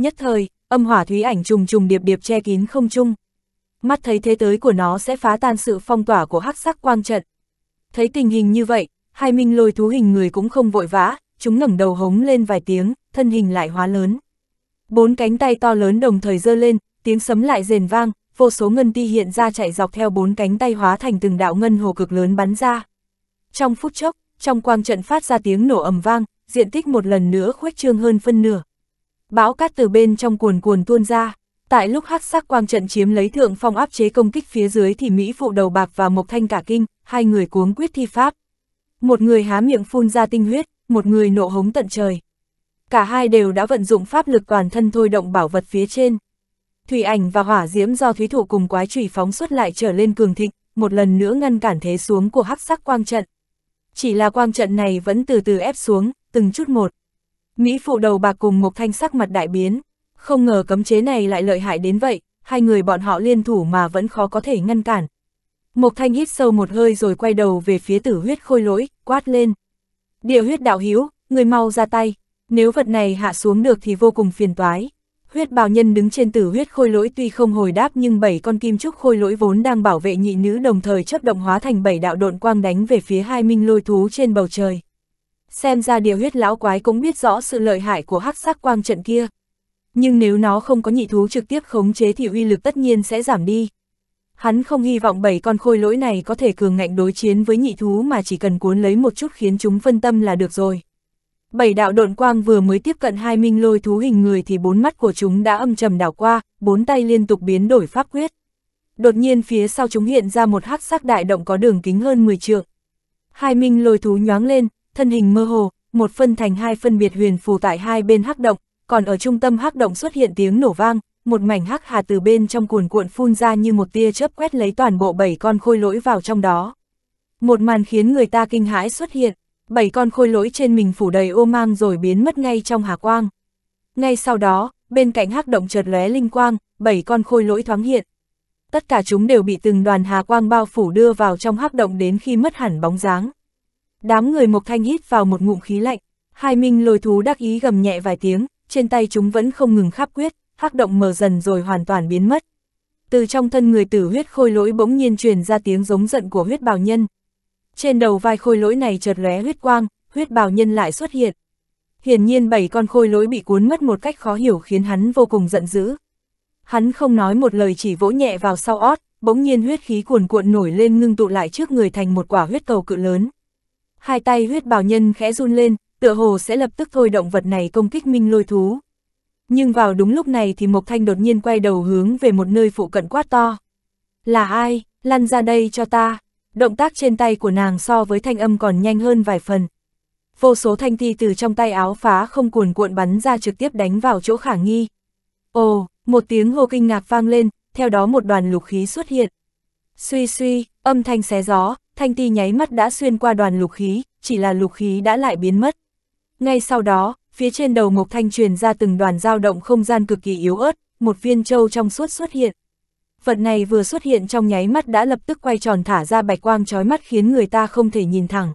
Nhất thời, âm hỏa thúy ảnh trùng trùng điệp điệp che kín không trung. Mắt thấy thế tới của nó sẽ phá tan sự phong tỏa của hắc sắc quang trận. Thấy tình hình như vậy, hai minh lôi thú hình người cũng không vội vã, chúng ngẩng đầu hống lên vài tiếng, thân hình lại hóa lớn. Bốn cánh tay to lớn đồng thời giơ lên, tiếng sấm lại rền vang, vô số ngân ti hiện ra chạy dọc theo bốn cánh tay hóa thành từng đạo ngân hồ cực lớn bắn ra. Trong phút chốc, trong quang trận phát ra tiếng nổ ầm vang, diện tích một lần nữa khuếch trương hơn phân nửa bão cát từ bên trong cuồn cuồn tuôn ra. Tại lúc hắc sắc quang trận chiếm lấy thượng phong áp chế công kích phía dưới thì Mỹ phụ đầu bạc và Mộc Thanh cả kinh, hai người cuống quyết thi pháp. Một người há miệng phun ra tinh huyết, một người nộ hống tận trời. Cả hai đều đã vận dụng pháp lực toàn thân thôi động bảo vật phía trên. Thủy ảnh và hỏa diễm do thúy thủ cùng quái trùy phóng xuất lại trở lên cường thịnh, một lần nữa ngăn cản thế xuống của hắc sắc quang trận. Chỉ là quang trận này vẫn từ từ ép xuống, từng chút một. Mỹ phụ đầu bạc cùng Ngục Thanh sắc mặt đại biến, không ngờ cấm chế này lại lợi hại đến vậy, hai người bọn họ liên thủ mà vẫn khó có thể ngăn cản. mục Thanh hít sâu một hơi rồi quay đầu về phía tử huyết khôi lỗi, quát lên. Địa huyết đạo hiếu, người mau ra tay, nếu vật này hạ xuống được thì vô cùng phiền toái. Huyết bào nhân đứng trên tử huyết khôi lỗi tuy không hồi đáp nhưng bảy con kim trúc khôi lỗi vốn đang bảo vệ nhị nữ đồng thời chấp động hóa thành bảy đạo độn quang đánh về phía hai minh lôi thú trên bầu trời xem ra điều huyết lão quái cũng biết rõ sự lợi hại của hắc sắc quang trận kia. Nhưng nếu nó không có nhị thú trực tiếp khống chế thì uy lực tất nhiên sẽ giảm đi. Hắn không hy vọng bảy con khôi lỗi này có thể cường ngạnh đối chiến với nhị thú mà chỉ cần cuốn lấy một chút khiến chúng phân tâm là được rồi. Bảy đạo độn quang vừa mới tiếp cận hai minh lôi thú hình người thì bốn mắt của chúng đã âm trầm đảo qua, bốn tay liên tục biến đổi pháp quyết. Đột nhiên phía sau chúng hiện ra một hắc sắc đại động có đường kính hơn 10 trượng. Hai minh lôi thú nhoáng lên, thân hình mơ hồ, một phân thành hai phân biệt huyền phù tại hai bên hắc động, còn ở trung tâm hắc động xuất hiện tiếng nổ vang, một mảnh hắc hà từ bên trong cuồn cuộn phun ra như một tia chớp quét lấy toàn bộ bảy con khôi lỗi vào trong đó. Một màn khiến người ta kinh hãi xuất hiện, bảy con khôi lỗi trên mình phủ đầy ô mang rồi biến mất ngay trong hà quang. Ngay sau đó, bên cạnh hắc động chợt lóe linh quang, bảy con khôi lỗi thoáng hiện. Tất cả chúng đều bị từng đoàn hà quang bao phủ đưa vào trong hắc động đến khi mất hẳn bóng dáng. Đám người Mộc Thanh hít vào một ngụm khí lạnh, hai minh lôi thú đắc ý gầm nhẹ vài tiếng, trên tay chúng vẫn không ngừng khắp quyết, hắc động mở dần rồi hoàn toàn biến mất. Từ trong thân người tử huyết khôi lỗi bỗng nhiên truyền ra tiếng giống giận của huyết bào nhân. Trên đầu vai khôi lỗi này chợt lóe huyết quang, huyết bào nhân lại xuất hiện. Hiển nhiên bảy con khôi lỗi bị cuốn mất một cách khó hiểu khiến hắn vô cùng giận dữ. Hắn không nói một lời chỉ vỗ nhẹ vào sau ót, bỗng nhiên huyết khí cuồn cuộn nổi lên ngưng tụ lại trước người thành một quả huyết cầu cự lớn hai tay huyết bảo nhân khẽ run lên, tựa hồ sẽ lập tức thôi động vật này công kích minh lôi thú. Nhưng vào đúng lúc này thì Mộc Thanh đột nhiên quay đầu hướng về một nơi phụ cận quát to. Là ai, lăn ra đây cho ta. Động tác trên tay của nàng so với thanh âm còn nhanh hơn vài phần. Vô số thanh ti từ trong tay áo phá không cuồn cuộn bắn ra trực tiếp đánh vào chỗ khả nghi. Ồ, một tiếng hô kinh ngạc vang lên, theo đó một đoàn lục khí xuất hiện. Suy suy, âm thanh xé gió, thanh ti nháy mắt đã xuyên qua đoàn lục khí, chỉ là lục khí đã lại biến mất. Ngay sau đó, phía trên đầu Mộc Thanh truyền ra từng đoàn dao động không gian cực kỳ yếu ớt, một viên châu trong suốt xuất hiện. Vật này vừa xuất hiện trong nháy mắt đã lập tức quay tròn thả ra bạch quang chói mắt khiến người ta không thể nhìn thẳng.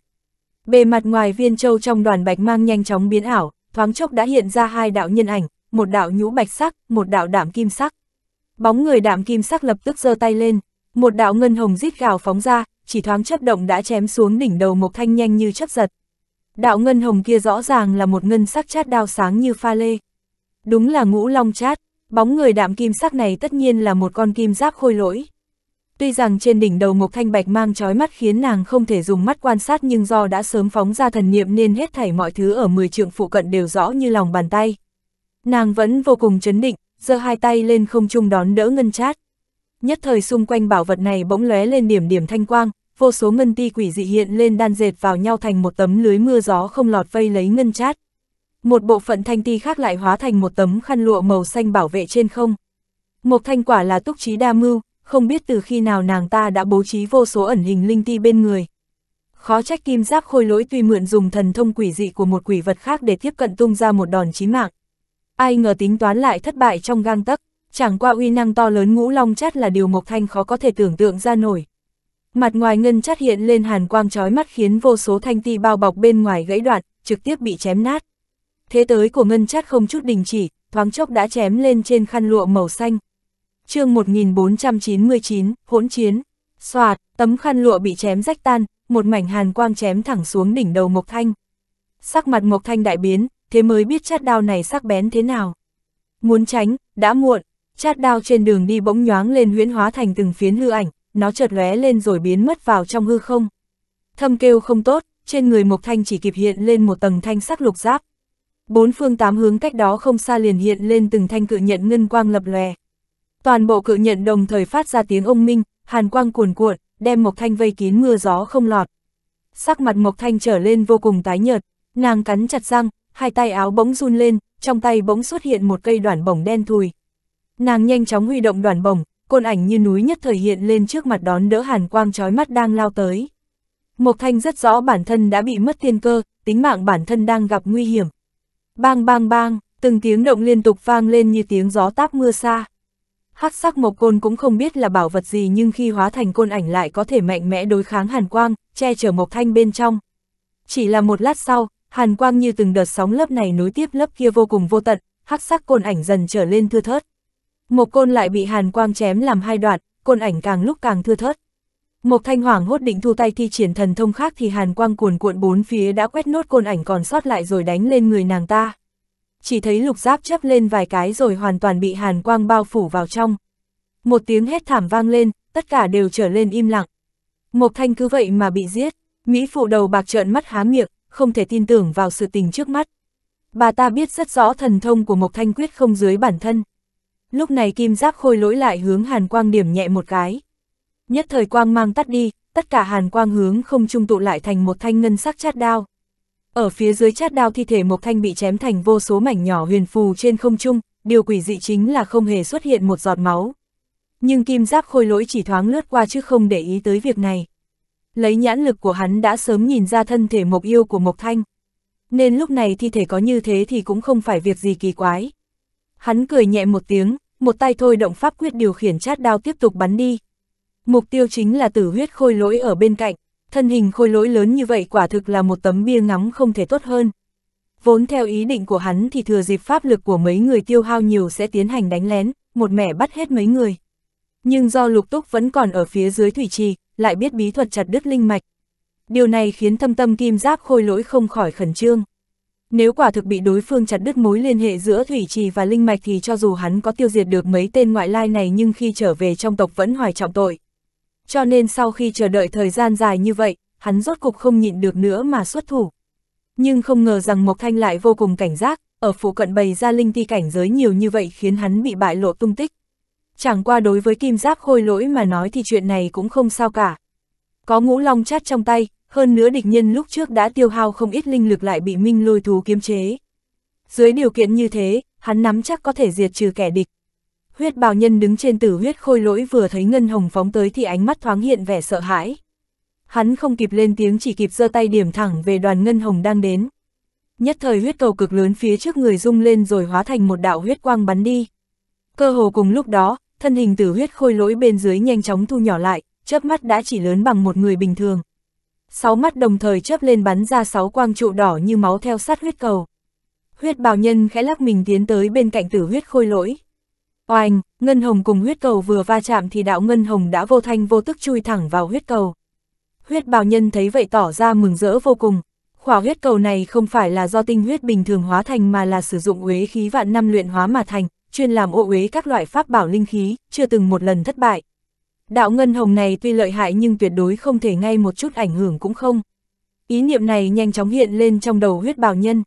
Bề mặt ngoài viên châu trong đoàn bạch mang nhanh chóng biến ảo, thoáng chốc đã hiện ra hai đạo nhân ảnh, một đạo nhũ bạch sắc, một đạo đạm kim sắc. Bóng người đạm kim sắc lập tức giơ tay lên, một đạo ngân hồng rít gào phóng ra, chỉ thoáng chấp động đã chém xuống đỉnh đầu Mộc Thanh nhanh như chấp giật. Đạo ngân hồng kia rõ ràng là một ngân sắc chát đao sáng như pha lê. Đúng là ngũ long chát, bóng người đạm kim sắc này tất nhiên là một con kim giáp khôi lỗi. Tuy rằng trên đỉnh đầu Mộc Thanh Bạch mang trói mắt khiến nàng không thể dùng mắt quan sát nhưng do đã sớm phóng ra thần niệm nên hết thảy mọi thứ ở mười trượng phụ cận đều rõ như lòng bàn tay. Nàng vẫn vô cùng chấn định, giơ hai tay lên không trung đón đỡ ngân chát. Nhất thời xung quanh bảo vật này bỗng lóe lên điểm điểm thanh quang, vô số ngân ti quỷ dị hiện lên đan dệt vào nhau thành một tấm lưới mưa gió không lọt vây lấy ngân chát. Một bộ phận thanh ti khác lại hóa thành một tấm khăn lụa màu xanh bảo vệ trên không. Một thanh quả là túc trí đa mưu, không biết từ khi nào nàng ta đã bố trí vô số ẩn hình linh ti bên người. Khó trách kim giáp khôi lỗi tuy mượn dùng thần thông quỷ dị của một quỷ vật khác để tiếp cận tung ra một đòn chí mạng. Ai ngờ tính toán lại thất bại trong gang tấc, chẳng qua uy năng to lớn ngũ long chát là điều Mộc Thanh khó có thể tưởng tượng ra nổi. Mặt ngoài ngân chắt hiện lên hàn quang chói mắt khiến vô số thanh ti bao bọc bên ngoài gãy đoạn, trực tiếp bị chém nát. Thế tới của ngân chắt không chút đình chỉ, thoáng chốc đã chém lên trên khăn lụa màu xanh. chương 1499, hỗn chiến, xoạt, tấm khăn lụa bị chém rách tan, một mảnh hàn quang chém thẳng xuống đỉnh đầu Mộc Thanh. Sắc mặt Mộc Thanh đại biến, thế mới biết chát đao này sắc bén thế nào. Muốn tránh, đã muộn, chát đao trên đường đi bỗng nhoáng lên huyễn hóa thành từng phiến hư ảnh, nó chợt lóe lên rồi biến mất vào trong hư không. Thâm kêu không tốt, trên người Mộc Thanh chỉ kịp hiện lên một tầng thanh sắc lục giáp. Bốn phương tám hướng cách đó không xa liền hiện lên từng thanh cự nhận ngân quang lập lòe. Toàn bộ cự nhận đồng thời phát ra tiếng ông minh, hàn quang cuồn cuộn, đem Mộc Thanh vây kín mưa gió không lọt. Sắc mặt Mộc Thanh trở lên vô cùng tái nhợt, nàng cắn chặt răng, hai tay áo bỗng run lên, trong tay bỗng xuất hiện một cây đoàn bổng đen thùi. Nàng nhanh chóng huy động đoàn bổng, côn ảnh như núi nhất thời hiện lên trước mặt đón đỡ hàn quang trói mắt đang lao tới. Mộc Thanh rất rõ bản thân đã bị mất thiên cơ, tính mạng bản thân đang gặp nguy hiểm. Bang bang bang, từng tiếng động liên tục vang lên như tiếng gió táp mưa xa. Hắc sắc mộc côn cũng không biết là bảo vật gì nhưng khi hóa thành côn ảnh lại có thể mạnh mẽ đối kháng hàn quang, che chở Mộc Thanh bên trong. Chỉ là một lát sau, hàn quang như từng đợt sóng lớp này nối tiếp lớp kia vô cùng vô tận, hắc sắc côn ảnh dần trở lên thưa thớt. Một côn lại bị hàn quang chém làm hai đoạn, côn ảnh càng lúc càng thưa thớt. Một thanh hoàng hốt định thu tay thi triển thần thông khác thì hàn quang cuồn cuộn bốn phía đã quét nốt côn ảnh còn sót lại rồi đánh lên người nàng ta. Chỉ thấy lục giáp chấp lên vài cái rồi hoàn toàn bị hàn quang bao phủ vào trong. Một tiếng hét thảm vang lên, tất cả đều trở lên im lặng. Một thanh cứ vậy mà bị giết, Mỹ phụ đầu bạc trợn mắt há miệng, không thể tin tưởng vào sự tình trước mắt. Bà ta biết rất rõ thần thông của Mộc Thanh Quyết không dưới bản thân. Lúc này kim giáp khôi lỗi lại hướng hàn quang điểm nhẹ một cái. Nhất thời quang mang tắt đi, tất cả hàn quang hướng không trung tụ lại thành một thanh ngân sắc chát đao. Ở phía dưới chát đao thi thể một Thanh bị chém thành vô số mảnh nhỏ huyền phù trên không trung, điều quỷ dị chính là không hề xuất hiện một giọt máu. Nhưng kim giáp khôi lỗi chỉ thoáng lướt qua chứ không để ý tới việc này. Lấy nhãn lực của hắn đã sớm nhìn ra thân thể Mộc Yêu của Mộc Thanh. Nên lúc này thi thể có như thế thì cũng không phải việc gì kỳ quái. Hắn cười nhẹ một tiếng, một tay thôi động pháp quyết điều khiển chát đao tiếp tục bắn đi. Mục tiêu chính là tử huyết khôi lỗi ở bên cạnh, thân hình khôi lỗi lớn như vậy quả thực là một tấm bia ngắm không thể tốt hơn. Vốn theo ý định của hắn thì thừa dịp pháp lực của mấy người tiêu hao nhiều sẽ tiến hành đánh lén, một mẻ bắt hết mấy người. Nhưng do lục túc vẫn còn ở phía dưới thủy trì, lại biết bí thuật chặt đứt linh mạch. Điều này khiến thâm tâm kim giáp khôi lỗi không khỏi khẩn trương. Nếu quả thực bị đối phương chặt đứt mối liên hệ giữa Thủy Trì và Linh Mạch thì cho dù hắn có tiêu diệt được mấy tên ngoại lai này nhưng khi trở về trong tộc vẫn hoài trọng tội. Cho nên sau khi chờ đợi thời gian dài như vậy, hắn rốt cục không nhịn được nữa mà xuất thủ. Nhưng không ngờ rằng Mộc Thanh lại vô cùng cảnh giác, ở phụ cận bày ra linh ti cảnh giới nhiều như vậy khiến hắn bị bại lộ tung tích. Chẳng qua đối với kim giáp khôi lỗi mà nói thì chuyện này cũng không sao cả. Có ngũ long chát trong tay, hơn nữa địch nhân lúc trước đã tiêu hao không ít linh lực lại bị minh lôi thú kiếm chế. Dưới điều kiện như thế, hắn nắm chắc có thể diệt trừ kẻ địch. Huyết bào nhân đứng trên tử huyết khôi lỗi vừa thấy Ngân Hồng phóng tới thì ánh mắt thoáng hiện vẻ sợ hãi. Hắn không kịp lên tiếng chỉ kịp giơ tay điểm thẳng về đoàn Ngân Hồng đang đến. Nhất thời huyết cầu cực lớn phía trước người rung lên rồi hóa thành một đạo huyết quang bắn đi. Cơ hồ cùng lúc đó, thân hình tử huyết khôi lỗi bên dưới nhanh chóng thu nhỏ lại, chớp mắt đã chỉ lớn bằng một người bình thường sáu mắt đồng thời chớp lên bắn ra sáu quang trụ đỏ như máu theo sát huyết cầu. Huyết bào nhân khẽ lắc mình tiến tới bên cạnh tử huyết khôi lỗi. Oanh, ngân hồng cùng huyết cầu vừa va chạm thì đạo ngân hồng đã vô thanh vô tức chui thẳng vào huyết cầu. Huyết bào nhân thấy vậy tỏ ra mừng rỡ vô cùng. Khỏa huyết cầu này không phải là do tinh huyết bình thường hóa thành mà là sử dụng uế khí vạn năm luyện hóa mà thành, chuyên làm ô uế các loại pháp bảo linh khí, chưa từng một lần thất bại, Đạo ngân hồng này tuy lợi hại nhưng tuyệt đối không thể ngay một chút ảnh hưởng cũng không. Ý niệm này nhanh chóng hiện lên trong đầu huyết bào nhân.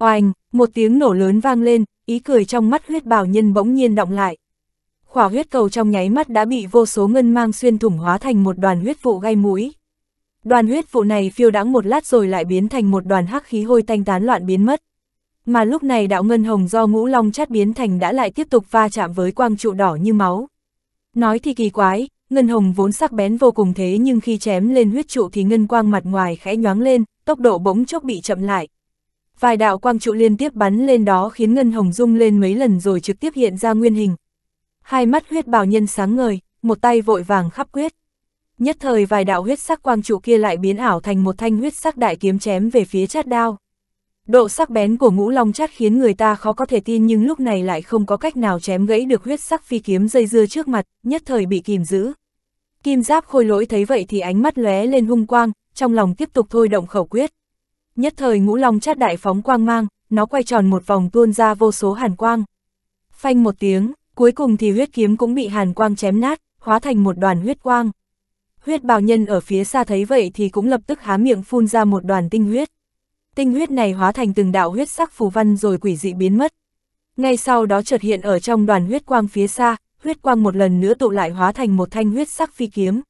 Oanh, một tiếng nổ lớn vang lên, ý cười trong mắt huyết bào nhân bỗng nhiên động lại. Khỏa huyết cầu trong nháy mắt đã bị vô số ngân mang xuyên thủng hóa thành một đoàn huyết vụ gai mũi. Đoàn huyết vụ này phiêu đãng một lát rồi lại biến thành một đoàn hắc khí hôi tanh tán loạn biến mất. Mà lúc này đạo ngân hồng do ngũ long chát biến thành đã lại tiếp tục va chạm với quang trụ đỏ như máu. Nói thì kỳ quái, ngân hồng vốn sắc bén vô cùng thế nhưng khi chém lên huyết trụ thì ngân quang mặt ngoài khẽ nhoáng lên, tốc độ bỗng chốc bị chậm lại. Vài đạo quang trụ liên tiếp bắn lên đó khiến ngân hồng rung lên mấy lần rồi trực tiếp hiện ra nguyên hình. Hai mắt huyết bào nhân sáng ngời, một tay vội vàng khắp quyết. Nhất thời vài đạo huyết sắc quang trụ kia lại biến ảo thành một thanh huyết sắc đại kiếm chém về phía chát đao. Độ sắc bén của ngũ long chát khiến người ta khó có thể tin nhưng lúc này lại không có cách nào chém gãy được huyết sắc phi kiếm dây dưa trước mặt, nhất thời bị kìm giữ. Kim giáp khôi lỗi thấy vậy thì ánh mắt lóe lên hung quang, trong lòng tiếp tục thôi động khẩu quyết. Nhất thời ngũ long chát đại phóng quang mang, nó quay tròn một vòng tuôn ra vô số hàn quang. Phanh một tiếng, cuối cùng thì huyết kiếm cũng bị hàn quang chém nát, hóa thành một đoàn huyết quang. Huyết bào nhân ở phía xa thấy vậy thì cũng lập tức há miệng phun ra một đoàn tinh huyết tinh huyết này hóa thành từng đạo huyết sắc phù văn rồi quỷ dị biến mất. Ngay sau đó chợt hiện ở trong đoàn huyết quang phía xa, huyết quang một lần nữa tụ lại hóa thành một thanh huyết sắc phi kiếm.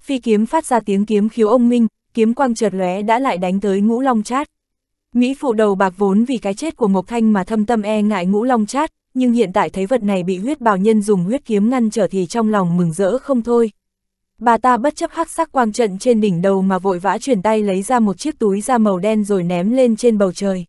Phi kiếm phát ra tiếng kiếm khiếu ông minh, kiếm quang chợt lóe đã lại đánh tới ngũ long chát. Mỹ phụ đầu bạc vốn vì cái chết của Mộc Thanh mà thâm tâm e ngại ngũ long chát, nhưng hiện tại thấy vật này bị huyết bào nhân dùng huyết kiếm ngăn trở thì trong lòng mừng rỡ không thôi. Bà ta bất chấp hắc sắc quang trận trên đỉnh đầu mà vội vã chuyển tay lấy ra một chiếc túi da màu đen rồi ném lên trên bầu trời.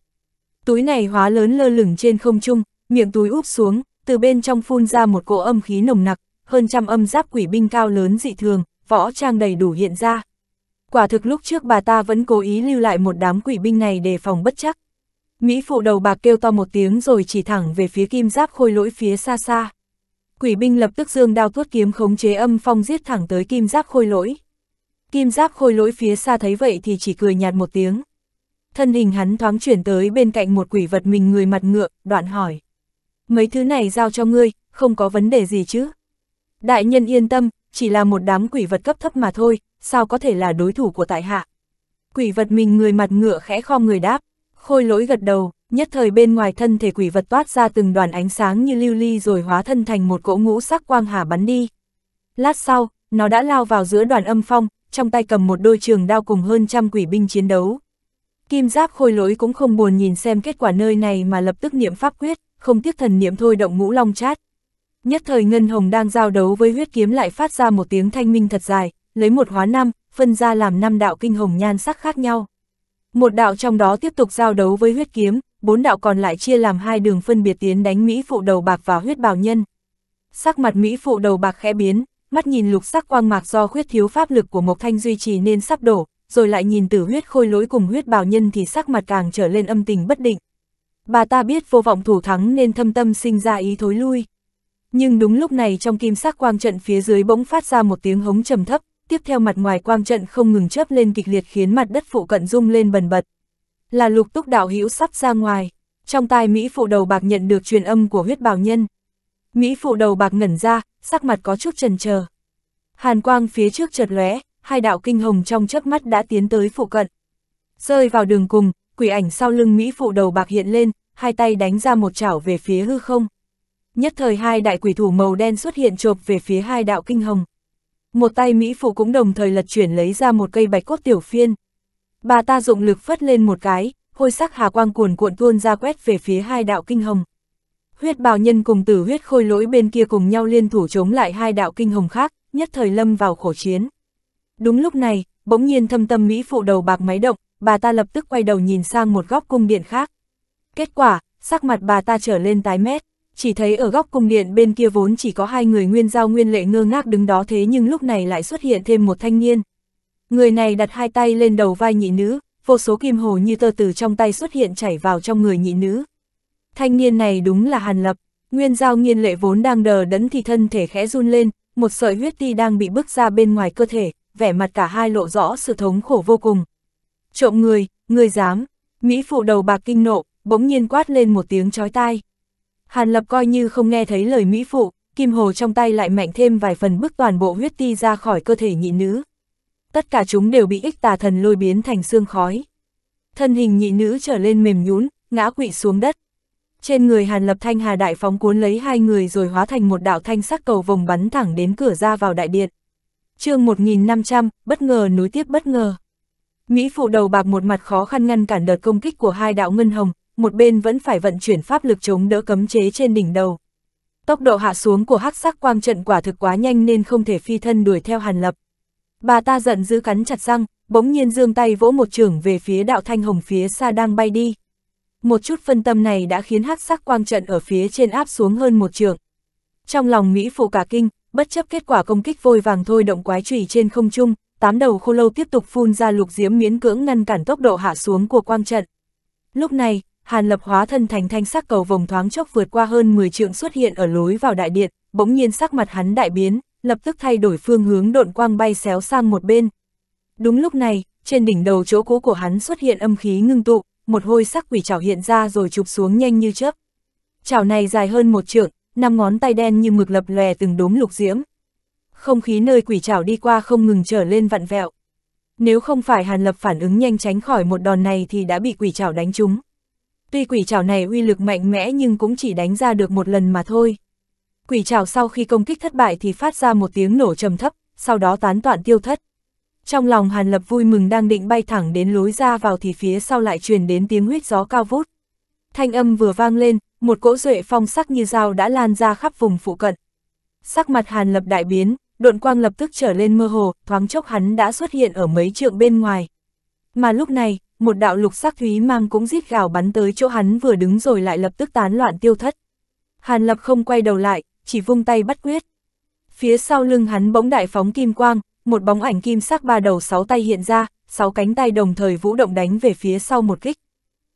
Túi này hóa lớn lơ lửng trên không trung, miệng túi úp xuống, từ bên trong phun ra một cỗ âm khí nồng nặc, hơn trăm âm giáp quỷ binh cao lớn dị thường, võ trang đầy đủ hiện ra. Quả thực lúc trước bà ta vẫn cố ý lưu lại một đám quỷ binh này để phòng bất chắc. Mỹ phụ đầu bạc kêu to một tiếng rồi chỉ thẳng về phía kim giáp khôi lỗi phía xa xa quỷ binh lập tức dương đao tuốt kiếm khống chế âm phong giết thẳng tới kim giáp khôi lỗi. Kim giáp khôi lỗi phía xa thấy vậy thì chỉ cười nhạt một tiếng. Thân hình hắn thoáng chuyển tới bên cạnh một quỷ vật mình người mặt ngựa, đoạn hỏi. Mấy thứ này giao cho ngươi, không có vấn đề gì chứ. Đại nhân yên tâm, chỉ là một đám quỷ vật cấp thấp mà thôi, sao có thể là đối thủ của tại hạ. Quỷ vật mình người mặt ngựa khẽ khom người đáp, khôi lỗi gật đầu, nhất thời bên ngoài thân thể quỷ vật toát ra từng đoàn ánh sáng như lưu ly rồi hóa thân thành một cỗ ngũ sắc quang hà bắn đi. Lát sau, nó đã lao vào giữa đoàn âm phong, trong tay cầm một đôi trường đao cùng hơn trăm quỷ binh chiến đấu. Kim giáp khôi lỗi cũng không buồn nhìn xem kết quả nơi này mà lập tức niệm pháp quyết, không tiếc thần niệm thôi động ngũ long chát. Nhất thời Ngân Hồng đang giao đấu với huyết kiếm lại phát ra một tiếng thanh minh thật dài, lấy một hóa năm, phân ra làm năm đạo kinh hồng nhan sắc khác nhau. Một đạo trong đó tiếp tục giao đấu với huyết kiếm, bốn đạo còn lại chia làm hai đường phân biệt tiến đánh Mỹ phụ đầu bạc và huyết bào nhân. Sắc mặt Mỹ phụ đầu bạc khẽ biến, mắt nhìn lục sắc quang mạc do khuyết thiếu pháp lực của Mộc Thanh duy trì nên sắp đổ, rồi lại nhìn tử huyết khôi lỗi cùng huyết bào nhân thì sắc mặt càng trở lên âm tình bất định. Bà ta biết vô vọng thủ thắng nên thâm tâm sinh ra ý thối lui. Nhưng đúng lúc này trong kim sắc quang trận phía dưới bỗng phát ra một tiếng hống trầm thấp, tiếp theo mặt ngoài quang trận không ngừng chớp lên kịch liệt khiến mặt đất phụ cận rung lên bần bật là lục túc đạo hữu sắp ra ngoài, trong tai Mỹ phụ đầu bạc nhận được truyền âm của huyết Bào nhân. Mỹ phụ đầu bạc ngẩn ra, sắc mặt có chút trần chờ Hàn quang phía trước chợt lóe, hai đạo kinh hồng trong chớp mắt đã tiến tới phụ cận. Rơi vào đường cùng, quỷ ảnh sau lưng Mỹ phụ đầu bạc hiện lên, hai tay đánh ra một chảo về phía hư không. Nhất thời hai đại quỷ thủ màu đen xuất hiện chộp về phía hai đạo kinh hồng. Một tay Mỹ phụ cũng đồng thời lật chuyển lấy ra một cây bạch cốt tiểu phiên. Bà ta dụng lực phất lên một cái, hôi sắc hà quang cuồn cuộn tuôn ra quét về phía hai đạo kinh hồng. Huyết bào nhân cùng tử huyết khôi lỗi bên kia cùng nhau liên thủ chống lại hai đạo kinh hồng khác, nhất thời lâm vào khổ chiến. Đúng lúc này, bỗng nhiên thâm tâm Mỹ phụ đầu bạc máy động, bà ta lập tức quay đầu nhìn sang một góc cung điện khác. Kết quả, sắc mặt bà ta trở lên tái mét, chỉ thấy ở góc cung điện bên kia vốn chỉ có hai người nguyên giao nguyên lệ ngơ ngác đứng đó thế nhưng lúc này lại xuất hiện thêm một thanh niên, Người này đặt hai tay lên đầu vai nhị nữ, vô số kim hồ như tơ từ trong tay xuất hiện chảy vào trong người nhị nữ. Thanh niên này đúng là Hàn Lập, Nguyên Giao nghiên lệ vốn đang đờ đẫn thì thân thể khẽ run lên, một sợi huyết ti đang bị bức ra bên ngoài cơ thể, vẻ mặt cả hai lộ rõ sự thống khổ vô cùng. Trộm người, người dám, Mỹ phụ đầu bạc kinh nộ, bỗng nhiên quát lên một tiếng chói tai. Hàn Lập coi như không nghe thấy lời Mỹ phụ, kim hồ trong tay lại mạnh thêm vài phần bức toàn bộ huyết ti ra khỏi cơ thể nhị nữ tất cả chúng đều bị ích tà thần lôi biến thành xương khói. Thân hình nhị nữ trở lên mềm nhũn ngã quỵ xuống đất. Trên người Hàn Lập Thanh Hà Đại Phóng cuốn lấy hai người rồi hóa thành một đạo thanh sắc cầu vòng bắn thẳng đến cửa ra vào đại điện. chương 1500, bất ngờ nối tiếp bất ngờ. Mỹ phụ đầu bạc một mặt khó khăn ngăn cản đợt công kích của hai đạo ngân hồng, một bên vẫn phải vận chuyển pháp lực chống đỡ cấm chế trên đỉnh đầu. Tốc độ hạ xuống của hắc sắc quang trận quả thực quá nhanh nên không thể phi thân đuổi theo Hàn Lập. Bà ta giận dữ cắn chặt răng, bỗng nhiên dương tay vỗ một trưởng về phía đạo thanh hồng phía xa đang bay đi. Một chút phân tâm này đã khiến hắc sắc quang trận ở phía trên áp xuống hơn một trường. Trong lòng Mỹ phụ cả kinh, bất chấp kết quả công kích vôi vàng thôi động quái trùy trên không trung, tám đầu khô lâu tiếp tục phun ra lục diễm miễn cưỡng ngăn cản tốc độ hạ xuống của quang trận. Lúc này, Hàn Lập hóa thân thành thanh sắc cầu vòng thoáng chốc vượt qua hơn 10 trượng xuất hiện ở lối vào đại điện, bỗng nhiên sắc mặt hắn đại biến, lập tức thay đổi phương hướng độn quang bay xéo sang một bên. Đúng lúc này, trên đỉnh đầu chỗ cũ của hắn xuất hiện âm khí ngưng tụ, một hôi sắc quỷ chảo hiện ra rồi chụp xuống nhanh như chớp. Chảo này dài hơn một trượng, năm ngón tay đen như mực lập lòe từng đốm lục diễm. Không khí nơi quỷ chảo đi qua không ngừng trở lên vặn vẹo. Nếu không phải Hàn Lập phản ứng nhanh tránh khỏi một đòn này thì đã bị quỷ chảo đánh trúng. Tuy quỷ chảo này uy lực mạnh mẽ nhưng cũng chỉ đánh ra được một lần mà thôi quỷ trào sau khi công kích thất bại thì phát ra một tiếng nổ trầm thấp, sau đó tán toạn tiêu thất. Trong lòng Hàn Lập vui mừng đang định bay thẳng đến lối ra vào thì phía sau lại truyền đến tiếng huyết gió cao vút. Thanh âm vừa vang lên, một cỗ duệ phong sắc như dao đã lan ra khắp vùng phụ cận. Sắc mặt Hàn Lập đại biến, độn quang lập tức trở lên mơ hồ, thoáng chốc hắn đã xuất hiện ở mấy trượng bên ngoài. Mà lúc này, một đạo lục sắc thúy mang cũng rít gào bắn tới chỗ hắn vừa đứng rồi lại lập tức tán loạn tiêu thất. Hàn Lập không quay đầu lại, chỉ vung tay bắt quyết. Phía sau lưng hắn bỗng đại phóng kim quang, một bóng ảnh kim sắc ba đầu sáu tay hiện ra, sáu cánh tay đồng thời vũ động đánh về phía sau một kích.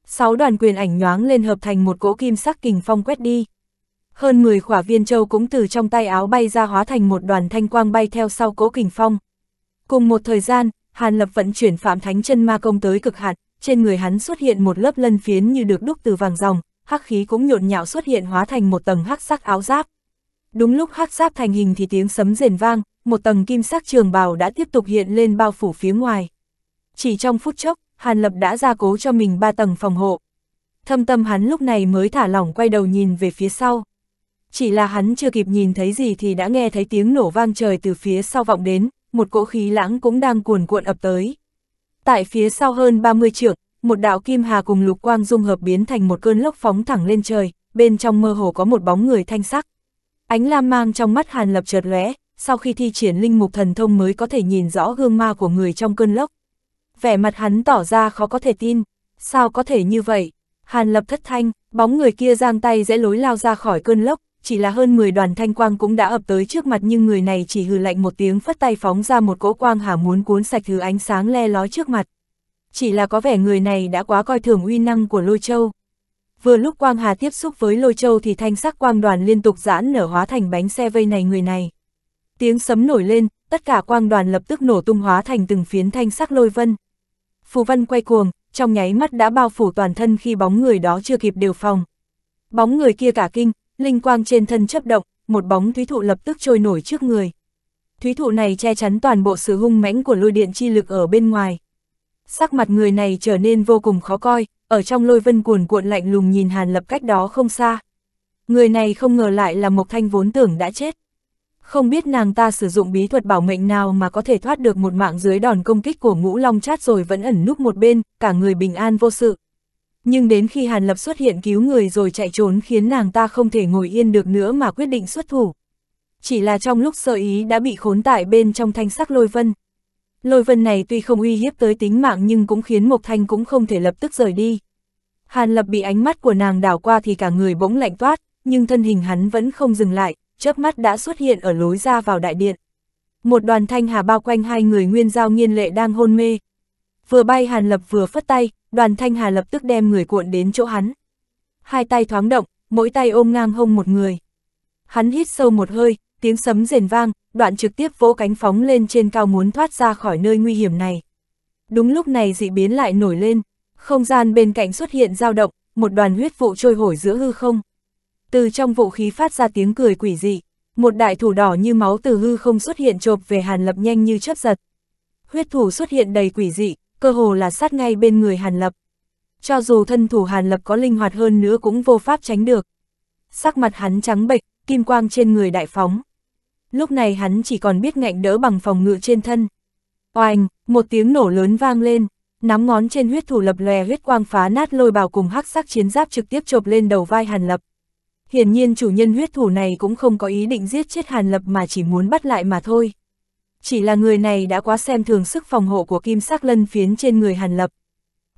Sáu đoàn quyền ảnh nhoáng lên hợp thành một cỗ kim sắc kình phong quét đi. Hơn 10 khỏa viên châu cũng từ trong tay áo bay ra hóa thành một đoàn thanh quang bay theo sau cỗ kình phong. Cùng một thời gian, Hàn Lập vận chuyển Phạm Thánh chân ma công tới cực hạn, trên người hắn xuất hiện một lớp lân phiến như được đúc từ vàng ròng, hắc khí cũng nhộn nhạo xuất hiện hóa thành một tầng hắc sắc áo giáp. Đúng lúc hắc giáp thành hình thì tiếng sấm rền vang, một tầng kim sắc trường bào đã tiếp tục hiện lên bao phủ phía ngoài. Chỉ trong phút chốc, Hàn Lập đã gia cố cho mình ba tầng phòng hộ. Thâm tâm hắn lúc này mới thả lỏng quay đầu nhìn về phía sau. Chỉ là hắn chưa kịp nhìn thấy gì thì đã nghe thấy tiếng nổ vang trời từ phía sau vọng đến, một cỗ khí lãng cũng đang cuồn cuộn ập tới. Tại phía sau hơn 30 trượng, một đạo kim hà cùng lục quang dung hợp biến thành một cơn lốc phóng thẳng lên trời, bên trong mơ hồ có một bóng người thanh sắc, Ánh lam mang trong mắt Hàn Lập chợt lóe, sau khi thi triển linh mục thần thông mới có thể nhìn rõ gương ma của người trong cơn lốc. Vẻ mặt hắn tỏ ra khó có thể tin, sao có thể như vậy? Hàn Lập thất thanh, bóng người kia giang tay dễ lối lao ra khỏi cơn lốc, chỉ là hơn 10 đoàn thanh quang cũng đã ập tới trước mặt nhưng người này chỉ hừ lạnh một tiếng phất tay phóng ra một cỗ quang hà muốn cuốn sạch thứ ánh sáng le lói trước mặt. Chỉ là có vẻ người này đã quá coi thường uy năng của Lôi Châu vừa lúc quang hà tiếp xúc với lôi châu thì thanh sắc quang đoàn liên tục giãn nở hóa thành bánh xe vây này người này. Tiếng sấm nổi lên, tất cả quang đoàn lập tức nổ tung hóa thành từng phiến thanh sắc lôi vân. Phù văn quay cuồng, trong nháy mắt đã bao phủ toàn thân khi bóng người đó chưa kịp điều phòng. Bóng người kia cả kinh, linh quang trên thân chấp động, một bóng thúy thụ lập tức trôi nổi trước người. Thúy thụ này che chắn toàn bộ sự hung mãnh của lôi điện chi lực ở bên ngoài. Sắc mặt người này trở nên vô cùng khó coi, ở trong lôi vân cuồn cuộn lạnh lùng nhìn Hàn Lập cách đó không xa. Người này không ngờ lại là Mộc Thanh vốn tưởng đã chết. Không biết nàng ta sử dụng bí thuật bảo mệnh nào mà có thể thoát được một mạng dưới đòn công kích của ngũ long chát rồi vẫn ẩn núp một bên, cả người bình an vô sự. Nhưng đến khi Hàn Lập xuất hiện cứu người rồi chạy trốn khiến nàng ta không thể ngồi yên được nữa mà quyết định xuất thủ. Chỉ là trong lúc sơ ý đã bị khốn tại bên trong thanh sắc lôi vân. Lôi vân này tuy không uy hiếp tới tính mạng nhưng cũng khiến Mộc Thanh cũng không thể lập tức rời đi. Hàn Lập bị ánh mắt của nàng đảo qua thì cả người bỗng lạnh toát, nhưng thân hình hắn vẫn không dừng lại, chớp mắt đã xuất hiện ở lối ra vào đại điện. Một đoàn thanh hà bao quanh hai người Nguyên Giao Nghiên Lệ đang hôn mê. Vừa bay Hàn Lập vừa phất tay, đoàn thanh hà lập tức đem người cuộn đến chỗ hắn. Hai tay thoáng động, mỗi tay ôm ngang hông một người. Hắn hít sâu một hơi, tiếng sấm rền vang, đoạn trực tiếp vỗ cánh phóng lên trên cao muốn thoát ra khỏi nơi nguy hiểm này. Đúng lúc này dị biến lại nổi lên, không gian bên cạnh xuất hiện dao động, một đoàn huyết vụ trôi hổi giữa hư không. Từ trong vũ khí phát ra tiếng cười quỷ dị, một đại thủ đỏ như máu từ hư không xuất hiện chộp về Hàn Lập nhanh như chớp giật. Huyết thủ xuất hiện đầy quỷ dị, cơ hồ là sát ngay bên người Hàn Lập. Cho dù thân thủ Hàn Lập có linh hoạt hơn nữa cũng vô pháp tránh được. Sắc mặt hắn trắng bệch, kim quang trên người đại phóng lúc này hắn chỉ còn biết ngạnh đỡ bằng phòng ngự trên thân. Oanh, một tiếng nổ lớn vang lên, nắm ngón trên huyết thủ lập lòe huyết quang phá nát lôi bào cùng hắc sắc chiến giáp trực tiếp chộp lên đầu vai Hàn Lập. Hiển nhiên chủ nhân huyết thủ này cũng không có ý định giết chết Hàn Lập mà chỉ muốn bắt lại mà thôi. Chỉ là người này đã quá xem thường sức phòng hộ của kim sắc lân phiến trên người Hàn Lập.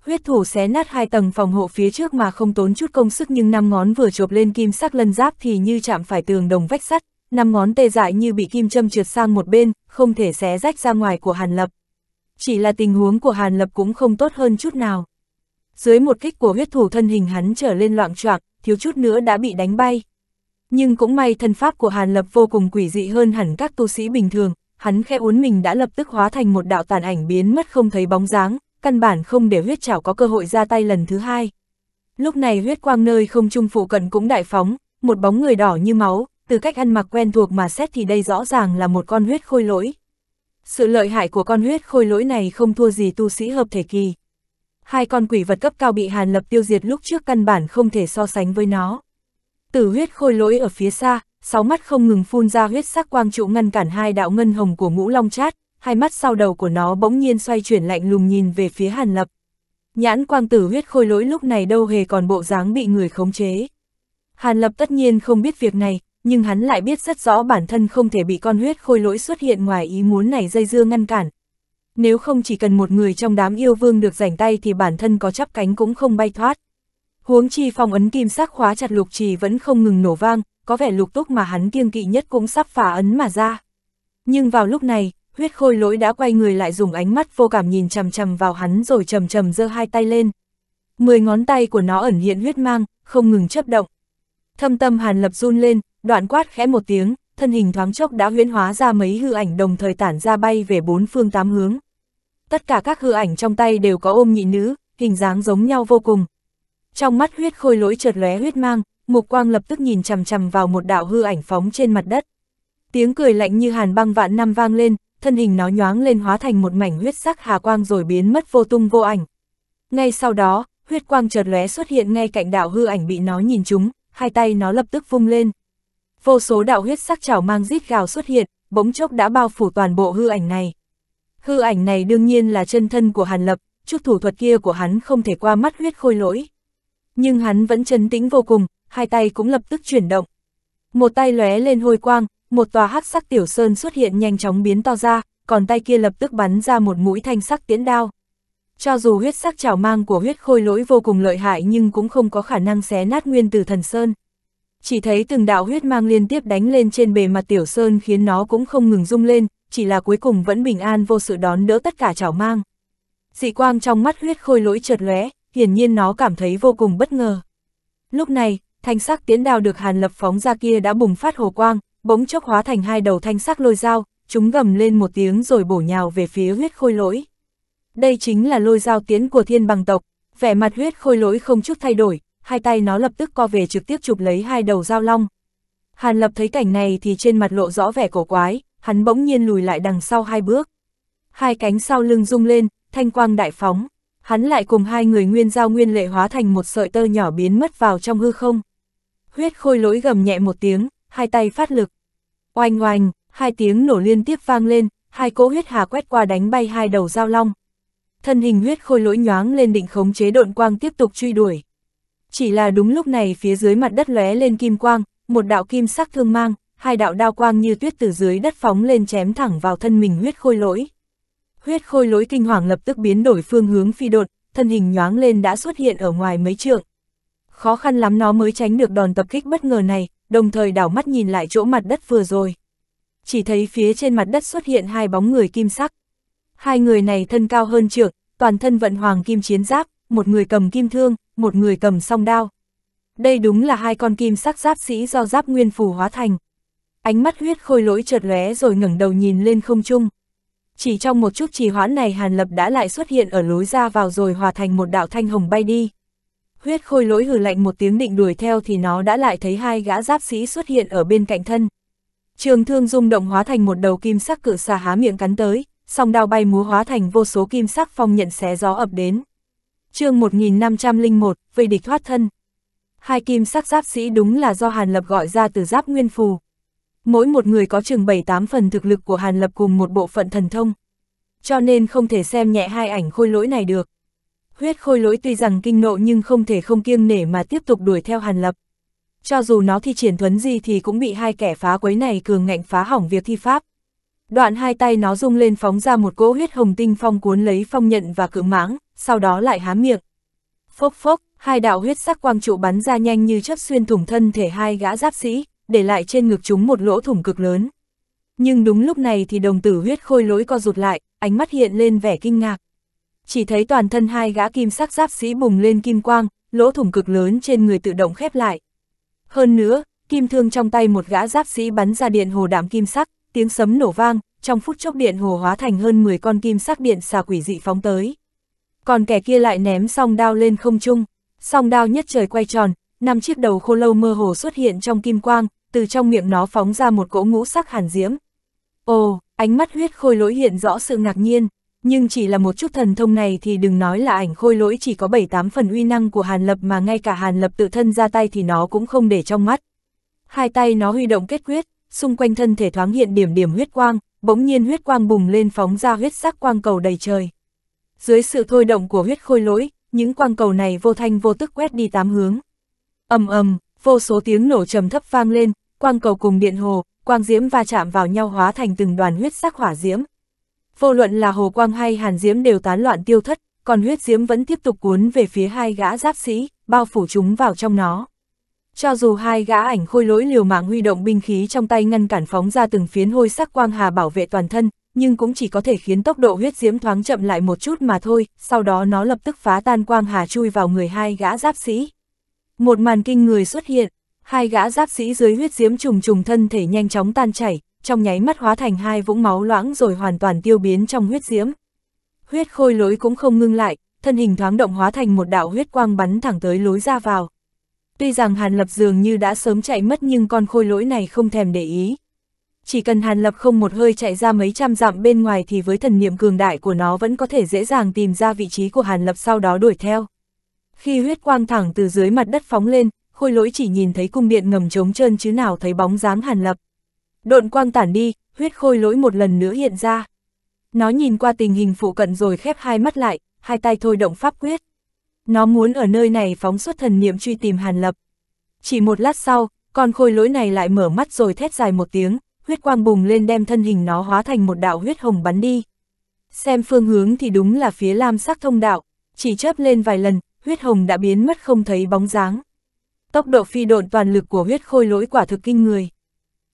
Huyết thủ xé nát hai tầng phòng hộ phía trước mà không tốn chút công sức nhưng năm ngón vừa chộp lên kim sắc lân giáp thì như chạm phải tường đồng vách sắt, năm ngón tê dại như bị kim châm trượt sang một bên, không thể xé rách ra ngoài của Hàn Lập. Chỉ là tình huống của Hàn Lập cũng không tốt hơn chút nào. Dưới một kích của huyết thủ thân hình hắn trở lên loạn choạc, thiếu chút nữa đã bị đánh bay. Nhưng cũng may thân pháp của Hàn Lập vô cùng quỷ dị hơn hẳn các tu sĩ bình thường, hắn khẽ uốn mình đã lập tức hóa thành một đạo tàn ảnh biến mất không thấy bóng dáng, căn bản không để huyết chảo có cơ hội ra tay lần thứ hai. Lúc này huyết quang nơi không trung phụ cận cũng đại phóng, một bóng người đỏ như máu, từ cách ăn mặc quen thuộc mà xét thì đây rõ ràng là một con huyết khôi lỗi. Sự lợi hại của con huyết khôi lỗi này không thua gì tu sĩ hợp thể kỳ. Hai con quỷ vật cấp cao bị Hàn Lập tiêu diệt lúc trước căn bản không thể so sánh với nó. Tử huyết khôi lỗi ở phía xa, sáu mắt không ngừng phun ra huyết sắc quang trụ ngăn cản hai đạo ngân hồng của ngũ long chát, hai mắt sau đầu của nó bỗng nhiên xoay chuyển lạnh lùng nhìn về phía Hàn Lập. Nhãn quang tử huyết khôi lỗi lúc này đâu hề còn bộ dáng bị người khống chế. Hàn Lập tất nhiên không biết việc này, nhưng hắn lại biết rất rõ bản thân không thể bị con huyết khôi lỗi xuất hiện ngoài ý muốn này dây dưa ngăn cản. Nếu không chỉ cần một người trong đám yêu vương được rảnh tay thì bản thân có chắp cánh cũng không bay thoát. Huống chi phong ấn kim sắc khóa chặt lục trì vẫn không ngừng nổ vang, có vẻ lục túc mà hắn kiêng kỵ nhất cũng sắp phá ấn mà ra. Nhưng vào lúc này, huyết khôi lỗi đã quay người lại dùng ánh mắt vô cảm nhìn chầm chầm vào hắn rồi chầm chầm giơ hai tay lên. Mười ngón tay của nó ẩn hiện huyết mang, không ngừng chấp động. Thâm tâm Hàn Lập run lên, đoạn quát khẽ một tiếng, thân hình thoáng chốc đã huyễn hóa ra mấy hư ảnh đồng thời tản ra bay về bốn phương tám hướng. Tất cả các hư ảnh trong tay đều có ôm nhị nữ, hình dáng giống nhau vô cùng. Trong mắt huyết khôi lỗi chợt lóe huyết mang, mục quang lập tức nhìn chằm chằm vào một đạo hư ảnh phóng trên mặt đất. Tiếng cười lạnh như hàn băng vạn năm vang lên, thân hình nó nhoáng lên hóa thành một mảnh huyết sắc hà quang rồi biến mất vô tung vô ảnh. Ngay sau đó, huyết quang chợt lóe xuất hiện ngay cạnh đạo hư ảnh bị nó nhìn trúng, hai tay nó lập tức vung lên. Vô số đạo huyết sắc chảo mang rít gào xuất hiện, bỗng chốc đã bao phủ toàn bộ hư ảnh này. Hư ảnh này đương nhiên là chân thân của Hàn Lập, chút thủ thuật kia của hắn không thể qua mắt huyết khôi lỗi. Nhưng hắn vẫn trấn tĩnh vô cùng, hai tay cũng lập tức chuyển động. Một tay lóe lên hôi quang, một tòa hắc sắc tiểu sơn xuất hiện nhanh chóng biến to ra, còn tay kia lập tức bắn ra một mũi thanh sắc tiễn đao. Cho dù huyết sắc trào mang của huyết khôi lỗi vô cùng lợi hại nhưng cũng không có khả năng xé nát nguyên từ thần sơn. Chỉ thấy từng đạo huyết mang liên tiếp đánh lên trên bề mặt tiểu sơn khiến nó cũng không ngừng rung lên, chỉ là cuối cùng vẫn bình an vô sự đón đỡ tất cả trào mang. Dị quang trong mắt huyết khôi lỗi chợt lóe, hiển nhiên nó cảm thấy vô cùng bất ngờ. Lúc này, thanh sắc tiến đào được Hàn Lập phóng ra kia đã bùng phát hồ quang, bỗng chốc hóa thành hai đầu thanh sắc lôi dao, chúng gầm lên một tiếng rồi bổ nhào về phía huyết khôi lỗi. Đây chính là lôi dao tiến của thiên bằng tộc, vẻ mặt huyết khôi lỗi không chút thay đổi, hai tay nó lập tức co về trực tiếp chụp lấy hai đầu dao long. Hàn lập thấy cảnh này thì trên mặt lộ rõ vẻ cổ quái, hắn bỗng nhiên lùi lại đằng sau hai bước. Hai cánh sau lưng rung lên, thanh quang đại phóng, hắn lại cùng hai người nguyên giao nguyên lệ hóa thành một sợi tơ nhỏ biến mất vào trong hư không. Huyết khôi lỗi gầm nhẹ một tiếng, hai tay phát lực. Oanh oanh, hai tiếng nổ liên tiếp vang lên, hai cỗ huyết hà quét qua đánh bay hai đầu dao long thân hình huyết khôi lỗi nhoáng lên định khống chế độn quang tiếp tục truy đuổi. Chỉ là đúng lúc này phía dưới mặt đất lóe lên kim quang, một đạo kim sắc thương mang, hai đạo đao quang như tuyết từ dưới đất phóng lên chém thẳng vào thân mình huyết khôi lỗi. Huyết khôi lỗi kinh hoàng lập tức biến đổi phương hướng phi đột, thân hình nhoáng lên đã xuất hiện ở ngoài mấy trượng. Khó khăn lắm nó mới tránh được đòn tập kích bất ngờ này, đồng thời đảo mắt nhìn lại chỗ mặt đất vừa rồi. Chỉ thấy phía trên mặt đất xuất hiện hai bóng người kim sắc. Hai người này thân cao hơn trượng, toàn thân vận hoàng kim chiến giáp, một người cầm kim thương, một người cầm song đao. Đây đúng là hai con kim sắc giáp sĩ do giáp nguyên phù hóa thành. Ánh mắt huyết khôi lỗi chợt lóe rồi ngẩng đầu nhìn lên không trung. Chỉ trong một chút trì hoãn này Hàn Lập đã lại xuất hiện ở lối ra vào rồi hòa thành một đạo thanh hồng bay đi. Huyết khôi lỗi hừ lạnh một tiếng định đuổi theo thì nó đã lại thấy hai gã giáp sĩ xuất hiện ở bên cạnh thân. Trường thương rung động hóa thành một đầu kim sắc cự xà há miệng cắn tới, song đao bay múa hóa thành vô số kim sắc phong nhận xé gió ập đến. chương 1501, vây địch thoát thân. Hai kim sắc giáp sĩ đúng là do Hàn Lập gọi ra từ giáp nguyên phù. Mỗi một người có chừng 7-8 phần thực lực của Hàn Lập cùng một bộ phận thần thông. Cho nên không thể xem nhẹ hai ảnh khôi lỗi này được. Huyết khôi lỗi tuy rằng kinh nộ nhưng không thể không kiêng nể mà tiếp tục đuổi theo Hàn Lập. Cho dù nó thi triển thuấn gì thì cũng bị hai kẻ phá quấy này cường ngạnh phá hỏng việc thi pháp đoạn hai tay nó rung lên phóng ra một cỗ huyết hồng tinh phong cuốn lấy phong nhận và cự mãng, sau đó lại há miệng. Phốc phốc, hai đạo huyết sắc quang trụ bắn ra nhanh như chớp xuyên thủng thân thể hai gã giáp sĩ, để lại trên ngực chúng một lỗ thủng cực lớn. Nhưng đúng lúc này thì đồng tử huyết khôi lỗi co rụt lại, ánh mắt hiện lên vẻ kinh ngạc. Chỉ thấy toàn thân hai gã kim sắc giáp sĩ bùng lên kim quang, lỗ thủng cực lớn trên người tự động khép lại. Hơn nữa, kim thương trong tay một gã giáp sĩ bắn ra điện hồ đám kim sắc, tiếng sấm nổ vang, trong phút chốc điện hồ hóa thành hơn 10 con kim sắc điện xà quỷ dị phóng tới. Còn kẻ kia lại ném song đao lên không trung, song đao nhất trời quay tròn, năm chiếc đầu khô lâu mơ hồ xuất hiện trong kim quang, từ trong miệng nó phóng ra một cỗ ngũ sắc hàn diễm. Ồ, ánh mắt huyết khôi lỗi hiện rõ sự ngạc nhiên, nhưng chỉ là một chút thần thông này thì đừng nói là ảnh khôi lỗi chỉ có 7-8 phần uy năng của Hàn Lập mà ngay cả Hàn Lập tự thân ra tay thì nó cũng không để trong mắt. Hai tay nó huy động kết quyết, xung quanh thân thể thoáng hiện điểm điểm huyết quang, bỗng nhiên huyết quang bùng lên phóng ra huyết sắc quang cầu đầy trời. Dưới sự thôi động của huyết khôi lỗi, những quang cầu này vô thanh vô tức quét đi tám hướng. ầm ầm, vô số tiếng nổ trầm thấp vang lên, quang cầu cùng điện hồ, quang diễm va chạm vào nhau hóa thành từng đoàn huyết sắc hỏa diễm. Vô luận là hồ quang hay hàn diễm đều tán loạn tiêu thất, còn huyết diễm vẫn tiếp tục cuốn về phía hai gã giáp sĩ, bao phủ chúng vào trong nó. Cho dù hai gã ảnh khôi lỗi liều mạng huy động binh khí trong tay ngăn cản phóng ra từng phiến hôi sắc quang hà bảo vệ toàn thân, nhưng cũng chỉ có thể khiến tốc độ huyết diễm thoáng chậm lại một chút mà thôi, sau đó nó lập tức phá tan quang hà chui vào người hai gã giáp sĩ. Một màn kinh người xuất hiện, hai gã giáp sĩ dưới huyết diễm trùng trùng thân thể nhanh chóng tan chảy, trong nháy mắt hóa thành hai vũng máu loãng rồi hoàn toàn tiêu biến trong huyết diễm. Huyết khôi lỗi cũng không ngưng lại, thân hình thoáng động hóa thành một đạo huyết quang bắn thẳng tới lối ra vào. Tuy rằng Hàn Lập dường như đã sớm chạy mất nhưng con khôi lỗi này không thèm để ý. Chỉ cần Hàn Lập không một hơi chạy ra mấy trăm dặm bên ngoài thì với thần niệm cường đại của nó vẫn có thể dễ dàng tìm ra vị trí của Hàn Lập sau đó đuổi theo. Khi huyết quang thẳng từ dưới mặt đất phóng lên, khôi lỗi chỉ nhìn thấy cung điện ngầm trống trơn chứ nào thấy bóng dáng Hàn Lập. Độn quang tản đi, huyết khôi lỗi một lần nữa hiện ra. Nó nhìn qua tình hình phụ cận rồi khép hai mắt lại, hai tay thôi động pháp quyết. Nó muốn ở nơi này phóng xuất thần niệm truy tìm Hàn Lập. Chỉ một lát sau, con khôi lỗi này lại mở mắt rồi thét dài một tiếng, huyết quang bùng lên đem thân hình nó hóa thành một đạo huyết hồng bắn đi. Xem phương hướng thì đúng là phía lam sắc thông đạo, chỉ chớp lên vài lần, huyết hồng đã biến mất không thấy bóng dáng. Tốc độ phi độn toàn lực của huyết khôi lỗi quả thực kinh người.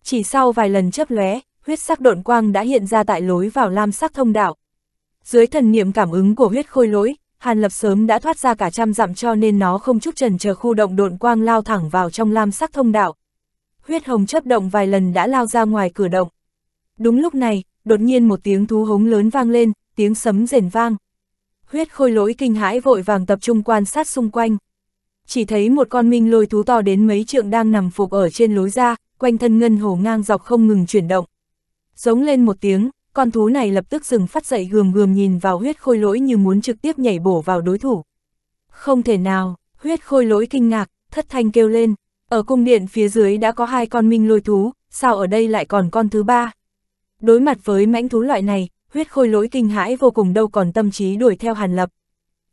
Chỉ sau vài lần chớp lóe, huyết sắc độn quang đã hiện ra tại lối vào lam sắc thông đạo. Dưới thần niệm cảm ứng của huyết khôi lỗi, Hàn Lập sớm đã thoát ra cả trăm dặm cho nên nó không chút trần chờ khu động độn quang lao thẳng vào trong lam sắc thông đạo. Huyết hồng chấp động vài lần đã lao ra ngoài cửa động. Đúng lúc này, đột nhiên một tiếng thú hống lớn vang lên, tiếng sấm rền vang. Huyết khôi lỗi kinh hãi vội vàng tập trung quan sát xung quanh. Chỉ thấy một con minh lôi thú to đến mấy trượng đang nằm phục ở trên lối ra, quanh thân ngân hồ ngang dọc không ngừng chuyển động. Giống lên một tiếng, con thú này lập tức dừng phát dậy gườm gườm nhìn vào huyết khôi lỗi như muốn trực tiếp nhảy bổ vào đối thủ. Không thể nào, huyết khôi lỗi kinh ngạc, thất thanh kêu lên, ở cung điện phía dưới đã có hai con minh lôi thú, sao ở đây lại còn con thứ ba? Đối mặt với mãnh thú loại này, huyết khôi lỗi kinh hãi vô cùng đâu còn tâm trí đuổi theo hàn lập.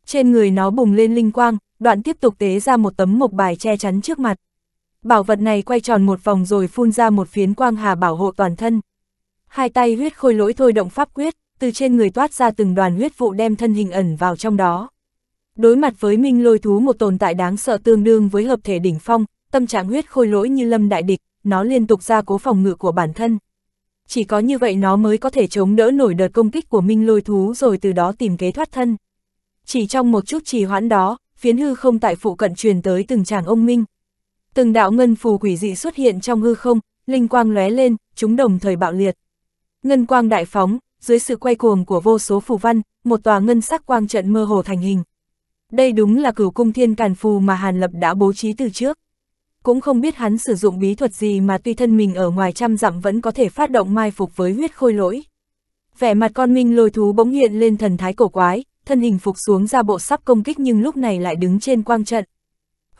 Trên người nó bùng lên linh quang, đoạn tiếp tục tế ra một tấm mộc bài che chắn trước mặt. Bảo vật này quay tròn một vòng rồi phun ra một phiến quang hà bảo hộ toàn thân, Hai tay huyết khôi lỗi thôi động pháp quyết, từ trên người toát ra từng đoàn huyết vụ đem thân hình ẩn vào trong đó. Đối mặt với minh lôi thú một tồn tại đáng sợ tương đương với hợp thể đỉnh phong, tâm trạng huyết khôi lỗi như lâm đại địch, nó liên tục ra cố phòng ngự của bản thân. Chỉ có như vậy nó mới có thể chống đỡ nổi đợt công kích của minh lôi thú rồi từ đó tìm kế thoát thân. Chỉ trong một chút trì hoãn đó, phiến hư không tại phụ cận truyền tới từng chàng ông minh. Từng đạo ngân phù quỷ dị xuất hiện trong hư không, linh quang lóe lên, chúng đồng thời bạo liệt. Ngân quang đại phóng, dưới sự quay cuồng của vô số phù văn, một tòa ngân sắc quang trận mơ hồ thành hình. Đây đúng là cửu cung thiên càn phù mà Hàn Lập đã bố trí từ trước. Cũng không biết hắn sử dụng bí thuật gì mà tuy thân mình ở ngoài trăm dặm vẫn có thể phát động mai phục với huyết khôi lỗi. Vẻ mặt con minh lôi thú bỗng hiện lên thần thái cổ quái, thân hình phục xuống ra bộ sắp công kích nhưng lúc này lại đứng trên quang trận.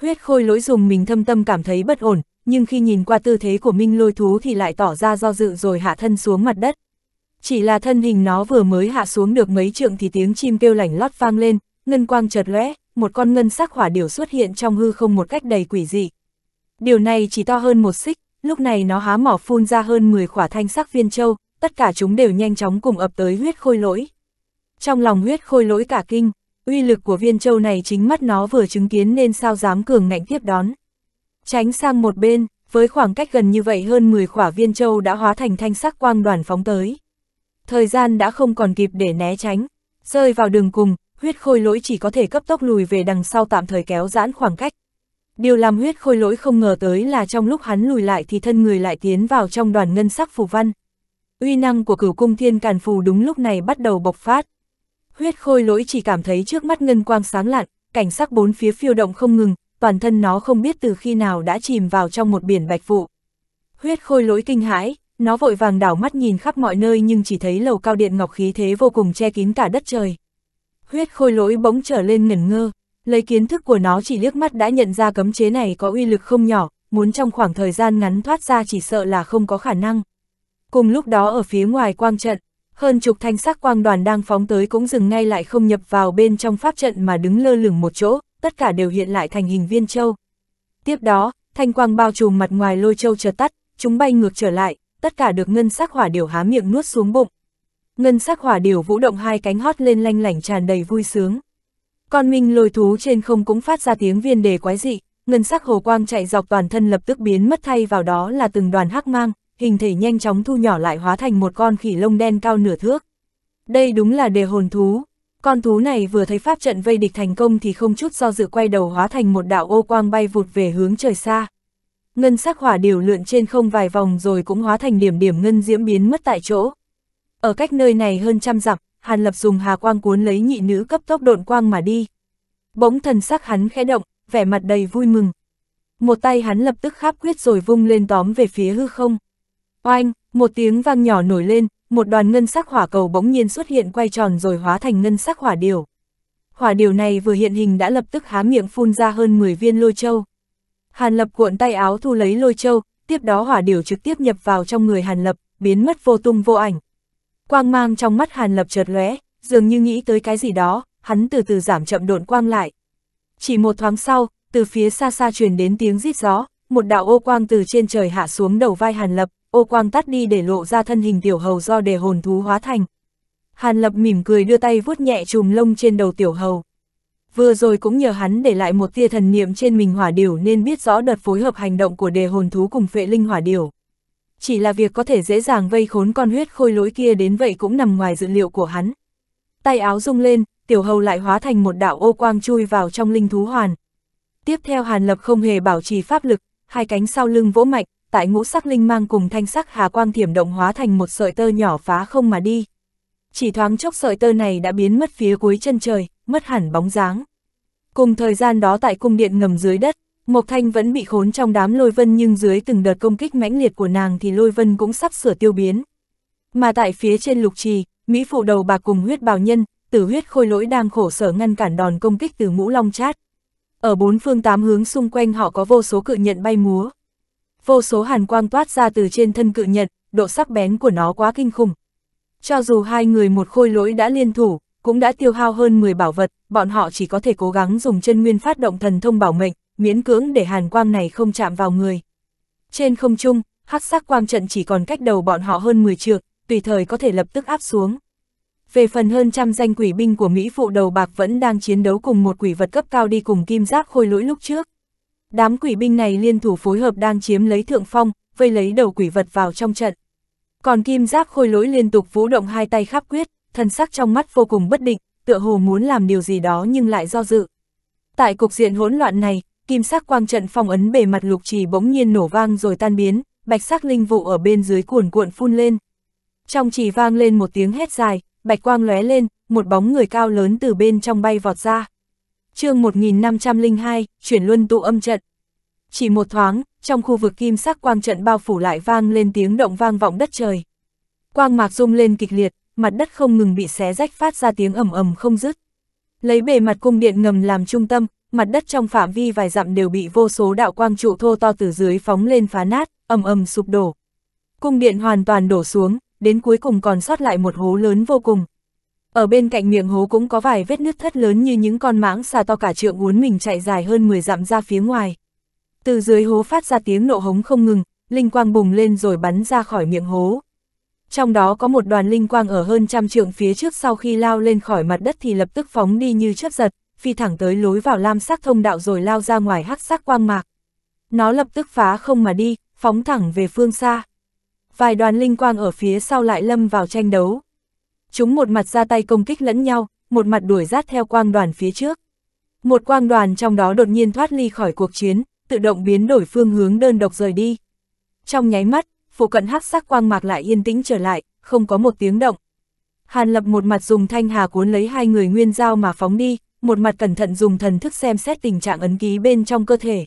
Huyết khôi lỗi dùng mình thâm tâm cảm thấy bất ổn, nhưng khi nhìn qua tư thế của minh lôi thú thì lại tỏ ra do dự rồi hạ thân xuống mặt đất. Chỉ là thân hình nó vừa mới hạ xuống được mấy trượng thì tiếng chim kêu lảnh lót vang lên, ngân quang chợt lóe, một con ngân sắc hỏa điểu xuất hiện trong hư không một cách đầy quỷ dị. Điều này chỉ to hơn một xích, lúc này nó há mỏ phun ra hơn 10 khỏa thanh sắc viên châu, tất cả chúng đều nhanh chóng cùng ập tới huyết khôi lỗi. Trong lòng huyết khôi lỗi cả kinh, uy lực của viên châu này chính mắt nó vừa chứng kiến nên sao dám cường ngạnh tiếp đón. Tránh sang một bên, với khoảng cách gần như vậy hơn 10 khỏa viên châu đã hóa thành thanh sắc quang đoàn phóng tới. Thời gian đã không còn kịp để né tránh, rơi vào đường cùng, huyết khôi lỗi chỉ có thể cấp tốc lùi về đằng sau tạm thời kéo giãn khoảng cách. Điều làm huyết khôi lỗi không ngờ tới là trong lúc hắn lùi lại thì thân người lại tiến vào trong đoàn ngân sắc phù văn. Uy năng của cửu cung thiên càn phù đúng lúc này bắt đầu bộc phát. Huyết khôi lỗi chỉ cảm thấy trước mắt ngân quang sáng lạn, cảnh sắc bốn phía phiêu động không ngừng, toàn thân nó không biết từ khi nào đã chìm vào trong một biển bạch vụ. Huyết khôi lỗi kinh hãi, nó vội vàng đảo mắt nhìn khắp mọi nơi nhưng chỉ thấy lầu cao điện ngọc khí thế vô cùng che kín cả đất trời. Huyết khôi lỗi bỗng trở lên ngẩn ngơ, lấy kiến thức của nó chỉ liếc mắt đã nhận ra cấm chế này có uy lực không nhỏ, muốn trong khoảng thời gian ngắn thoát ra chỉ sợ là không có khả năng. Cùng lúc đó ở phía ngoài quang trận, hơn chục thanh sắc quang đoàn đang phóng tới cũng dừng ngay lại không nhập vào bên trong pháp trận mà đứng lơ lửng một chỗ, tất cả đều hiện lại thành hình viên châu. Tiếp đó, thanh quang bao trùm mặt ngoài lôi châu chợt tắt, chúng bay ngược trở lại, tất cả được ngân sắc hỏa điểu há miệng nuốt xuống bụng. Ngân sắc hỏa điểu vũ động hai cánh hót lên lanh lảnh tràn đầy vui sướng. Con minh lôi thú trên không cũng phát ra tiếng viên đề quái dị, ngân sắc hồ quang chạy dọc toàn thân lập tức biến mất thay vào đó là từng đoàn hắc mang, hình thể nhanh chóng thu nhỏ lại hóa thành một con khỉ lông đen cao nửa thước. Đây đúng là đề hồn thú, con thú này vừa thấy pháp trận vây địch thành công thì không chút do dự quay đầu hóa thành một đạo ô quang bay vụt về hướng trời xa. Ngân sắc hỏa điều lượn trên không vài vòng rồi cũng hóa thành điểm điểm ngân diễm biến mất tại chỗ. Ở cách nơi này hơn trăm dặm, Hàn Lập dùng hà quang cuốn lấy nhị nữ cấp tốc độn quang mà đi. Bỗng thần sắc hắn khẽ động, vẻ mặt đầy vui mừng. Một tay hắn lập tức kháp quyết rồi vung lên tóm về phía hư không. Oanh, một tiếng vang nhỏ nổi lên, một đoàn ngân sắc hỏa cầu bỗng nhiên xuất hiện quay tròn rồi hóa thành ngân sắc hỏa điều. Hỏa điều này vừa hiện hình đã lập tức há miệng phun ra hơn 10 viên lôi châu. Hàn Lập cuộn tay áo thu lấy lôi châu, tiếp đó hỏa điều trực tiếp nhập vào trong người Hàn Lập, biến mất vô tung vô ảnh. Quang mang trong mắt Hàn Lập chợt lóe, dường như nghĩ tới cái gì đó, hắn từ từ giảm chậm độn quang lại. Chỉ một thoáng sau, từ phía xa xa truyền đến tiếng rít gió, một đạo ô quang từ trên trời hạ xuống đầu vai Hàn Lập ô quang tắt đi để lộ ra thân hình tiểu hầu do đề hồn thú hóa thành. Hàn Lập mỉm cười đưa tay vuốt nhẹ chùm lông trên đầu tiểu hầu. Vừa rồi cũng nhờ hắn để lại một tia thần niệm trên mình hỏa điểu nên biết rõ đợt phối hợp hành động của đề hồn thú cùng phệ linh hỏa điểu. Chỉ là việc có thể dễ dàng vây khốn con huyết khôi lỗi kia đến vậy cũng nằm ngoài dự liệu của hắn. Tay áo rung lên, tiểu hầu lại hóa thành một đạo ô quang chui vào trong linh thú hoàn. Tiếp theo Hàn Lập không hề bảo trì pháp lực, hai cánh sau lưng vỗ mạnh tại ngũ sắc linh mang cùng thanh sắc hà quang thiểm động hóa thành một sợi tơ nhỏ phá không mà đi. Chỉ thoáng chốc sợi tơ này đã biến mất phía cuối chân trời, mất hẳn bóng dáng. Cùng thời gian đó tại cung điện ngầm dưới đất, Mộc Thanh vẫn bị khốn trong đám lôi vân nhưng dưới từng đợt công kích mãnh liệt của nàng thì lôi vân cũng sắp sửa tiêu biến. Mà tại phía trên lục trì, Mỹ phụ đầu bạc cùng huyết bào nhân, tử huyết khôi lỗi đang khổ sở ngăn cản đòn công kích từ mũ long chát. Ở bốn phương tám hướng xung quanh họ có vô số cự nhận bay múa, vô số hàn quang toát ra từ trên thân cự nhật, độ sắc bén của nó quá kinh khủng. Cho dù hai người một khôi lỗi đã liên thủ, cũng đã tiêu hao hơn 10 bảo vật, bọn họ chỉ có thể cố gắng dùng chân nguyên phát động thần thông bảo mệnh, miễn cưỡng để hàn quang này không chạm vào người. Trên không trung, hắc sắc quang trận chỉ còn cách đầu bọn họ hơn 10 trượng, tùy thời có thể lập tức áp xuống. Về phần hơn trăm danh quỷ binh của Mỹ phụ đầu bạc vẫn đang chiến đấu cùng một quỷ vật cấp cao đi cùng kim giác khôi lỗi lúc trước. Đám quỷ binh này liên thủ phối hợp đang chiếm lấy thượng phong, vây lấy đầu quỷ vật vào trong trận. Còn kim giáp khôi lỗi liên tục vũ động hai tay khắp quyết, thân sắc trong mắt vô cùng bất định, tựa hồ muốn làm điều gì đó nhưng lại do dự. Tại cục diện hỗn loạn này, kim sắc quang trận phong ấn bề mặt lục trì bỗng nhiên nổ vang rồi tan biến, bạch sắc linh vụ ở bên dưới cuồn cuộn phun lên. Trong trì vang lên một tiếng hét dài, bạch quang lóe lên, một bóng người cao lớn từ bên trong bay vọt ra chương 1502, chuyển luân tụ âm trận. Chỉ một thoáng, trong khu vực kim sắc quang trận bao phủ lại vang lên tiếng động vang vọng đất trời. Quang mạc rung lên kịch liệt, mặt đất không ngừng bị xé rách phát ra tiếng ầm ầm không dứt. Lấy bề mặt cung điện ngầm làm trung tâm, mặt đất trong phạm vi vài dặm đều bị vô số đạo quang trụ thô to từ dưới phóng lên phá nát, ầm ầm sụp đổ. Cung điện hoàn toàn đổ xuống, đến cuối cùng còn sót lại một hố lớn vô cùng, ở bên cạnh miệng hố cũng có vài vết nứt thất lớn như những con mãng xà to cả trượng uốn mình chạy dài hơn 10 dặm ra phía ngoài. Từ dưới hố phát ra tiếng nộ hống không ngừng, linh quang bùng lên rồi bắn ra khỏi miệng hố. Trong đó có một đoàn linh quang ở hơn trăm trượng phía trước sau khi lao lên khỏi mặt đất thì lập tức phóng đi như chớp giật, phi thẳng tới lối vào lam sắc thông đạo rồi lao ra ngoài hắc sắc quang mạc. Nó lập tức phá không mà đi, phóng thẳng về phương xa. Vài đoàn linh quang ở phía sau lại lâm vào tranh đấu. Chúng một mặt ra tay công kích lẫn nhau, một mặt đuổi rát theo quang đoàn phía trước. Một quang đoàn trong đó đột nhiên thoát ly khỏi cuộc chiến, tự động biến đổi phương hướng đơn độc rời đi. Trong nháy mắt, phụ cận hắc sắc quang mạc lại yên tĩnh trở lại, không có một tiếng động. Hàn Lập một mặt dùng thanh hà cuốn lấy hai người nguyên giao mà phóng đi, một mặt cẩn thận dùng thần thức xem xét tình trạng ấn ký bên trong cơ thể.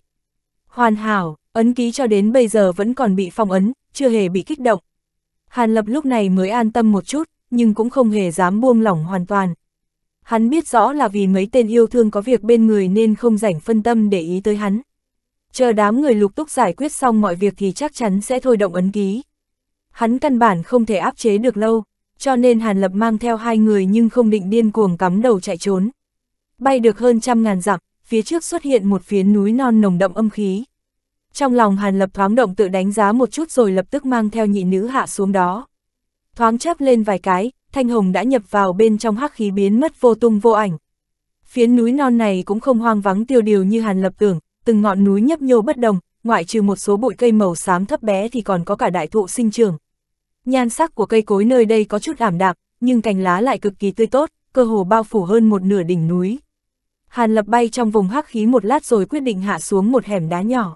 Hoàn hảo, ấn ký cho đến bây giờ vẫn còn bị phong ấn, chưa hề bị kích động. Hàn Lập lúc này mới an tâm một chút, nhưng cũng không hề dám buông lỏng hoàn toàn. Hắn biết rõ là vì mấy tên yêu thương có việc bên người nên không rảnh phân tâm để ý tới hắn. Chờ đám người lục túc giải quyết xong mọi việc thì chắc chắn sẽ thôi động ấn ký. Hắn căn bản không thể áp chế được lâu, cho nên Hàn Lập mang theo hai người nhưng không định điên cuồng cắm đầu chạy trốn. Bay được hơn trăm ngàn dặm, phía trước xuất hiện một phiến núi non nồng đậm âm khí. Trong lòng Hàn Lập thoáng động tự đánh giá một chút rồi lập tức mang theo nhị nữ hạ xuống đó thoáng chớp lên vài cái, thanh hồng đã nhập vào bên trong hắc khí biến mất vô tung vô ảnh. Phiến núi non này cũng không hoang vắng tiêu điều như Hàn Lập tưởng, từng ngọn núi nhấp nhô bất đồng, ngoại trừ một số bụi cây màu xám thấp bé thì còn có cả đại thụ sinh trưởng. Nhan sắc của cây cối nơi đây có chút ảm đạm, nhưng cành lá lại cực kỳ tươi tốt, cơ hồ bao phủ hơn một nửa đỉnh núi. Hàn Lập bay trong vùng hắc khí một lát rồi quyết định hạ xuống một hẻm đá nhỏ.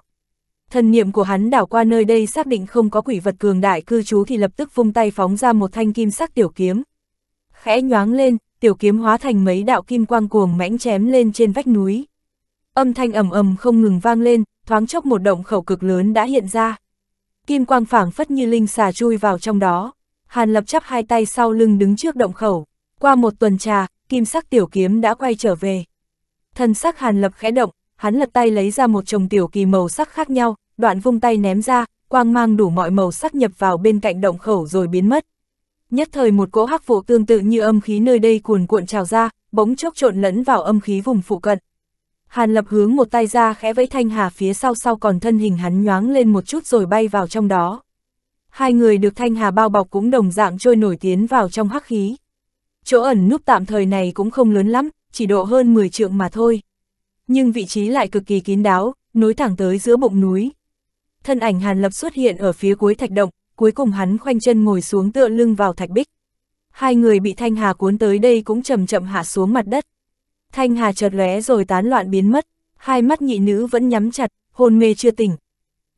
Thần niệm của hắn đảo qua nơi đây xác định không có quỷ vật cường đại cư trú thì lập tức vung tay phóng ra một thanh kim sắc tiểu kiếm. Khẽ nhoáng lên, tiểu kiếm hóa thành mấy đạo kim quang cuồng mãnh chém lên trên vách núi. Âm thanh ầm ầm không ngừng vang lên, thoáng chốc một động khẩu cực lớn đã hiện ra. Kim quang phảng phất như linh xà chui vào trong đó. Hàn lập chắp hai tay sau lưng đứng trước động khẩu. Qua một tuần trà, kim sắc tiểu kiếm đã quay trở về. Thần sắc hàn lập khẽ động, hắn lật tay lấy ra một chồng tiểu kỳ màu sắc khác nhau, đoạn vung tay ném ra, quang mang đủ mọi màu sắc nhập vào bên cạnh động khẩu rồi biến mất. Nhất thời một cỗ hắc vụ tương tự như âm khí nơi đây cuồn cuộn trào ra, bỗng chốc trộn lẫn vào âm khí vùng phụ cận. Hàn lập hướng một tay ra khẽ vẫy thanh hà phía sau sau còn thân hình hắn nhoáng lên một chút rồi bay vào trong đó. Hai người được thanh hà bao bọc cũng đồng dạng trôi nổi tiến vào trong hắc khí. Chỗ ẩn núp tạm thời này cũng không lớn lắm, chỉ độ hơn 10 trượng mà thôi nhưng vị trí lại cực kỳ kín đáo, nối thẳng tới giữa bụng núi. Thân ảnh Hàn Lập xuất hiện ở phía cuối thạch động, cuối cùng hắn khoanh chân ngồi xuống tựa lưng vào thạch bích. Hai người bị Thanh Hà cuốn tới đây cũng chậm chậm hạ xuống mặt đất. Thanh Hà chợt lóe rồi tán loạn biến mất, hai mắt nhị nữ vẫn nhắm chặt, hôn mê chưa tỉnh.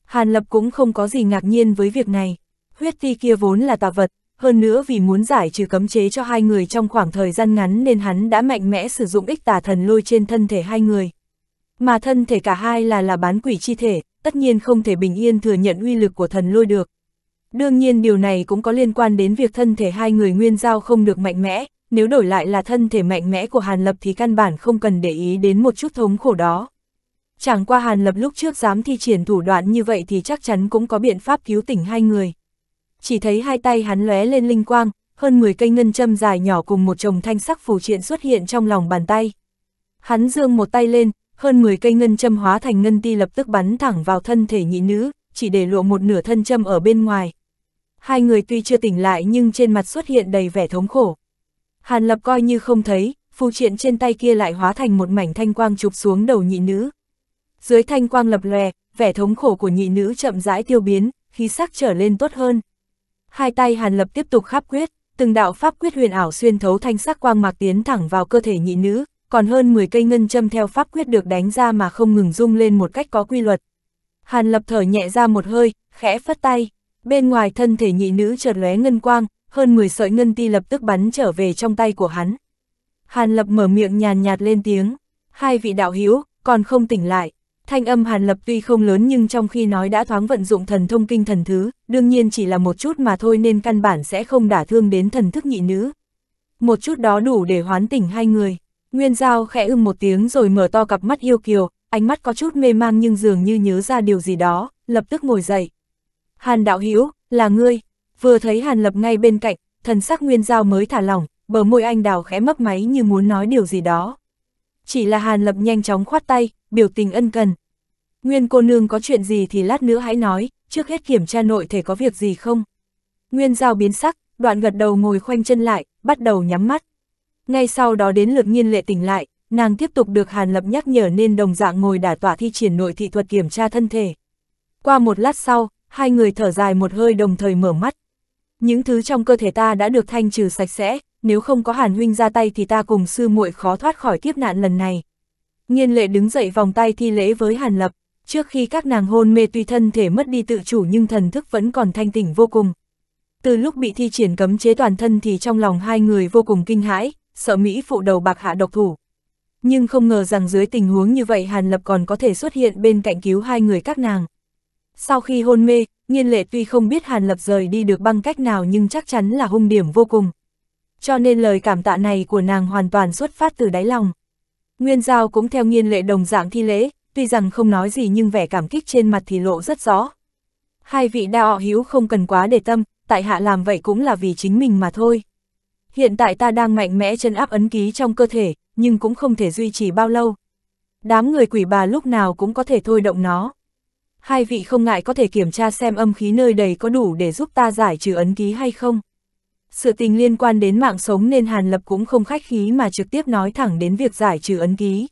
Hàn Lập cũng không có gì ngạc nhiên với việc này. Huyết thi kia vốn là tà vật, hơn nữa vì muốn giải trừ cấm chế cho hai người trong khoảng thời gian ngắn nên hắn đã mạnh mẽ sử dụng ích tà thần lôi trên thân thể hai người. Mà thân thể cả hai là là bán quỷ chi thể, tất nhiên không thể bình yên thừa nhận uy lực của thần lôi được. Đương nhiên điều này cũng có liên quan đến việc thân thể hai người nguyên giao không được mạnh mẽ, nếu đổi lại là thân thể mạnh mẽ của Hàn Lập thì căn bản không cần để ý đến một chút thống khổ đó. Chẳng qua Hàn Lập lúc trước dám thi triển thủ đoạn như vậy thì chắc chắn cũng có biện pháp cứu tỉnh hai người. Chỉ thấy hai tay hắn lóe lên linh quang, hơn 10 cây ngân châm dài nhỏ cùng một chồng thanh sắc phù triện xuất hiện trong lòng bàn tay. Hắn dương một tay lên, hơn 10 cây ngân châm hóa thành ngân ti lập tức bắn thẳng vào thân thể nhị nữ, chỉ để lộ một nửa thân châm ở bên ngoài. Hai người tuy chưa tỉnh lại nhưng trên mặt xuất hiện đầy vẻ thống khổ. Hàn Lập coi như không thấy, phù triện trên tay kia lại hóa thành một mảnh thanh quang chụp xuống đầu nhị nữ. Dưới thanh quang lập lè vẻ thống khổ của nhị nữ chậm rãi tiêu biến, khí sắc trở lên tốt hơn. Hai tay Hàn Lập tiếp tục khắp quyết, từng đạo pháp quyết huyền ảo xuyên thấu thanh sắc quang mạc tiến thẳng vào cơ thể nhị nữ, còn hơn 10 cây ngân châm theo pháp quyết được đánh ra mà không ngừng rung lên một cách có quy luật. Hàn lập thở nhẹ ra một hơi, khẽ phất tay, bên ngoài thân thể nhị nữ chợt lóe ngân quang, hơn 10 sợi ngân ti lập tức bắn trở về trong tay của hắn. Hàn lập mở miệng nhàn nhạt lên tiếng, hai vị đạo hữu còn không tỉnh lại. Thanh âm Hàn Lập tuy không lớn nhưng trong khi nói đã thoáng vận dụng thần thông kinh thần thứ, đương nhiên chỉ là một chút mà thôi nên căn bản sẽ không đả thương đến thần thức nhị nữ. Một chút đó đủ để hoán tỉnh hai người. Nguyên Giao khẽ ưm một tiếng rồi mở to cặp mắt yêu kiều, ánh mắt có chút mê mang nhưng dường như nhớ ra điều gì đó, lập tức ngồi dậy. Hàn đạo Hữu là ngươi, vừa thấy Hàn lập ngay bên cạnh, thần sắc Nguyên Giao mới thả lỏng, bờ môi anh đào khẽ mấp máy như muốn nói điều gì đó. Chỉ là Hàn lập nhanh chóng khoát tay, biểu tình ân cần. Nguyên cô nương có chuyện gì thì lát nữa hãy nói, trước hết kiểm tra nội thể có việc gì không. Nguyên Giao biến sắc, đoạn gật đầu ngồi khoanh chân lại, bắt đầu nhắm mắt. Ngay sau đó đến lượt nghiên lệ tỉnh lại, nàng tiếp tục được Hàn Lập nhắc nhở nên đồng dạng ngồi đả tỏa thi triển nội thị thuật kiểm tra thân thể. Qua một lát sau, hai người thở dài một hơi đồng thời mở mắt. Những thứ trong cơ thể ta đã được thanh trừ sạch sẽ, nếu không có Hàn Huynh ra tay thì ta cùng sư muội khó thoát khỏi kiếp nạn lần này. Nghiên lệ đứng dậy vòng tay thi lễ với Hàn Lập, trước khi các nàng hôn mê tuy thân thể mất đi tự chủ nhưng thần thức vẫn còn thanh tỉnh vô cùng. Từ lúc bị thi triển cấm chế toàn thân thì trong lòng hai người vô cùng kinh hãi, sợ Mỹ phụ đầu bạc hạ độc thủ. Nhưng không ngờ rằng dưới tình huống như vậy Hàn Lập còn có thể xuất hiện bên cạnh cứu hai người các nàng. Sau khi hôn mê, nghiên lệ tuy không biết Hàn Lập rời đi được bằng cách nào nhưng chắc chắn là hung điểm vô cùng. Cho nên lời cảm tạ này của nàng hoàn toàn xuất phát từ đáy lòng. Nguyên Giao cũng theo nghiên lệ đồng dạng thi lễ, tuy rằng không nói gì nhưng vẻ cảm kích trên mặt thì lộ rất rõ. Hai vị đạo hữu không cần quá để tâm, tại hạ làm vậy cũng là vì chính mình mà thôi hiện tại ta đang mạnh mẽ chân áp ấn ký trong cơ thể, nhưng cũng không thể duy trì bao lâu. Đám người quỷ bà lúc nào cũng có thể thôi động nó. Hai vị không ngại có thể kiểm tra xem âm khí nơi đầy có đủ để giúp ta giải trừ ấn ký hay không. Sự tình liên quan đến mạng sống nên Hàn Lập cũng không khách khí mà trực tiếp nói thẳng đến việc giải trừ ấn ký.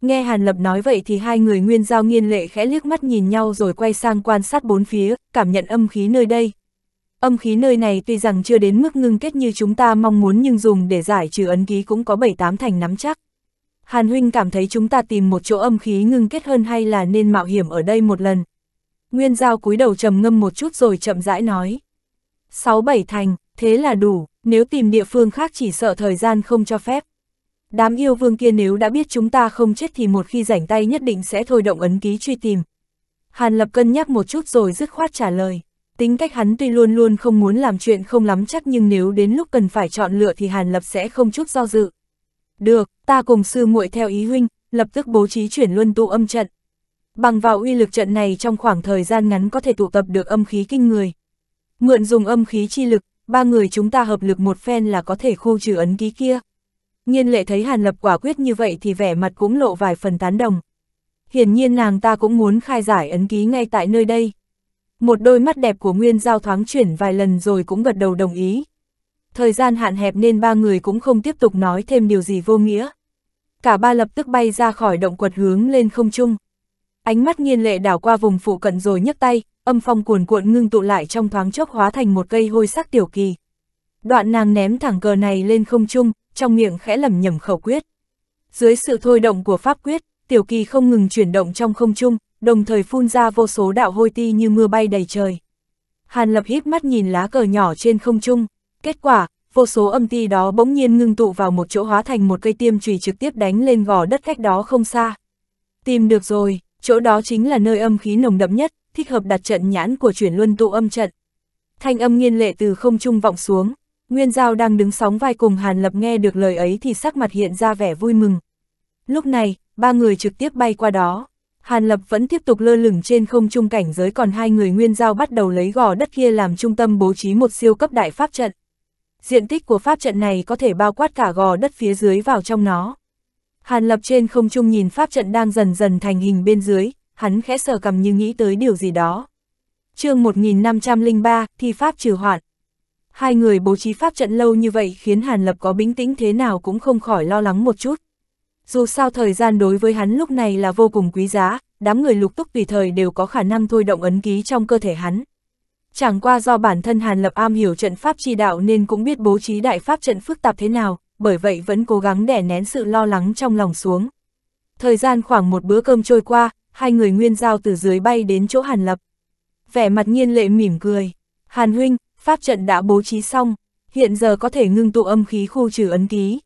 Nghe Hàn Lập nói vậy thì hai người nguyên giao nghiên lệ khẽ liếc mắt nhìn nhau rồi quay sang quan sát bốn phía, cảm nhận âm khí nơi đây, Âm khí nơi này tuy rằng chưa đến mức ngưng kết như chúng ta mong muốn nhưng dùng để giải trừ ấn ký cũng có bảy tám thành nắm chắc. Hàn huynh cảm thấy chúng ta tìm một chỗ âm khí ngưng kết hơn hay là nên mạo hiểm ở đây một lần. Nguyên giao cúi đầu trầm ngâm một chút rồi chậm rãi nói. sáu bảy thành, thế là đủ, nếu tìm địa phương khác chỉ sợ thời gian không cho phép. Đám yêu vương kia nếu đã biết chúng ta không chết thì một khi rảnh tay nhất định sẽ thôi động ấn ký truy tìm. Hàn lập cân nhắc một chút rồi dứt khoát trả lời. Tính cách hắn tuy luôn luôn không muốn làm chuyện không lắm chắc nhưng nếu đến lúc cần phải chọn lựa thì Hàn Lập sẽ không chút do dự. Được, ta cùng sư muội theo ý huynh, lập tức bố trí chuyển luân tụ âm trận. Bằng vào uy lực trận này trong khoảng thời gian ngắn có thể tụ tập được âm khí kinh người. Mượn dùng âm khí chi lực, ba người chúng ta hợp lực một phen là có thể khu trừ ấn ký kia. Nhiên lệ thấy Hàn Lập quả quyết như vậy thì vẻ mặt cũng lộ vài phần tán đồng. Hiển nhiên nàng ta cũng muốn khai giải ấn ký ngay tại nơi đây một đôi mắt đẹp của Nguyên Giao thoáng chuyển vài lần rồi cũng gật đầu đồng ý. Thời gian hạn hẹp nên ba người cũng không tiếp tục nói thêm điều gì vô nghĩa. Cả ba lập tức bay ra khỏi động quật hướng lên không trung. Ánh mắt nghiên lệ đảo qua vùng phụ cận rồi nhấc tay, âm phong cuồn cuộn ngưng tụ lại trong thoáng chốc hóa thành một cây hôi sắc tiểu kỳ. Đoạn nàng ném thẳng cờ này lên không trung, trong miệng khẽ lẩm nhẩm khẩu quyết. Dưới sự thôi động của pháp quyết, tiểu kỳ không ngừng chuyển động trong không trung, đồng thời phun ra vô số đạo hôi ti như mưa bay đầy trời. Hàn Lập híp mắt nhìn lá cờ nhỏ trên không trung, kết quả, vô số âm ti đó bỗng nhiên ngưng tụ vào một chỗ hóa thành một cây tiêm chùy trực tiếp đánh lên gò đất cách đó không xa. Tìm được rồi, chỗ đó chính là nơi âm khí nồng đậm nhất, thích hợp đặt trận nhãn của chuyển luân tụ âm trận. Thanh âm nghiên lệ từ không trung vọng xuống, Nguyên Giao đang đứng sóng vai cùng Hàn Lập nghe được lời ấy thì sắc mặt hiện ra vẻ vui mừng. Lúc này, ba người trực tiếp bay qua đó. Hàn Lập vẫn tiếp tục lơ lửng trên không trung cảnh giới còn hai người nguyên giao bắt đầu lấy gò đất kia làm trung tâm bố trí một siêu cấp đại pháp trận. Diện tích của pháp trận này có thể bao quát cả gò đất phía dưới vào trong nó. Hàn Lập trên không trung nhìn pháp trận đang dần dần thành hình bên dưới, hắn khẽ sờ cầm như nghĩ tới điều gì đó. chương 1503, thi pháp trừ hoạn. Hai người bố trí pháp trận lâu như vậy khiến Hàn Lập có bĩnh tĩnh thế nào cũng không khỏi lo lắng một chút. Dù sao thời gian đối với hắn lúc này là vô cùng quý giá, đám người lục túc tùy thời đều có khả năng thôi động ấn ký trong cơ thể hắn. Chẳng qua do bản thân Hàn Lập am hiểu trận pháp chi đạo nên cũng biết bố trí đại pháp trận phức tạp thế nào, bởi vậy vẫn cố gắng đè nén sự lo lắng trong lòng xuống. Thời gian khoảng một bữa cơm trôi qua, hai người nguyên giao từ dưới bay đến chỗ Hàn Lập. Vẻ mặt nghiên lệ mỉm cười. Hàn huynh, pháp trận đã bố trí xong, hiện giờ có thể ngưng tụ âm khí khu trừ ấn ký.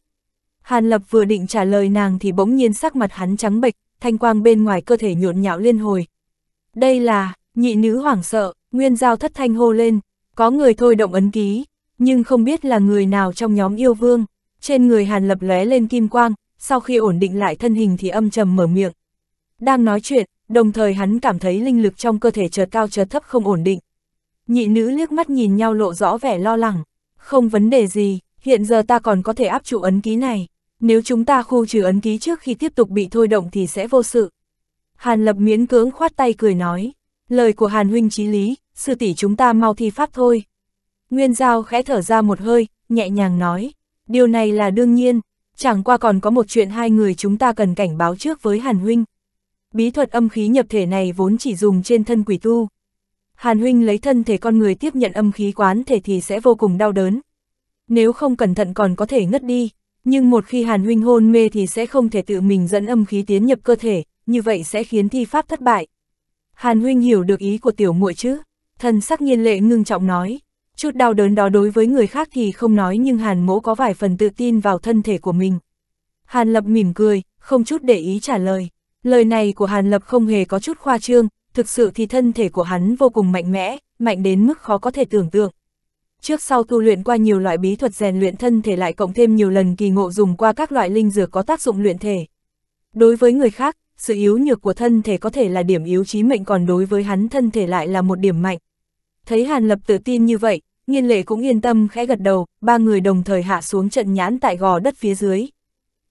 Hàn Lập vừa định trả lời nàng thì bỗng nhiên sắc mặt hắn trắng bệch, thanh quang bên ngoài cơ thể nhộn nhạo liên hồi. Đây là, nhị nữ hoảng sợ, nguyên giao thất thanh hô lên, có người thôi động ấn ký, nhưng không biết là người nào trong nhóm yêu vương. Trên người Hàn Lập lóe lên kim quang, sau khi ổn định lại thân hình thì âm trầm mở miệng. Đang nói chuyện, đồng thời hắn cảm thấy linh lực trong cơ thể chợt cao chợt thấp không ổn định. Nhị nữ liếc mắt nhìn nhau lộ rõ vẻ lo lắng, không vấn đề gì, hiện giờ ta còn có thể áp trụ ấn ký này. Nếu chúng ta khu trừ ấn ký trước khi tiếp tục bị thôi động thì sẽ vô sự. Hàn Lập miễn cưỡng khoát tay cười nói, lời của Hàn Huynh chí lý, sư tỷ chúng ta mau thi pháp thôi. Nguyên Giao khẽ thở ra một hơi, nhẹ nhàng nói, điều này là đương nhiên, chẳng qua còn có một chuyện hai người chúng ta cần cảnh báo trước với Hàn Huynh. Bí thuật âm khí nhập thể này vốn chỉ dùng trên thân quỷ tu. Hàn Huynh lấy thân thể con người tiếp nhận âm khí quán thể thì sẽ vô cùng đau đớn. Nếu không cẩn thận còn có thể ngất đi, nhưng một khi Hàn Huynh hôn mê thì sẽ không thể tự mình dẫn âm khí tiến nhập cơ thể, như vậy sẽ khiến thi pháp thất bại. Hàn Huynh hiểu được ý của tiểu muội chứ? Thần sắc nhiên lệ ngưng trọng nói. Chút đau đớn đó đối với người khác thì không nói nhưng Hàn mỗ có vài phần tự tin vào thân thể của mình. Hàn Lập mỉm cười, không chút để ý trả lời. Lời này của Hàn Lập không hề có chút khoa trương, thực sự thì thân thể của hắn vô cùng mạnh mẽ, mạnh đến mức khó có thể tưởng tượng trước sau tu luyện qua nhiều loại bí thuật rèn luyện thân thể lại cộng thêm nhiều lần kỳ ngộ dùng qua các loại linh dược có tác dụng luyện thể. Đối với người khác, sự yếu nhược của thân thể có thể là điểm yếu chí mệnh còn đối với hắn thân thể lại là một điểm mạnh. Thấy Hàn Lập tự tin như vậy, Nghiên lệ cũng yên tâm khẽ gật đầu, ba người đồng thời hạ xuống trận nhãn tại gò đất phía dưới.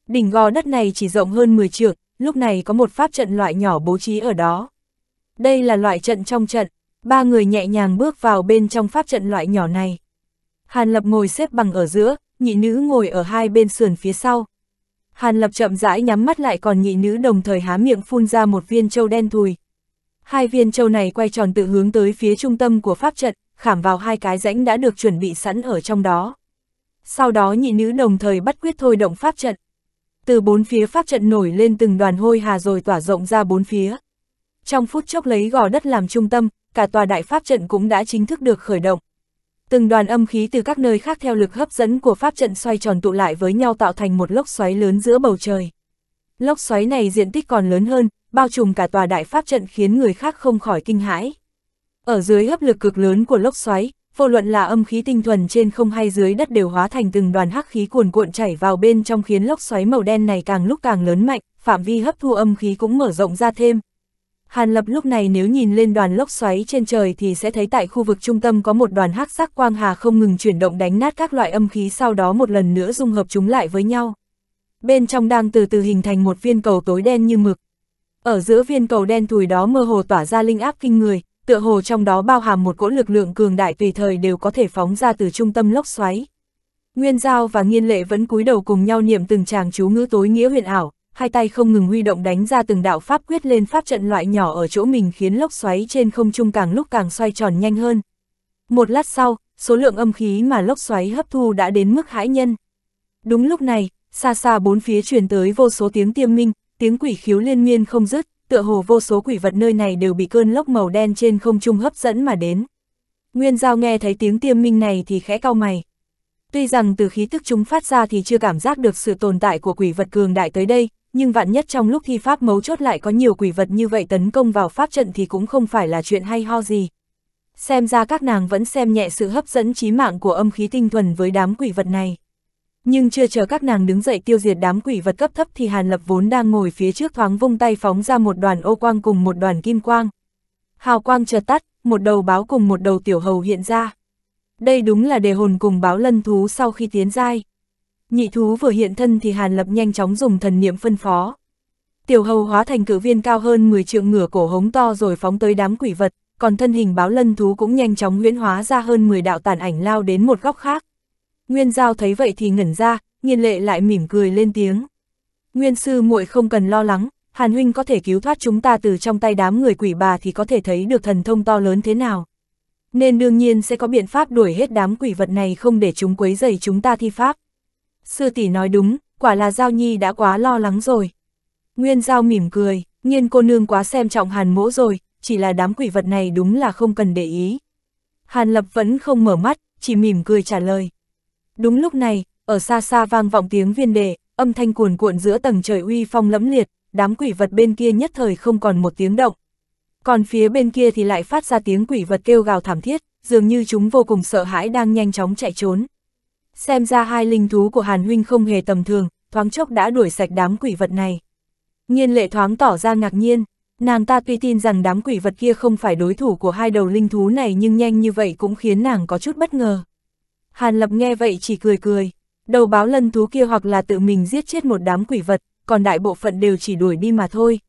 Đỉnh gò đất này chỉ rộng hơn 10 trượng, lúc này có một pháp trận loại nhỏ bố trí ở đó. Đây là loại trận trong trận, ba người nhẹ nhàng bước vào bên trong pháp trận loại nhỏ này. Hàn Lập ngồi xếp bằng ở giữa, nhị nữ ngồi ở hai bên sườn phía sau. Hàn Lập chậm rãi nhắm mắt lại còn nhị nữ đồng thời há miệng phun ra một viên châu đen thùi. Hai viên châu này quay tròn tự hướng tới phía trung tâm của pháp trận, khảm vào hai cái rãnh đã được chuẩn bị sẵn ở trong đó. Sau đó nhị nữ đồng thời bắt quyết thôi động pháp trận. Từ bốn phía pháp trận nổi lên từng đoàn hôi hà rồi tỏa rộng ra bốn phía. Trong phút chốc lấy gò đất làm trung tâm, cả tòa đại pháp trận cũng đã chính thức được khởi động. Từng đoàn âm khí từ các nơi khác theo lực hấp dẫn của pháp trận xoay tròn tụ lại với nhau tạo thành một lốc xoáy lớn giữa bầu trời. Lốc xoáy này diện tích còn lớn hơn, bao trùm cả tòa đại pháp trận khiến người khác không khỏi kinh hãi. Ở dưới hấp lực cực lớn của lốc xoáy, vô luận là âm khí tinh thuần trên không hay dưới đất đều hóa thành từng đoàn hắc khí cuồn cuộn chảy vào bên trong khiến lốc xoáy màu đen này càng lúc càng lớn mạnh, phạm vi hấp thu âm khí cũng mở rộng ra thêm, Hàn Lập lúc này nếu nhìn lên đoàn lốc xoáy trên trời thì sẽ thấy tại khu vực trung tâm có một đoàn hắc sắc quang hà không ngừng chuyển động đánh nát các loại âm khí sau đó một lần nữa dung hợp chúng lại với nhau. Bên trong đang từ từ hình thành một viên cầu tối đen như mực. Ở giữa viên cầu đen thùi đó mơ hồ tỏa ra linh áp kinh người, tựa hồ trong đó bao hàm một cỗ lực lượng cường đại tùy thời đều có thể phóng ra từ trung tâm lốc xoáy. Nguyên Giao và Nghiên Lệ vẫn cúi đầu cùng nhau niệm từng tràng chú ngữ tối nghĩa huyền ảo, hai tay không ngừng huy động đánh ra từng đạo pháp quyết lên pháp trận loại nhỏ ở chỗ mình khiến lốc xoáy trên không trung càng lúc càng xoay tròn nhanh hơn. Một lát sau, số lượng âm khí mà lốc xoáy hấp thu đã đến mức hãi nhân. Đúng lúc này, xa xa bốn phía truyền tới vô số tiếng tiêm minh, tiếng quỷ khiếu liên miên không dứt, tựa hồ vô số quỷ vật nơi này đều bị cơn lốc màu đen trên không trung hấp dẫn mà đến. Nguyên Giao nghe thấy tiếng tiêm minh này thì khẽ cau mày. Tuy rằng từ khí tức chúng phát ra thì chưa cảm giác được sự tồn tại của quỷ vật cường đại tới đây, nhưng vạn nhất trong lúc thi pháp mấu chốt lại có nhiều quỷ vật như vậy tấn công vào pháp trận thì cũng không phải là chuyện hay ho gì. Xem ra các nàng vẫn xem nhẹ sự hấp dẫn trí mạng của âm khí tinh thuần với đám quỷ vật này. Nhưng chưa chờ các nàng đứng dậy tiêu diệt đám quỷ vật cấp thấp thì Hàn Lập vốn đang ngồi phía trước thoáng vung tay phóng ra một đoàn ô quang cùng một đoàn kim quang. Hào quang chợt tắt, một đầu báo cùng một đầu tiểu hầu hiện ra. Đây đúng là đề hồn cùng báo lân thú sau khi tiến giai. Nhị thú vừa hiện thân thì Hàn Lập nhanh chóng dùng thần niệm phân phó. Tiểu hầu hóa thành cử viên cao hơn 10 trượng ngửa cổ hống to rồi phóng tới đám quỷ vật, còn thân hình báo lân thú cũng nhanh chóng nguyễn hóa ra hơn 10 đạo tàn ảnh lao đến một góc khác. Nguyên Giao thấy vậy thì ngẩn ra, nghiên lệ lại mỉm cười lên tiếng. Nguyên sư muội không cần lo lắng, Hàn huynh có thể cứu thoát chúng ta từ trong tay đám người quỷ bà thì có thể thấy được thần thông to lớn thế nào. Nên đương nhiên sẽ có biện pháp đuổi hết đám quỷ vật này không để chúng quấy rầy chúng ta thi pháp sư tỷ nói đúng, quả là Giao Nhi đã quá lo lắng rồi. Nguyên Giao mỉm cười, nhiên cô nương quá xem trọng hàn mỗ rồi, chỉ là đám quỷ vật này đúng là không cần để ý. Hàn Lập vẫn không mở mắt, chỉ mỉm cười trả lời. Đúng lúc này, ở xa xa vang vọng tiếng viên đề, âm thanh cuồn cuộn giữa tầng trời uy phong lẫm liệt, đám quỷ vật bên kia nhất thời không còn một tiếng động. Còn phía bên kia thì lại phát ra tiếng quỷ vật kêu gào thảm thiết, dường như chúng vô cùng sợ hãi đang nhanh chóng chạy trốn. Xem ra hai linh thú của Hàn Huynh không hề tầm thường, thoáng chốc đã đuổi sạch đám quỷ vật này. Nhiên lệ thoáng tỏ ra ngạc nhiên, nàng ta tuy tin rằng đám quỷ vật kia không phải đối thủ của hai đầu linh thú này nhưng nhanh như vậy cũng khiến nàng có chút bất ngờ. Hàn Lập nghe vậy chỉ cười cười, đầu báo lân thú kia hoặc là tự mình giết chết một đám quỷ vật, còn đại bộ phận đều chỉ đuổi đi mà thôi.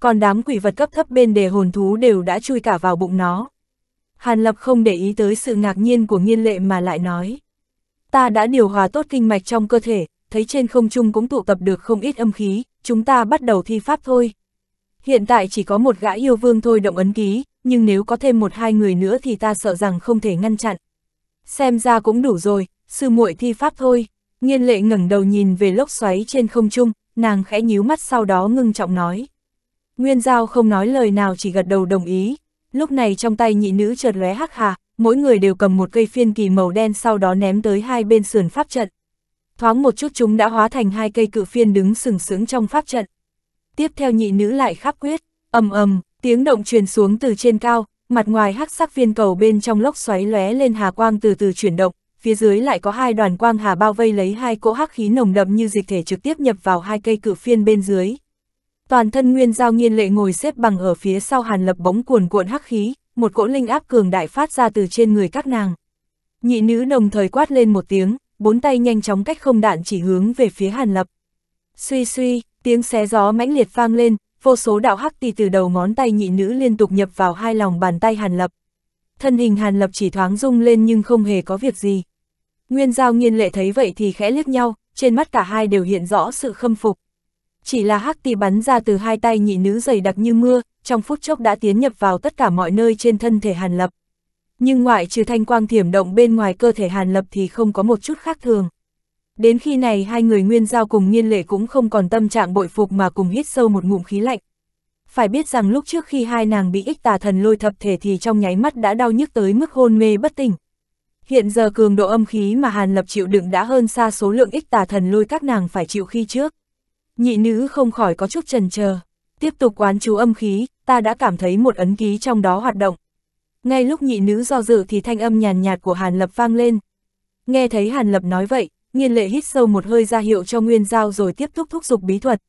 Còn đám quỷ vật cấp thấp bên đề hồn thú đều đã chui cả vào bụng nó. Hàn Lập không để ý tới sự ngạc nhiên của nghiên lệ mà lại nói ta đã điều hòa tốt kinh mạch trong cơ thể, thấy trên không trung cũng tụ tập được không ít âm khí, chúng ta bắt đầu thi pháp thôi. Hiện tại chỉ có một gã yêu vương thôi động ấn ký, nhưng nếu có thêm một hai người nữa thì ta sợ rằng không thể ngăn chặn. Xem ra cũng đủ rồi, sư muội thi pháp thôi. Nghiên lệ ngẩng đầu nhìn về lốc xoáy trên không trung, nàng khẽ nhíu mắt sau đó ngưng trọng nói. Nguyên Giao không nói lời nào chỉ gật đầu đồng ý. Lúc này trong tay nhị nữ chợt lóe hắc hà, mỗi người đều cầm một cây phiên kỳ màu đen sau đó ném tới hai bên sườn pháp trận. Thoáng một chút chúng đã hóa thành hai cây cự phiên đứng sừng sững trong pháp trận. Tiếp theo nhị nữ lại khắp quyết, ầm ầm, tiếng động truyền xuống từ trên cao, mặt ngoài hắc sắc viên cầu bên trong lốc xoáy lóe lên hà quang từ từ chuyển động, phía dưới lại có hai đoàn quang hà bao vây lấy hai cỗ hắc khí nồng đậm như dịch thể trực tiếp nhập vào hai cây cự phiên bên dưới. Toàn thân Nguyên Giao nhiên Lệ ngồi xếp bằng ở phía sau Hàn Lập bóng cuồn cuộn hắc khí, một cỗ linh áp cường đại phát ra từ trên người các nàng. Nhị nữ đồng thời quát lên một tiếng, bốn tay nhanh chóng cách không đạn chỉ hướng về phía Hàn Lập. Suy suy, tiếng xé gió mãnh liệt vang lên, vô số đạo hắc tì từ đầu ngón tay nhị nữ liên tục nhập vào hai lòng bàn tay Hàn Lập. Thân hình Hàn Lập chỉ thoáng rung lên nhưng không hề có việc gì. Nguyên giao nghiên lệ thấy vậy thì khẽ liếc nhau, trên mắt cả hai đều hiện rõ sự khâm phục. Chỉ là hắc tì bắn ra từ hai tay nhị nữ dày đặc như mưa, trong phút chốc đã tiến nhập vào tất cả mọi nơi trên thân thể Hàn Lập. Nhưng ngoại trừ thanh quang thiểm động bên ngoài cơ thể Hàn Lập thì không có một chút khác thường. Đến khi này hai người nguyên giao cùng nghiên lệ cũng không còn tâm trạng bội phục mà cùng hít sâu một ngụm khí lạnh. Phải biết rằng lúc trước khi hai nàng bị ích tà thần lôi thập thể thì trong nháy mắt đã đau nhức tới mức hôn mê bất tỉnh. Hiện giờ cường độ âm khí mà Hàn Lập chịu đựng đã hơn xa số lượng ích tà thần lôi các nàng phải chịu khi trước. Nhị nữ không khỏi có chút trần chờ Tiếp tục quán chú âm khí, ta đã cảm thấy một ấn ký trong đó hoạt động. Ngay lúc nhị nữ do dự thì thanh âm nhàn nhạt của Hàn Lập vang lên. Nghe thấy Hàn Lập nói vậy, nghiên lệ hít sâu một hơi ra hiệu cho Nguyên Giao rồi tiếp tục thúc giục bí thuật.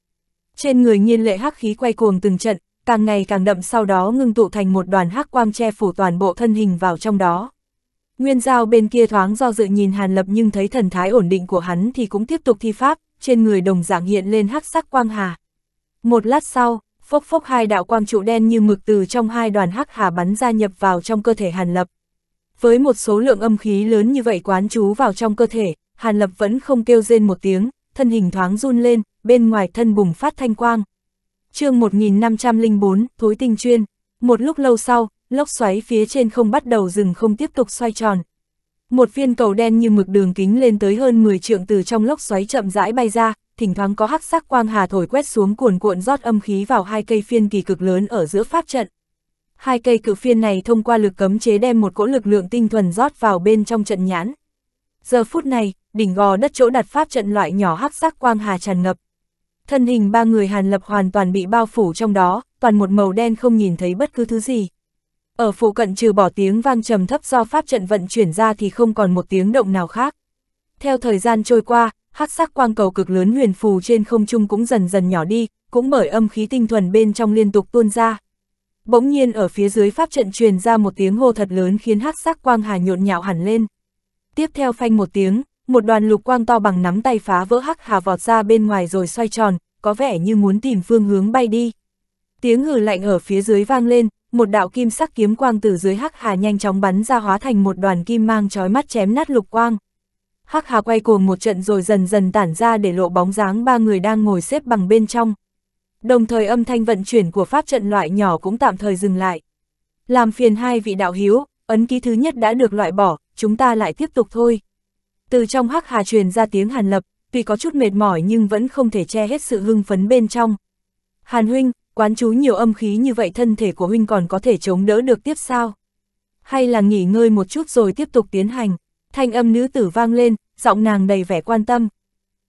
Trên người nghiên lệ hắc khí quay cuồng từng trận, càng ngày càng đậm sau đó ngưng tụ thành một đoàn hắc quang che phủ toàn bộ thân hình vào trong đó. Nguyên Giao bên kia thoáng do dự nhìn Hàn Lập nhưng thấy thần thái ổn định của hắn thì cũng tiếp tục thi pháp, trên người đồng dạng hiện lên hắc sắc quang hà. Một lát sau, phốc phốc hai đạo quang trụ đen như mực từ trong hai đoàn hắc hà bắn ra nhập vào trong cơ thể Hàn Lập. Với một số lượng âm khí lớn như vậy quán trú vào trong cơ thể, Hàn Lập vẫn không kêu rên một tiếng, thân hình thoáng run lên, bên ngoài thân bùng phát thanh quang. chương 1504, Thối Tinh Chuyên. Một lúc lâu sau, lốc xoáy phía trên không bắt đầu dừng không tiếp tục xoay tròn. Một viên cầu đen như mực đường kính lên tới hơn 10 trượng từ trong lốc xoáy chậm rãi bay ra, thỉnh thoảng có hắc sắc quang hà thổi quét xuống cuồn cuộn rót âm khí vào hai cây phiên kỳ cực lớn ở giữa pháp trận. Hai cây cự phiên này thông qua lực cấm chế đem một cỗ lực lượng tinh thuần rót vào bên trong trận nhãn. Giờ phút này, đỉnh gò đất chỗ đặt pháp trận loại nhỏ hắc sắc quang hà tràn ngập. Thân hình ba người Hàn Lập hoàn toàn bị bao phủ trong đó, toàn một màu đen không nhìn thấy bất cứ thứ gì. Ở phụ cận trừ bỏ tiếng vang trầm thấp do pháp trận vận chuyển ra thì không còn một tiếng động nào khác. Theo thời gian trôi qua, hắc sắc quang cầu cực lớn huyền phù trên không trung cũng dần dần nhỏ đi, cũng bởi âm khí tinh thuần bên trong liên tục tuôn ra. Bỗng nhiên ở phía dưới pháp trận truyền ra một tiếng hô thật lớn khiến hắc sắc quang hà nhộn nhạo hẳn lên. Tiếp theo phanh một tiếng, một đoàn lục quang to bằng nắm tay phá vỡ hắc hà vọt ra bên ngoài rồi xoay tròn, có vẻ như muốn tìm phương hướng bay đi. Tiếng hừ lạnh ở phía dưới vang lên, một đạo kim sắc kiếm quang từ dưới hắc hà nhanh chóng bắn ra hóa thành một đoàn kim mang chói mắt chém nát lục quang. Hắc Hà quay cuồng một trận rồi dần dần tản ra để lộ bóng dáng ba người đang ngồi xếp bằng bên trong. Đồng thời âm thanh vận chuyển của pháp trận loại nhỏ cũng tạm thời dừng lại. Làm phiền hai vị đạo hiếu, ấn ký thứ nhất đã được loại bỏ, chúng ta lại tiếp tục thôi. Từ trong Hắc Hà truyền ra tiếng Hàn Lập, tuy có chút mệt mỏi nhưng vẫn không thể che hết sự hưng phấn bên trong. Hàn huynh, quán chú nhiều âm khí như vậy thân thể của huynh còn có thể chống đỡ được tiếp sao? Hay là nghỉ ngơi một chút rồi tiếp tục tiến hành? thanh âm nữ tử vang lên, giọng nàng đầy vẻ quan tâm.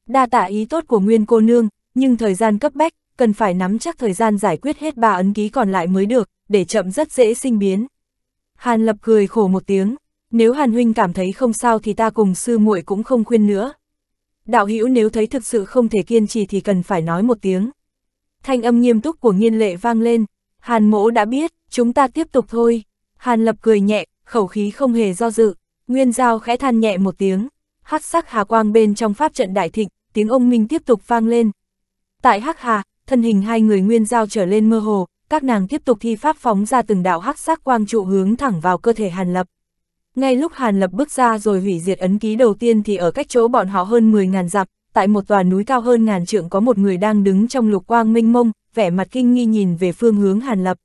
Đa tạ ý tốt của Nguyên cô nương, nhưng thời gian cấp bách, cần phải nắm chắc thời gian giải quyết hết ba ấn ký còn lại mới được, để chậm rất dễ sinh biến. Hàn Lập cười khổ một tiếng, nếu Hàn Huynh cảm thấy không sao thì ta cùng sư muội cũng không khuyên nữa. Đạo hữu nếu thấy thực sự không thể kiên trì thì cần phải nói một tiếng. Thanh âm nghiêm túc của nghiên lệ vang lên, Hàn mỗ đã biết, chúng ta tiếp tục thôi. Hàn Lập cười nhẹ, khẩu khí không hề do dự. Nguyên Giao khẽ than nhẹ một tiếng, hắc sắc hà quang bên trong pháp trận đại thịnh, tiếng ông minh tiếp tục vang lên. Tại hắc hà, thân hình hai người Nguyên Giao trở lên mơ hồ, các nàng tiếp tục thi pháp phóng ra từng đạo hắc sắc quang trụ hướng thẳng vào cơ thể Hàn Lập. Ngay lúc Hàn Lập bước ra rồi hủy diệt ấn ký đầu tiên thì ở cách chỗ bọn họ hơn 10 ngàn dặm, tại một tòa núi cao hơn ngàn trượng có một người đang đứng trong lục quang minh mông, vẻ mặt kinh nghi nhìn về phương hướng Hàn Lập.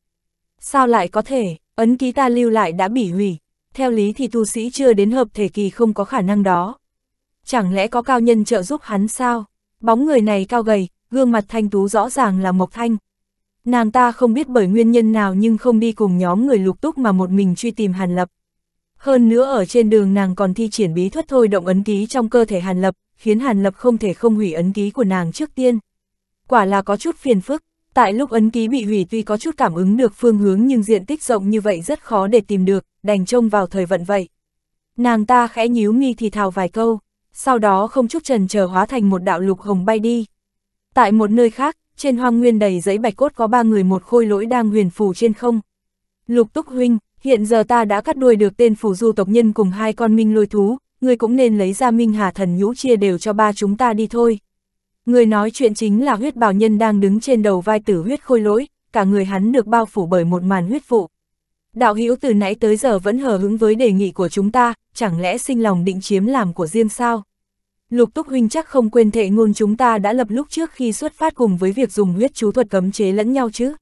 Sao lại có thể, ấn ký ta lưu lại đã bị hủy theo lý thì tu sĩ chưa đến hợp thể kỳ không có khả năng đó. Chẳng lẽ có cao nhân trợ giúp hắn sao? Bóng người này cao gầy, gương mặt thanh tú rõ ràng là Mộc Thanh. Nàng ta không biết bởi nguyên nhân nào nhưng không đi cùng nhóm người lục túc mà một mình truy tìm Hàn Lập. Hơn nữa ở trên đường nàng còn thi triển bí thuật thôi động ấn ký trong cơ thể Hàn Lập, khiến Hàn Lập không thể không hủy ấn ký của nàng trước tiên. Quả là có chút phiền phức, Tại lúc ấn ký bị hủy tuy có chút cảm ứng được phương hướng nhưng diện tích rộng như vậy rất khó để tìm được, đành trông vào thời vận vậy. Nàng ta khẽ nhíu nghi thì thào vài câu, sau đó không chút trần chờ hóa thành một đạo lục hồng bay đi. Tại một nơi khác, trên hoang nguyên đầy giấy bạch cốt có ba người một khôi lỗi đang huyền phù trên không. Lục túc huynh, hiện giờ ta đã cắt đuôi được tên phù du tộc nhân cùng hai con minh lôi thú, ngươi cũng nên lấy ra minh hà thần nhũ chia đều cho ba chúng ta đi thôi. Người nói chuyện chính là huyết bào nhân đang đứng trên đầu vai tử huyết khôi lỗi, cả người hắn được bao phủ bởi một màn huyết vụ. Đạo hữu từ nãy tới giờ vẫn hờ hững với đề nghị của chúng ta, chẳng lẽ sinh lòng định chiếm làm của riêng sao? Lục Túc Huynh chắc không quên thệ ngôn chúng ta đã lập lúc trước khi xuất phát cùng với việc dùng huyết chú thuật cấm chế lẫn nhau chứ.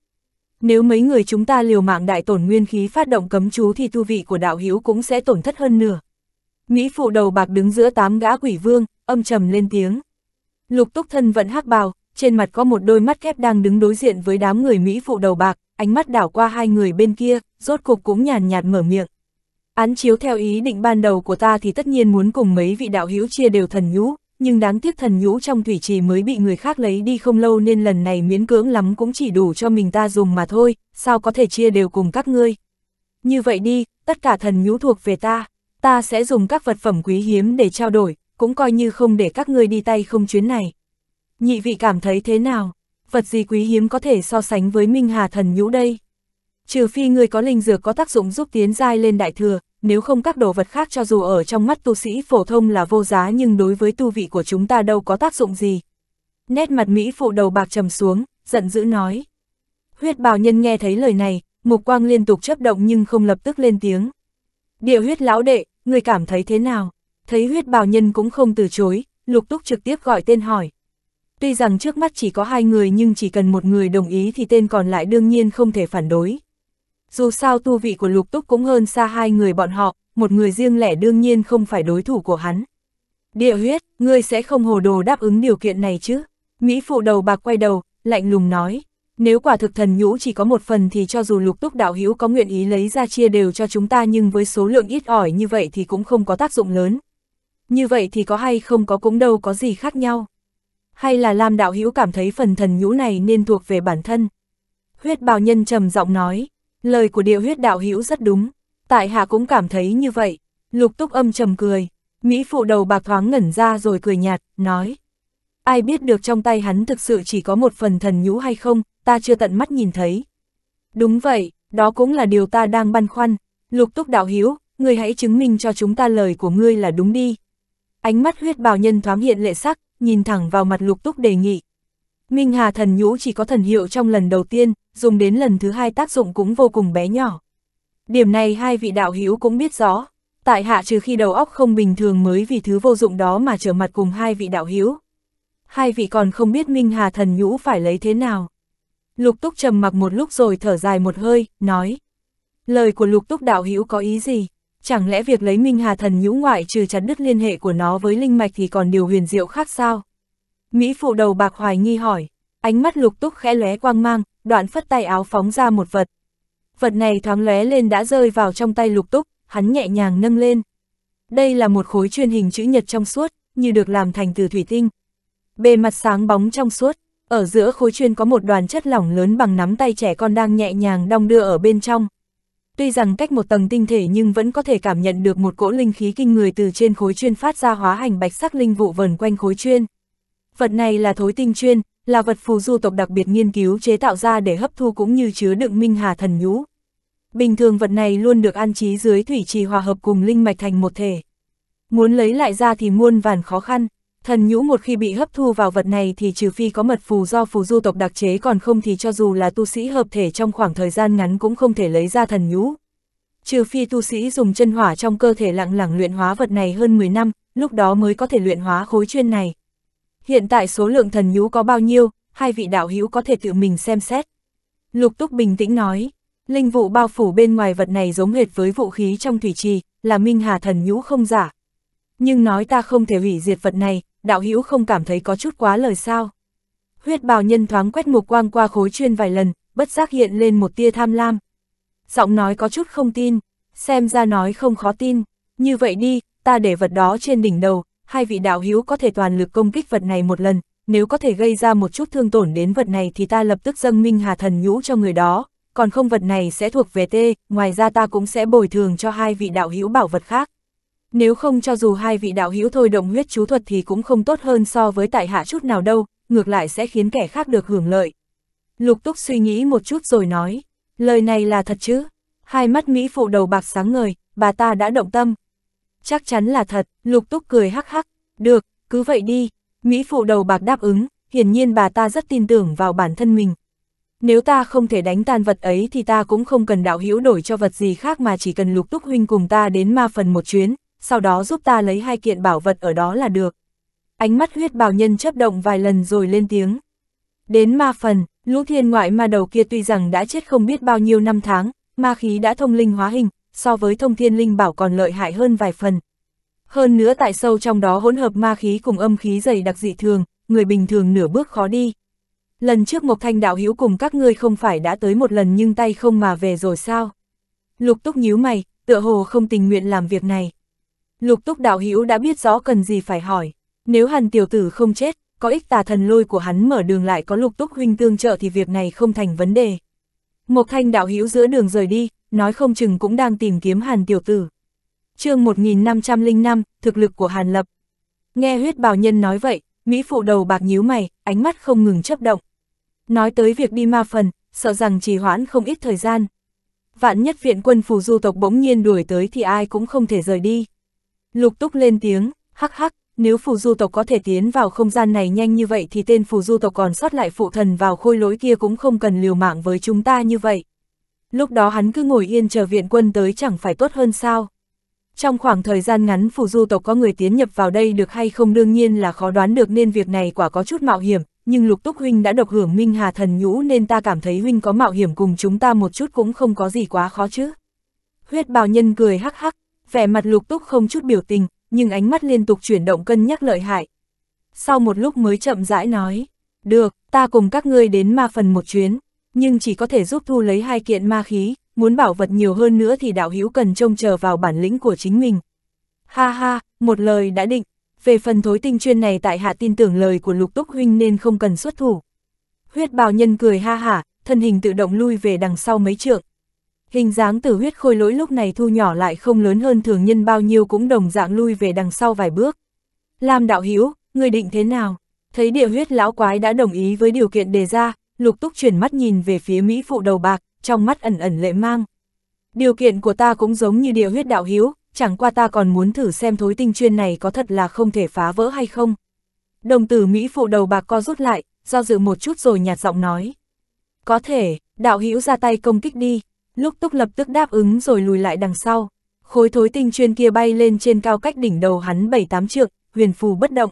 Nếu mấy người chúng ta liều mạng đại tổn nguyên khí phát động cấm chú thì tu vị của đạo hữu cũng sẽ tổn thất hơn nửa. Mỹ phụ đầu bạc đứng giữa tám gã quỷ vương, âm trầm lên tiếng. Lục Túc thân vẫn hắc bào, trên mặt có một đôi mắt kép đang đứng đối diện với đám người Mỹ phụ đầu bạc, ánh mắt đảo qua hai người bên kia, rốt cục cũng nhàn nhạt, nhạt mở miệng. Án chiếu theo ý định ban đầu của ta thì tất nhiên muốn cùng mấy vị đạo hữu chia đều thần nhũ, nhưng đáng tiếc thần nhũ trong thủy trì mới bị người khác lấy đi không lâu nên lần này miễn cưỡng lắm cũng chỉ đủ cho mình ta dùng mà thôi, sao có thể chia đều cùng các ngươi. Như vậy đi, tất cả thần nhũ thuộc về ta, ta sẽ dùng các vật phẩm quý hiếm để trao đổi, cũng coi như không để các ngươi đi tay không chuyến này. Nhị vị cảm thấy thế nào? Vật gì quý hiếm có thể so sánh với Minh Hà thần nhũ đây? Trừ phi người có linh dược có tác dụng giúp tiến giai lên đại thừa, nếu không các đồ vật khác cho dù ở trong mắt tu sĩ phổ thông là vô giá nhưng đối với tu vị của chúng ta đâu có tác dụng gì. Nét mặt Mỹ phụ đầu bạc trầm xuống, giận dữ nói. Huyết bào nhân nghe thấy lời này, mục quang liên tục chấp động nhưng không lập tức lên tiếng. Địa huyết lão đệ, người cảm thấy thế nào? thấy huyết bào nhân cũng không từ chối, lục túc trực tiếp gọi tên hỏi. Tuy rằng trước mắt chỉ có hai người nhưng chỉ cần một người đồng ý thì tên còn lại đương nhiên không thể phản đối. Dù sao tu vị của lục túc cũng hơn xa hai người bọn họ, một người riêng lẻ đương nhiên không phải đối thủ của hắn. Địa huyết, ngươi sẽ không hồ đồ đáp ứng điều kiện này chứ? Mỹ phụ đầu bạc quay đầu, lạnh lùng nói. Nếu quả thực thần nhũ chỉ có một phần thì cho dù lục túc đạo hữu có nguyện ý lấy ra chia đều cho chúng ta nhưng với số lượng ít ỏi như vậy thì cũng không có tác dụng lớn, như vậy thì có hay không có cũng đâu có gì khác nhau. Hay là Lam Đạo Hữu cảm thấy phần thần nhũ này nên thuộc về bản thân. Huyết bào nhân trầm giọng nói, lời của địa huyết đạo hữu rất đúng, tại hạ cũng cảm thấy như vậy, lục túc âm trầm cười, Mỹ phụ đầu bạc thoáng ngẩn ra rồi cười nhạt, nói. Ai biết được trong tay hắn thực sự chỉ có một phần thần nhũ hay không, ta chưa tận mắt nhìn thấy. Đúng vậy, đó cũng là điều ta đang băn khoăn. Lục túc đạo hiếu, ngươi hãy chứng minh cho chúng ta lời của ngươi là đúng đi. Ánh mắt huyết bào nhân thoáng hiện lệ sắc, nhìn thẳng vào mặt lục túc đề nghị. Minh Hà thần nhũ chỉ có thần hiệu trong lần đầu tiên, dùng đến lần thứ hai tác dụng cũng vô cùng bé nhỏ. Điểm này hai vị đạo hữu cũng biết rõ, tại hạ trừ khi đầu óc không bình thường mới vì thứ vô dụng đó mà trở mặt cùng hai vị đạo hữu. Hai vị còn không biết Minh Hà thần nhũ phải lấy thế nào. Lục túc trầm mặc một lúc rồi thở dài một hơi, nói. Lời của lục túc đạo hữu có ý gì? chẳng lẽ việc lấy Minh Hà Thần nhũ ngoại trừ chặt đứt liên hệ của nó với linh mạch thì còn điều huyền diệu khác sao? Mỹ phụ đầu bạc hoài nghi hỏi, ánh mắt lục túc khẽ lóe quang mang, đoạn phất tay áo phóng ra một vật. Vật này thoáng lóe lên đã rơi vào trong tay lục túc, hắn nhẹ nhàng nâng lên. Đây là một khối truyền hình chữ nhật trong suốt, như được làm thành từ thủy tinh. Bề mặt sáng bóng trong suốt, ở giữa khối chuyên có một đoàn chất lỏng lớn bằng nắm tay trẻ con đang nhẹ nhàng đong đưa ở bên trong. Tuy rằng cách một tầng tinh thể nhưng vẫn có thể cảm nhận được một cỗ linh khí kinh người từ trên khối chuyên phát ra hóa hành bạch sắc linh vụ vần quanh khối chuyên. Vật này là thối tinh chuyên, là vật phù du tộc đặc biệt nghiên cứu chế tạo ra để hấp thu cũng như chứa đựng minh hà thần nhũ. Bình thường vật này luôn được an trí dưới thủy trì hòa hợp cùng linh mạch thành một thể. Muốn lấy lại ra thì muôn vàn khó khăn, Thần nhũ một khi bị hấp thu vào vật này thì trừ phi có mật phù do phù du tộc đặc chế còn không thì cho dù là tu sĩ hợp thể trong khoảng thời gian ngắn cũng không thể lấy ra thần nhũ. Trừ phi tu sĩ dùng chân hỏa trong cơ thể lặng lặng luyện hóa vật này hơn 10 năm, lúc đó mới có thể luyện hóa khối chuyên này. Hiện tại số lượng thần nhũ có bao nhiêu, hai vị đạo hữu có thể tự mình xem xét. Lục Túc bình tĩnh nói, linh vụ bao phủ bên ngoài vật này giống hệt với vũ khí trong thủy trì, là minh hà thần nhũ không giả. Nhưng nói ta không thể hủy diệt vật này, đạo hữu không cảm thấy có chút quá lời sao. Huyết bào nhân thoáng quét mục quang qua khối chuyên vài lần, bất giác hiện lên một tia tham lam. Giọng nói có chút không tin, xem ra nói không khó tin, như vậy đi, ta để vật đó trên đỉnh đầu, hai vị đạo hữu có thể toàn lực công kích vật này một lần, nếu có thể gây ra một chút thương tổn đến vật này thì ta lập tức dâng minh hà thần nhũ cho người đó, còn không vật này sẽ thuộc về tê, ngoài ra ta cũng sẽ bồi thường cho hai vị đạo hữu bảo vật khác. Nếu không cho dù hai vị đạo hữu thôi động huyết chú thuật thì cũng không tốt hơn so với tại hạ chút nào đâu, ngược lại sẽ khiến kẻ khác được hưởng lợi. Lục túc suy nghĩ một chút rồi nói, lời này là thật chứ? Hai mắt Mỹ phụ đầu bạc sáng ngời, bà ta đã động tâm. Chắc chắn là thật, lục túc cười hắc hắc, được, cứ vậy đi. Mỹ phụ đầu bạc đáp ứng, hiển nhiên bà ta rất tin tưởng vào bản thân mình. Nếu ta không thể đánh tan vật ấy thì ta cũng không cần đạo hữu đổi cho vật gì khác mà chỉ cần lục túc huynh cùng ta đến ma phần một chuyến, sau đó giúp ta lấy hai kiện bảo vật ở đó là được. Ánh mắt huyết bào nhân chấp động vài lần rồi lên tiếng. Đến ma phần, lũ thiên ngoại ma đầu kia tuy rằng đã chết không biết bao nhiêu năm tháng, ma khí đã thông linh hóa hình, so với thông thiên linh bảo còn lợi hại hơn vài phần. Hơn nữa tại sâu trong đó hỗn hợp ma khí cùng âm khí dày đặc dị thường, người bình thường nửa bước khó đi. Lần trước Mộc Thanh đạo hữu cùng các ngươi không phải đã tới một lần nhưng tay không mà về rồi sao? Lục Túc nhíu mày, tựa hồ không tình nguyện làm việc này. Lục túc đạo hữu đã biết rõ cần gì phải hỏi, nếu hàn tiểu tử không chết, có ích tà thần lôi của hắn mở đường lại có lục túc huynh tương trợ thì việc này không thành vấn đề. Mộc thanh đạo hữu giữa đường rời đi, nói không chừng cũng đang tìm kiếm hàn tiểu tử. chương 1505, thực lực của hàn lập. Nghe huyết bào nhân nói vậy, Mỹ phụ đầu bạc nhíu mày, ánh mắt không ngừng chấp động. Nói tới việc đi ma phần, sợ rằng trì hoãn không ít thời gian. Vạn nhất viện quân phù du tộc bỗng nhiên đuổi tới thì ai cũng không thể rời đi. Lục túc lên tiếng, hắc hắc, nếu phù du tộc có thể tiến vào không gian này nhanh như vậy thì tên phù du tộc còn sót lại phụ thần vào khôi lỗi kia cũng không cần liều mạng với chúng ta như vậy. Lúc đó hắn cứ ngồi yên chờ viện quân tới chẳng phải tốt hơn sao. Trong khoảng thời gian ngắn phù du tộc có người tiến nhập vào đây được hay không đương nhiên là khó đoán được nên việc này quả có chút mạo hiểm, nhưng lục túc huynh đã độc hưởng minh hà thần nhũ nên ta cảm thấy huynh có mạo hiểm cùng chúng ta một chút cũng không có gì quá khó chứ. Huyết bào nhân cười hắc hắc, vẻ mặt lục túc không chút biểu tình, nhưng ánh mắt liên tục chuyển động cân nhắc lợi hại. Sau một lúc mới chậm rãi nói, được, ta cùng các ngươi đến ma phần một chuyến, nhưng chỉ có thể giúp thu lấy hai kiện ma khí, muốn bảo vật nhiều hơn nữa thì đạo hữu cần trông chờ vào bản lĩnh của chính mình. Ha ha, một lời đã định, về phần thối tinh chuyên này tại hạ tin tưởng lời của lục túc huynh nên không cần xuất thủ. Huyết bào nhân cười ha hả, thân hình tự động lui về đằng sau mấy trượng. Hình dáng tử huyết khôi lỗi lúc này thu nhỏ lại không lớn hơn thường nhân bao nhiêu cũng đồng dạng lui về đằng sau vài bước. Lam đạo hữu người định thế nào? Thấy địa huyết lão quái đã đồng ý với điều kiện đề ra, lục túc chuyển mắt nhìn về phía Mỹ phụ đầu bạc, trong mắt ẩn ẩn lệ mang. Điều kiện của ta cũng giống như địa huyết đạo hiếu, chẳng qua ta còn muốn thử xem thối tinh chuyên này có thật là không thể phá vỡ hay không. Đồng tử Mỹ phụ đầu bạc co rút lại, do dự một chút rồi nhạt giọng nói. Có thể, đạo hữu ra tay công kích đi. Lúc túc lập tức đáp ứng rồi lùi lại đằng sau. Khối thối tinh chuyên kia bay lên trên cao cách đỉnh đầu hắn bảy tám trượng, huyền phù bất động.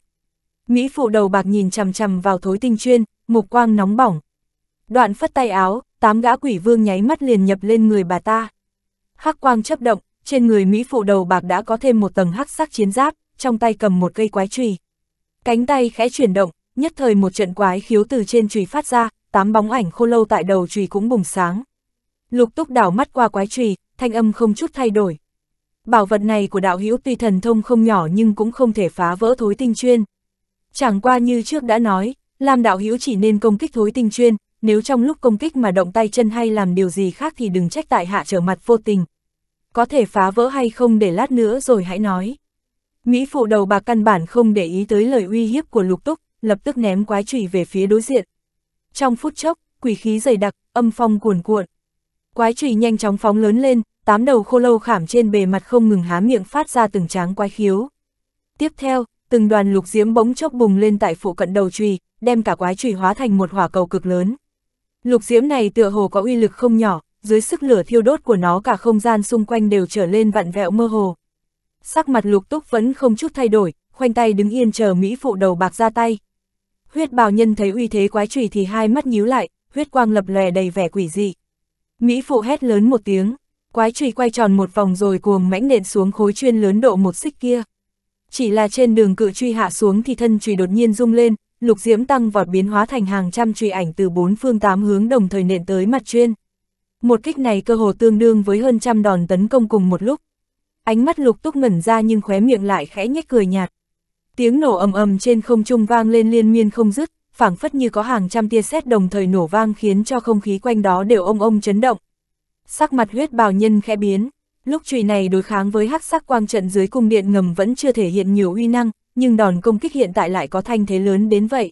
Mỹ phụ đầu bạc nhìn chằm chằm vào thối tinh chuyên, mục quang nóng bỏng. Đoạn phất tay áo, tám gã quỷ vương nháy mắt liền nhập lên người bà ta. Hắc quang chấp động, trên người Mỹ phụ đầu bạc đã có thêm một tầng hắc sắc chiến giáp, trong tay cầm một cây quái trùy. Cánh tay khẽ chuyển động, nhất thời một trận quái khiếu từ trên trùy phát ra, tám bóng ảnh khô lâu tại đầu trùy cũng bùng sáng. Lục túc đảo mắt qua quái trùy, thanh âm không chút thay đổi. Bảo vật này của đạo hữu tuy thần thông không nhỏ nhưng cũng không thể phá vỡ thối tinh chuyên. Chẳng qua như trước đã nói, làm đạo hữu chỉ nên công kích thối tinh chuyên, nếu trong lúc công kích mà động tay chân hay làm điều gì khác thì đừng trách tại hạ trở mặt vô tình. Có thể phá vỡ hay không để lát nữa rồi hãy nói. Mỹ phụ đầu bạc căn bản không để ý tới lời uy hiếp của lục túc, lập tức ném quái trùy về phía đối diện. Trong phút chốc, quỷ khí dày đặc, âm phong cuồn cuộn. Quái trùy nhanh chóng phóng lớn lên, tám đầu khô lâu khảm trên bề mặt không ngừng há miệng phát ra từng tráng quái khiếu. Tiếp theo, từng đoàn lục diễm bỗng chốc bùng lên tại phụ cận đầu trùy, đem cả quái trùy hóa thành một hỏa cầu cực lớn. Lục diễm này tựa hồ có uy lực không nhỏ, dưới sức lửa thiêu đốt của nó cả không gian xung quanh đều trở lên vặn vẹo mơ hồ. Sắc mặt lục túc vẫn không chút thay đổi, khoanh tay đứng yên chờ Mỹ phụ đầu bạc ra tay. Huyết bào nhân thấy uy thế quái trùy thì hai mắt nhíu lại, huyết quang lập lòe đầy vẻ quỷ dị. Mỹ phụ hét lớn một tiếng, quái trùy quay tròn một vòng rồi cuồng mãnh nện xuống khối chuyên lớn độ một xích kia. Chỉ là trên đường cự truy hạ xuống thì thân trùy đột nhiên rung lên, lục diễm tăng vọt biến hóa thành hàng trăm truy ảnh từ bốn phương tám hướng đồng thời nện tới mặt chuyên. Một kích này cơ hồ tương đương với hơn trăm đòn tấn công cùng một lúc. Ánh mắt lục túc ngẩn ra nhưng khóe miệng lại khẽ nhếch cười nhạt. Tiếng nổ ầm ầm trên không trung vang lên liên miên không dứt, phảng phất như có hàng trăm tia sét đồng thời nổ vang khiến cho không khí quanh đó đều ông ông chấn động. Sắc mặt huyết bào nhân khẽ biến, lúc chùy này đối kháng với hắc sắc quang trận dưới cung điện ngầm vẫn chưa thể hiện nhiều uy năng, nhưng đòn công kích hiện tại lại có thanh thế lớn đến vậy.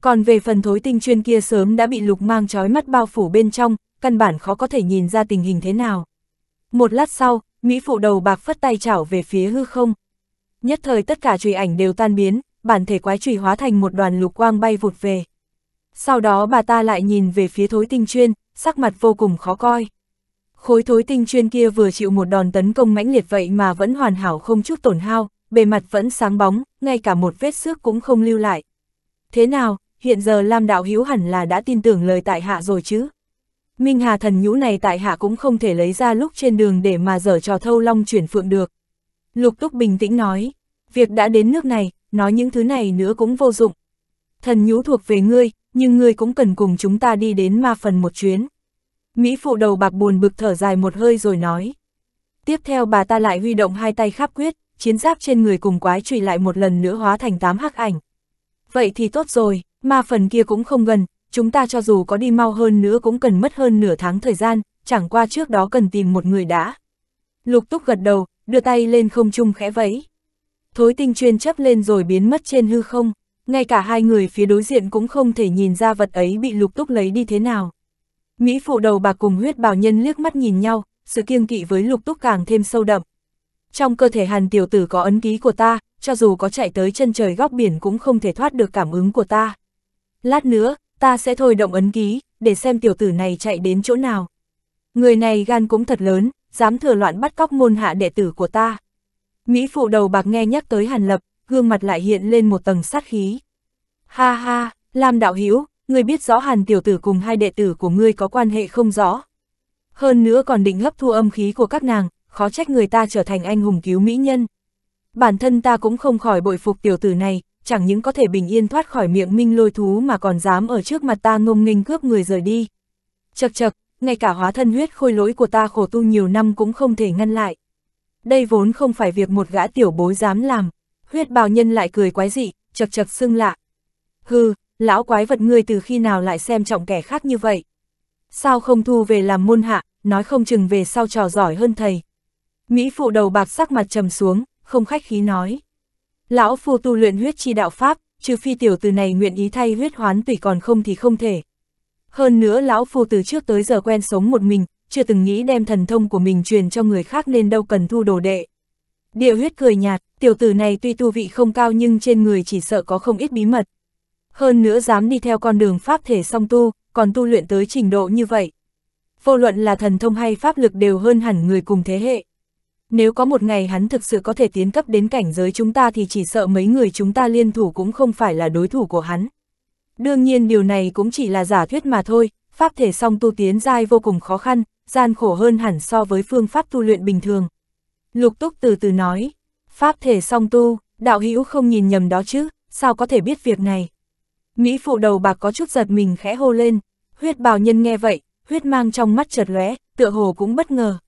Còn về phần thối tinh chuyên kia sớm đã bị lục mang trói mắt bao phủ bên trong, căn bản khó có thể nhìn ra tình hình thế nào. Một lát sau, Mỹ phụ đầu bạc phất tay chảo về phía hư không. Nhất thời tất cả chùy ảnh đều tan biến, bản thể quái trùy hóa thành một đoàn lục quang bay vụt về. Sau đó bà ta lại nhìn về phía thối tinh chuyên, sắc mặt vô cùng khó coi. Khối thối tinh chuyên kia vừa chịu một đòn tấn công mãnh liệt vậy mà vẫn hoàn hảo không chút tổn hao, bề mặt vẫn sáng bóng, ngay cả một vết xước cũng không lưu lại. Thế nào, hiện giờ Lam Đạo Hiếu hẳn là đã tin tưởng lời tại hạ rồi chứ? Minh Hà thần nhũ này tại hạ cũng không thể lấy ra lúc trên đường để mà dở trò thâu long chuyển phượng được. Lục Túc bình tĩnh nói, việc đã đến nước này, nói những thứ này nữa cũng vô dụng. Thần nhũ thuộc về ngươi, nhưng ngươi cũng cần cùng chúng ta đi đến ma phần một chuyến. Mỹ phụ đầu bạc buồn bực thở dài một hơi rồi nói. Tiếp theo bà ta lại huy động hai tay khắp quyết, chiến giáp trên người cùng quái trùy lại một lần nữa hóa thành tám hắc ảnh. Vậy thì tốt rồi, ma phần kia cũng không gần, chúng ta cho dù có đi mau hơn nữa cũng cần mất hơn nửa tháng thời gian, chẳng qua trước đó cần tìm một người đã. Lục túc gật đầu, đưa tay lên không trung khẽ vẫy thối tinh chuyên chấp lên rồi biến mất trên hư không, ngay cả hai người phía đối diện cũng không thể nhìn ra vật ấy bị lục túc lấy đi thế nào. Mỹ phụ đầu bạc cùng huyết bào nhân liếc mắt nhìn nhau, sự kiêng kỵ với lục túc càng thêm sâu đậm. Trong cơ thể hàn tiểu tử có ấn ký của ta, cho dù có chạy tới chân trời góc biển cũng không thể thoát được cảm ứng của ta. Lát nữa, ta sẽ thôi động ấn ký, để xem tiểu tử này chạy đến chỗ nào. Người này gan cũng thật lớn, dám thừa loạn bắt cóc môn hạ đệ tử của ta. Mỹ phụ đầu bạc nghe nhắc tới Hàn Lập, gương mặt lại hiện lên một tầng sát khí. Ha ha, Lam đạo hữu ngươi biết rõ Hàn tiểu tử cùng hai đệ tử của ngươi có quan hệ không rõ. Hơn nữa còn định hấp thu âm khí của các nàng, khó trách người ta trở thành anh hùng cứu mỹ nhân. Bản thân ta cũng không khỏi bội phục tiểu tử này, chẳng những có thể bình yên thoát khỏi miệng minh lôi thú mà còn dám ở trước mặt ta ngông nghênh cướp người rời đi. Chật chật, ngay cả hóa thân huyết khôi lỗi của ta khổ tu nhiều năm cũng không thể ngăn lại đây vốn không phải việc một gã tiểu bối dám làm. Huyết bào nhân lại cười quái dị, chật chật xưng lạ. Hừ, lão quái vật ngươi từ khi nào lại xem trọng kẻ khác như vậy? Sao không thu về làm môn hạ, nói không chừng về sau trò giỏi hơn thầy. Mỹ phụ đầu bạc sắc mặt trầm xuống, không khách khí nói. Lão phu tu luyện huyết chi đạo pháp, trừ phi tiểu từ này nguyện ý thay huyết hoán tùy còn không thì không thể. Hơn nữa lão phu từ trước tới giờ quen sống một mình, chưa từng nghĩ đem thần thông của mình truyền cho người khác nên đâu cần thu đồ đệ. Địa huyết cười nhạt, tiểu tử này tuy tu vị không cao nhưng trên người chỉ sợ có không ít bí mật. Hơn nữa dám đi theo con đường pháp thể song tu, còn tu luyện tới trình độ như vậy. Vô luận là thần thông hay pháp lực đều hơn hẳn người cùng thế hệ. Nếu có một ngày hắn thực sự có thể tiến cấp đến cảnh giới chúng ta thì chỉ sợ mấy người chúng ta liên thủ cũng không phải là đối thủ của hắn. Đương nhiên điều này cũng chỉ là giả thuyết mà thôi, pháp thể song tu tiến giai vô cùng khó khăn, gian khổ hơn hẳn so với phương pháp tu luyện bình thường. Lục túc từ từ nói, pháp thể song tu, đạo hữu không nhìn nhầm đó chứ, sao có thể biết việc này. Mỹ phụ đầu bạc có chút giật mình khẽ hô lên, huyết bào nhân nghe vậy, huyết mang trong mắt chợt lóe, tựa hồ cũng bất ngờ.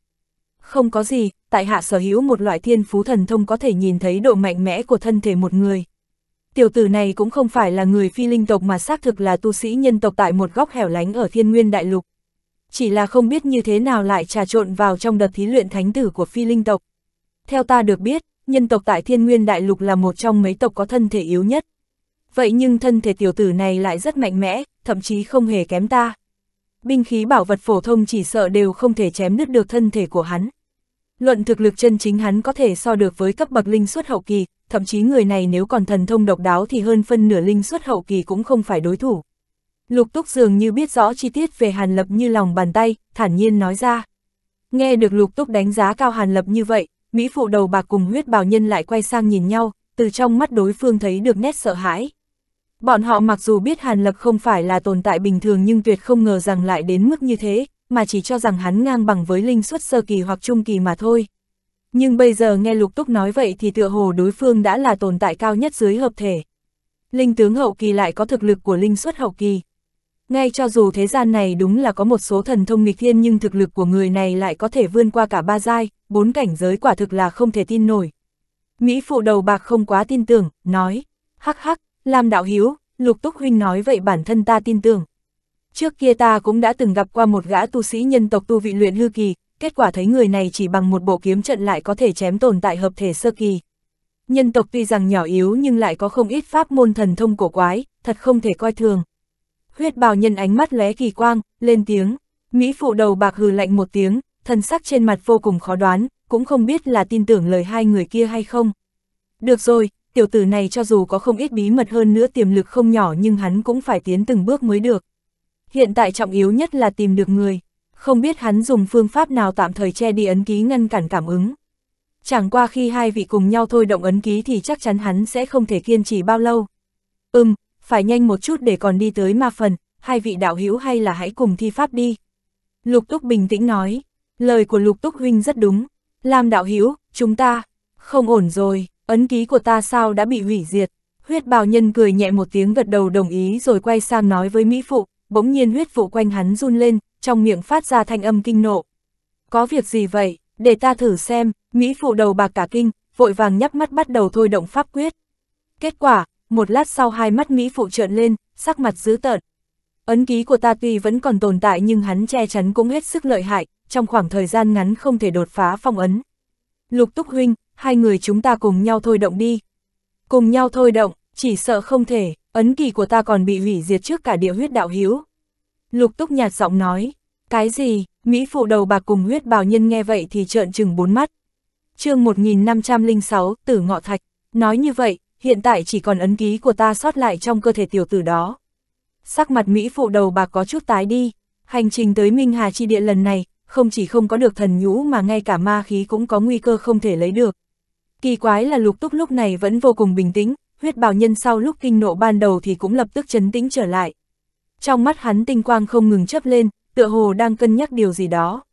Không có gì, tại hạ sở hữu một loại thiên phú thần thông có thể nhìn thấy độ mạnh mẽ của thân thể một người. Tiểu tử này cũng không phải là người phi linh tộc mà xác thực là tu sĩ nhân tộc tại một góc hẻo lánh ở thiên nguyên đại lục chỉ là không biết như thế nào lại trà trộn vào trong đợt thí luyện thánh tử của phi linh tộc. Theo ta được biết, nhân tộc tại thiên nguyên đại lục là một trong mấy tộc có thân thể yếu nhất. Vậy nhưng thân thể tiểu tử này lại rất mạnh mẽ, thậm chí không hề kém ta. Binh khí bảo vật phổ thông chỉ sợ đều không thể chém nứt được thân thể của hắn. Luận thực lực chân chính hắn có thể so được với cấp bậc linh suất hậu kỳ, thậm chí người này nếu còn thần thông độc đáo thì hơn phân nửa linh suất hậu kỳ cũng không phải đối thủ. Lục Túc dường như biết rõ chi tiết về Hàn Lập như lòng bàn tay, thản nhiên nói ra. Nghe được Lục Túc đánh giá cao Hàn Lập như vậy, Mỹ phụ đầu bạc cùng huyết bào nhân lại quay sang nhìn nhau, từ trong mắt đối phương thấy được nét sợ hãi. Bọn họ mặc dù biết Hàn Lập không phải là tồn tại bình thường nhưng tuyệt không ngờ rằng lại đến mức như thế, mà chỉ cho rằng hắn ngang bằng với linh Xuất sơ kỳ hoặc trung kỳ mà thôi. Nhưng bây giờ nghe Lục Túc nói vậy thì tựa hồ đối phương đã là tồn tại cao nhất dưới hợp thể. Linh tướng hậu kỳ lại có thực lực của linh xuất hậu kỳ, ngay cho dù thế gian này đúng là có một số thần thông nghịch thiên nhưng thực lực của người này lại có thể vươn qua cả ba giai, bốn cảnh giới quả thực là không thể tin nổi. Mỹ phụ đầu bạc không quá tin tưởng, nói, hắc hắc, làm đạo hiếu, lục túc huynh nói vậy bản thân ta tin tưởng. Trước kia ta cũng đã từng gặp qua một gã tu sĩ nhân tộc tu vị luyện hư kỳ, kết quả thấy người này chỉ bằng một bộ kiếm trận lại có thể chém tồn tại hợp thể sơ kỳ. Nhân tộc tuy rằng nhỏ yếu nhưng lại có không ít pháp môn thần thông cổ quái, thật không thể coi thường. Huyết bào nhân ánh mắt lóe kỳ quang, lên tiếng. Mỹ phụ đầu bạc hừ lạnh một tiếng, thần sắc trên mặt vô cùng khó đoán, cũng không biết là tin tưởng lời hai người kia hay không. Được rồi, tiểu tử này cho dù có không ít bí mật hơn nữa tiềm lực không nhỏ nhưng hắn cũng phải tiến từng bước mới được. Hiện tại trọng yếu nhất là tìm được người. Không biết hắn dùng phương pháp nào tạm thời che đi ấn ký ngăn cản cảm ứng. Chẳng qua khi hai vị cùng nhau thôi động ấn ký thì chắc chắn hắn sẽ không thể kiên trì bao lâu. Ừm, phải nhanh một chút để còn đi tới ma phần, hai vị đạo hữu hay là hãy cùng thi pháp đi. Lục Túc bình tĩnh nói, lời của Lục Túc huynh rất đúng, làm đạo hữu, chúng ta, không ổn rồi, ấn ký của ta sao đã bị hủy diệt. Huyết bào nhân cười nhẹ một tiếng gật đầu đồng ý rồi quay sang nói với Mỹ Phụ, bỗng nhiên huyết vụ quanh hắn run lên, trong miệng phát ra thanh âm kinh nộ. Có việc gì vậy, để ta thử xem, Mỹ Phụ đầu bạc cả kinh, vội vàng nhắc mắt bắt đầu thôi động pháp quyết. Kết quả, một lát sau hai mắt Mỹ phụ trợn lên, sắc mặt dữ tợn. Ấn ký của ta tuy vẫn còn tồn tại nhưng hắn che chắn cũng hết sức lợi hại, trong khoảng thời gian ngắn không thể đột phá phong ấn. Lục Túc Huynh, hai người chúng ta cùng nhau thôi động đi. Cùng nhau thôi động, chỉ sợ không thể, ấn kỳ của ta còn bị hủy diệt trước cả địa huyết đạo hiếu. Lục Túc nhạt giọng nói, cái gì, Mỹ phụ đầu bạc cùng huyết bào nhân nghe vậy thì trợn trừng bốn mắt. chương 1506, tử ngọ thạch, nói như vậy, hiện tại chỉ còn ấn ký của ta sót lại trong cơ thể tiểu tử đó. Sắc mặt Mỹ phụ đầu bạc có chút tái đi, hành trình tới Minh Hà Chi Địa lần này, không chỉ không có được thần nhũ mà ngay cả ma khí cũng có nguy cơ không thể lấy được. Kỳ quái là lục túc lúc này vẫn vô cùng bình tĩnh, huyết bào nhân sau lúc kinh nộ ban đầu thì cũng lập tức chấn tĩnh trở lại. Trong mắt hắn tinh quang không ngừng chấp lên, tựa hồ đang cân nhắc điều gì đó.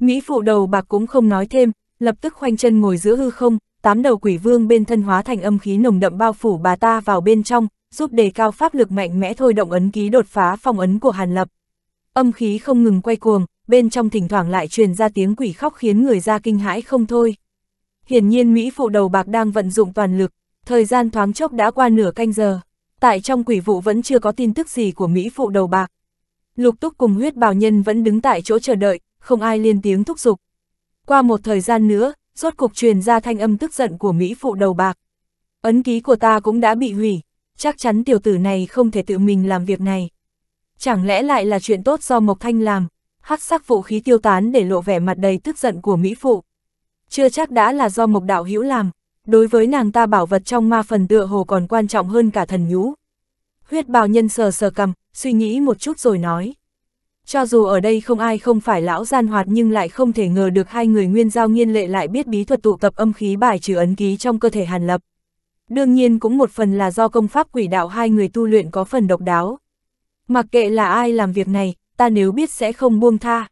Mỹ phụ đầu bạc cũng không nói thêm, lập tức khoanh chân ngồi giữa hư không, tám đầu quỷ vương bên thân hóa thành âm khí nồng đậm bao phủ bà ta vào bên trong, giúp đề cao pháp lực mạnh mẽ thôi động ấn ký đột phá phong ấn của Hàn Lập. Âm khí không ngừng quay cuồng, bên trong thỉnh thoảng lại truyền ra tiếng quỷ khóc khiến người ra kinh hãi không thôi. Hiển nhiên Mỹ phụ đầu bạc đang vận dụng toàn lực, thời gian thoáng chốc đã qua nửa canh giờ. Tại trong quỷ vụ vẫn chưa có tin tức gì của Mỹ phụ đầu bạc. Lục túc cùng huyết bào nhân vẫn đứng tại chỗ chờ đợi, không ai liên tiếng thúc giục. Qua một thời gian nữa, rốt cục truyền ra thanh âm tức giận của Mỹ phụ đầu bạc. Ấn ký của ta cũng đã bị hủy, chắc chắn tiểu tử này không thể tự mình làm việc này. Chẳng lẽ lại là chuyện tốt do Mộc Thanh làm, hắc sắc vũ khí tiêu tán để lộ vẻ mặt đầy tức giận của Mỹ phụ. Chưa chắc đã là do Mộc Đạo Hữu làm, đối với nàng ta bảo vật trong ma phần tựa hồ còn quan trọng hơn cả thần nhũ. Huyết bào nhân sờ sờ cầm, suy nghĩ một chút rồi nói. Cho dù ở đây không ai không phải lão gian hoạt nhưng lại không thể ngờ được hai người nguyên giao nghiên lệ lại biết bí thuật tụ tập âm khí bài trừ ấn ký trong cơ thể Hàn Lập. Đương nhiên cũng một phần là do công pháp quỷ đạo hai người tu luyện có phần độc đáo. Mặc kệ là ai làm việc này, ta nếu biết sẽ không buông tha.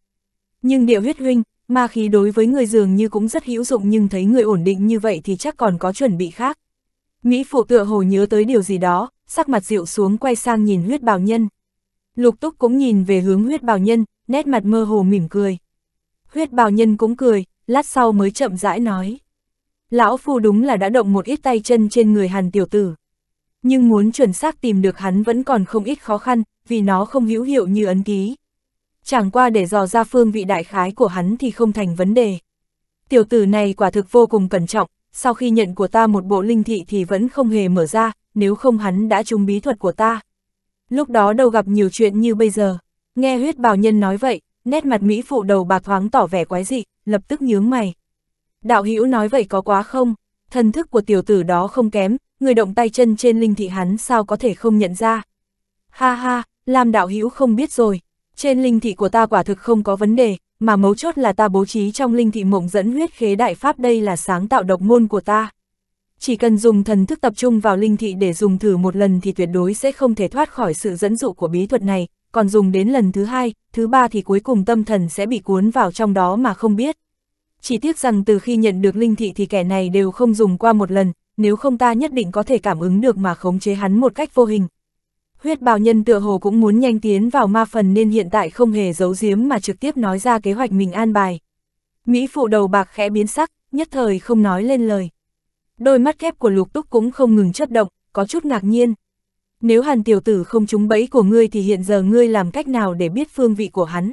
Nhưng điệu huyết huynh, ma khí đối với người dường như cũng rất hữu dụng nhưng thấy người ổn định như vậy thì chắc còn có chuẩn bị khác. Mỹ phụ tựa hồ nhớ tới điều gì đó, sắc mặt dịu xuống quay sang nhìn huyết bào nhân. Lục Túc cũng nhìn về hướng huyết bào nhân, nét mặt mơ hồ mỉm cười. Huyết bào nhân cũng cười, lát sau mới chậm rãi nói. Lão Phu đúng là đã động một ít tay chân trên người hàn tiểu tử. Nhưng muốn chuẩn xác tìm được hắn vẫn còn không ít khó khăn, vì nó không hữu hiệu như ấn ký. Chẳng qua để dò ra phương vị đại khái của hắn thì không thành vấn đề. Tiểu tử này quả thực vô cùng cẩn trọng, sau khi nhận của ta một bộ linh thị thì vẫn không hề mở ra, nếu không hắn đã trúng bí thuật của ta. Lúc đó đâu gặp nhiều chuyện như bây giờ. Nghe huyết bào nhân nói vậy, nét mặt Mỹ phụ đầu bạc thoáng tỏ vẻ quái dị, lập tức nhướng mày. Đạo hữu nói vậy có quá không? Thần thức của tiểu tử đó không kém, người động tay chân trên linh thị hắn sao có thể không nhận ra. Ha ha, làm đạo hữu không biết rồi, trên linh thị của ta quả thực không có vấn đề, mà mấu chốt là ta bố trí trong linh thị mộng dẫn huyết khế đại pháp đây là sáng tạo độc môn của ta chỉ cần dùng thần thức tập trung vào linh thị để dùng thử một lần thì tuyệt đối sẽ không thể thoát khỏi sự dẫn dụ của bí thuật này, còn dùng đến lần thứ hai, thứ ba thì cuối cùng tâm thần sẽ bị cuốn vào trong đó mà không biết. Chỉ tiếc rằng từ khi nhận được linh thị thì kẻ này đều không dùng qua một lần, nếu không ta nhất định có thể cảm ứng được mà khống chế hắn một cách vô hình. Huyết bào nhân tựa hồ cũng muốn nhanh tiến vào ma phần nên hiện tại không hề giấu giếm mà trực tiếp nói ra kế hoạch mình an bài. Mỹ phụ đầu bạc khẽ biến sắc, nhất thời không nói lên lời. Đôi mắt thép của lục túc cũng không ngừng chớp động, có chút ngạc nhiên. Nếu hàn tiểu tử không trúng bẫy của ngươi thì hiện giờ ngươi làm cách nào để biết phương vị của hắn?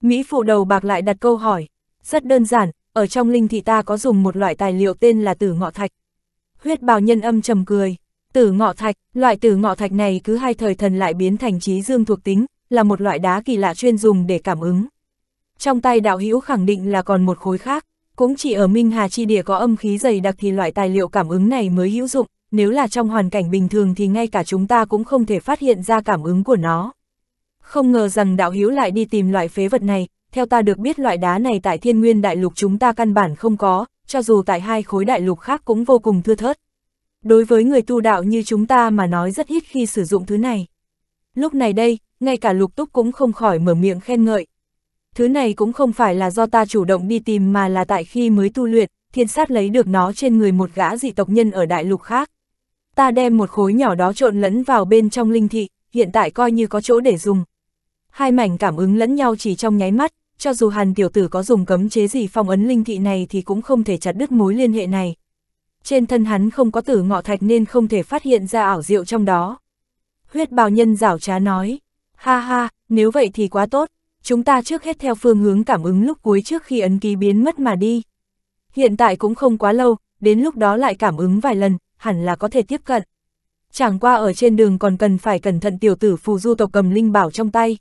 Mỹ phụ đầu bạc lại đặt câu hỏi. Rất đơn giản, ở trong linh thị ta có dùng một loại tài liệu tên là tử ngọ thạch. Huyết bào nhân âm trầm cười. Tử ngọ thạch, loại tử ngọ thạch này cứ hai thời thần lại biến thành trí dương thuộc tính, là một loại đá kỳ lạ chuyên dùng để cảm ứng. Trong tay đạo hữu khẳng định là còn một khối khác, cũng chỉ ở Minh Hà Chi Địa có âm khí dày đặc thì loại tài liệu cảm ứng này mới hữu dụng, nếu là trong hoàn cảnh bình thường thì ngay cả chúng ta cũng không thể phát hiện ra cảm ứng của nó. Không ngờ rằng đạo hiếu lại đi tìm loại phế vật này, theo ta được biết loại đá này tại thiên nguyên đại lục chúng ta căn bản không có, cho dù tại hai khối đại lục khác cũng vô cùng thưa thớt. Đối với người tu đạo như chúng ta mà nói rất ít khi sử dụng thứ này. Lúc này đây, ngay cả lục túc cũng không khỏi mở miệng khen ngợi, Thứ này cũng không phải là do ta chủ động đi tìm mà là tại khi mới tu luyện, thiên sát lấy được nó trên người một gã dị tộc nhân ở đại lục khác. Ta đem một khối nhỏ đó trộn lẫn vào bên trong linh thị, hiện tại coi như có chỗ để dùng. Hai mảnh cảm ứng lẫn nhau chỉ trong nháy mắt, cho dù hàn tiểu tử có dùng cấm chế gì phong ấn linh thị này thì cũng không thể chặt đứt mối liên hệ này. Trên thân hắn không có tử ngọ thạch nên không thể phát hiện ra ảo diệu trong đó. Huyết bào nhân rảo trá nói, ha ha, nếu vậy thì quá tốt, chúng ta trước hết theo phương hướng cảm ứng lúc cuối trước khi ấn ký biến mất mà đi. Hiện tại cũng không quá lâu, đến lúc đó lại cảm ứng vài lần, hẳn là có thể tiếp cận. Chẳng qua ở trên đường còn cần phải cẩn thận tiểu tử phù du tộc cầm linh bảo trong tay.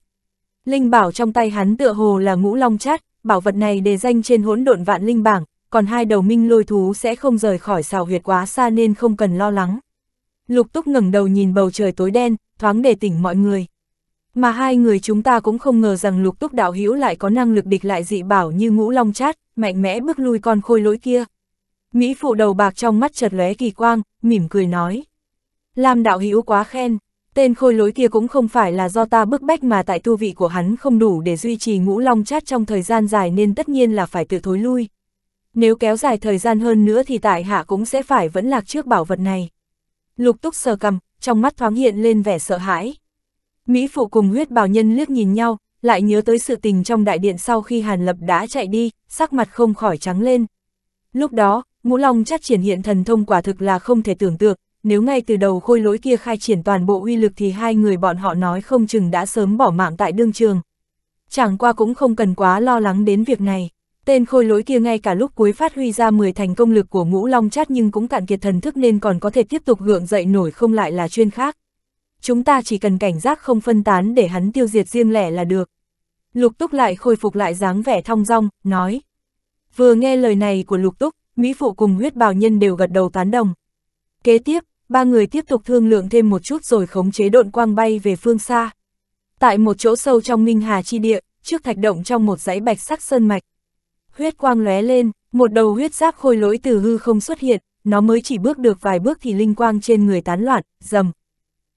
Linh bảo trong tay hắn tựa hồ là ngũ long chát, bảo vật này đề danh trên hỗn độn vạn linh bảng, còn hai đầu minh lôi thú sẽ không rời khỏi xào huyệt quá xa nên không cần lo lắng. Lục túc ngẩng đầu nhìn bầu trời tối đen, thoáng để tỉnh mọi người. Mà hai người chúng ta cũng không ngờ rằng lục túc đạo hữu lại có năng lực địch lại dị bảo như ngũ long chát, mạnh mẽ bước lui con khôi lỗi kia. Mỹ phụ đầu bạc trong mắt chợt lóe kỳ quang, mỉm cười nói. Lam đạo hữu quá khen, tên khôi lỗi kia cũng không phải là do ta bức bách mà tại tu vị của hắn không đủ để duy trì ngũ long chát trong thời gian dài nên tất nhiên là phải tự thối lui. Nếu kéo dài thời gian hơn nữa thì tại hạ cũng sẽ phải vẫn lạc trước bảo vật này. Lục túc sờ cầm, trong mắt thoáng hiện lên vẻ sợ hãi. Mỹ Phụ cùng huyết bảo nhân liếc nhìn nhau, lại nhớ tới sự tình trong đại điện sau khi Hàn Lập đã chạy đi, sắc mặt không khỏi trắng lên. Lúc đó, Ngũ Long chắc triển hiện thần thông quả thực là không thể tưởng tượng, nếu ngay từ đầu khôi lỗi kia khai triển toàn bộ uy lực thì hai người bọn họ nói không chừng đã sớm bỏ mạng tại đương trường. Chẳng qua cũng không cần quá lo lắng đến việc này. Tên khôi lỗi kia ngay cả lúc cuối phát huy ra 10 thành công lực của ngũ long chát nhưng cũng cạn kiệt thần thức nên còn có thể tiếp tục gượng dậy nổi không lại là chuyên khác chúng ta chỉ cần cảnh giác không phân tán để hắn tiêu diệt riêng lẻ là được. Lục Túc lại khôi phục lại dáng vẻ thong dong, nói. Vừa nghe lời này của Lục Túc, Mỹ Phụ cùng huyết bào nhân đều gật đầu tán đồng. Kế tiếp, ba người tiếp tục thương lượng thêm một chút rồi khống chế độn quang bay về phương xa. Tại một chỗ sâu trong Minh Hà Chi Địa, trước thạch động trong một dãy bạch sắc sơn mạch. Huyết quang lóe lên, một đầu huyết giáp khôi lỗi từ hư không xuất hiện, nó mới chỉ bước được vài bước thì linh quang trên người tán loạn, dầm,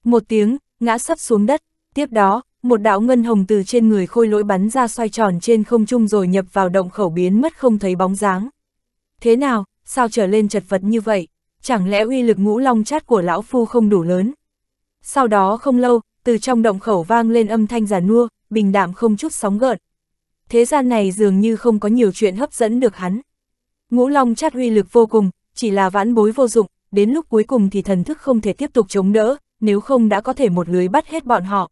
một tiếng, ngã sắp xuống đất, tiếp đó, một đạo ngân hồng từ trên người khôi lỗi bắn ra xoay tròn trên không trung rồi nhập vào động khẩu biến mất không thấy bóng dáng. Thế nào, sao trở lên chật vật như vậy? Chẳng lẽ uy lực ngũ long chát của lão phu không đủ lớn? Sau đó không lâu, từ trong động khẩu vang lên âm thanh giả nua, bình đạm không chút sóng gợn. Thế gian này dường như không có nhiều chuyện hấp dẫn được hắn. Ngũ long chát uy lực vô cùng, chỉ là vãn bối vô dụng, đến lúc cuối cùng thì thần thức không thể tiếp tục chống đỡ, nếu không đã có thể một lưới bắt hết bọn họ.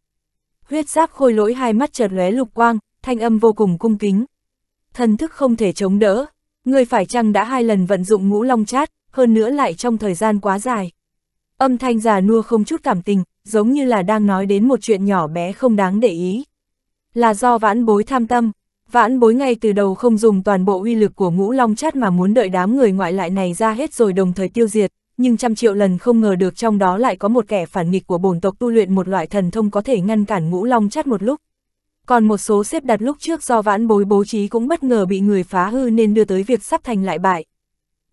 Huyết giáp khôi lỗi hai mắt chợt lóe lục quang, thanh âm vô cùng cung kính. Thần thức không thể chống đỡ, người phải chăng đã hai lần vận dụng ngũ long chát, hơn nữa lại trong thời gian quá dài. Âm thanh già nua không chút cảm tình, giống như là đang nói đến một chuyện nhỏ bé không đáng để ý. Là do vãn bối tham tâm, vãn bối ngay từ đầu không dùng toàn bộ uy lực của ngũ long chát mà muốn đợi đám người ngoại lại này ra hết rồi đồng thời tiêu diệt, nhưng trăm triệu lần không ngờ được trong đó lại có một kẻ phản nghịch của bổn tộc tu luyện một loại thần thông có thể ngăn cản ngũ long chát một lúc. Còn một số xếp đặt lúc trước do vãn bối bố trí cũng bất ngờ bị người phá hư nên đưa tới việc sắp thành lại bại.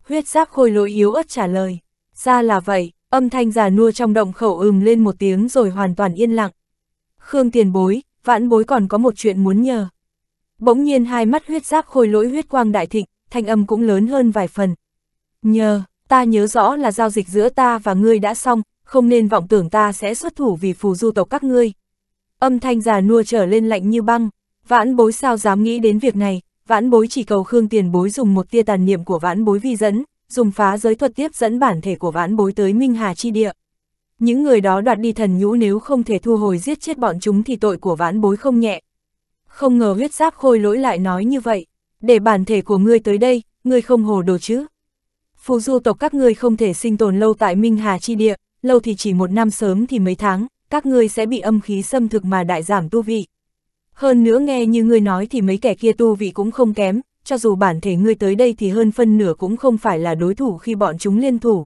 Huyết giáp khôi lỗi yếu ớt trả lời. Ra là vậy, âm thanh già nua trong động khẩu ừm lên một tiếng rồi hoàn toàn yên lặng. Khương tiền bối, vãn bối còn có một chuyện muốn nhờ. Bỗng nhiên hai mắt huyết giáp khôi lỗi huyết quang đại thịnh, thanh âm cũng lớn hơn vài phần. Nhờ, ta nhớ rõ là giao dịch giữa ta và ngươi đã xong, không nên vọng tưởng ta sẽ xuất thủ vì phù du tộc các ngươi. Âm thanh già nua trở lên lạnh như băng, vãn bối sao dám nghĩ đến việc này, vãn bối chỉ cầu Khương Tiền bối dùng một tia tàn niệm của vãn bối vi dẫn, dùng phá giới thuật tiếp dẫn bản thể của vãn bối tới Minh Hà Chi Địa. Những người đó đoạt đi thần nhũ nếu không thể thu hồi giết chết bọn chúng thì tội của vãn bối không nhẹ. Không ngờ huyết giáp khôi lỗi lại nói như vậy, để bản thể của ngươi tới đây, ngươi không hồ đồ chứ phù du tộc các ngươi không thể sinh tồn lâu tại Minh Hà Chi Địa, lâu thì chỉ một năm sớm thì mấy tháng, các ngươi sẽ bị âm khí xâm thực mà đại giảm tu vị. Hơn nữa nghe như ngươi nói thì mấy kẻ kia tu vị cũng không kém, cho dù bản thể ngươi tới đây thì hơn phân nửa cũng không phải là đối thủ khi bọn chúng liên thủ.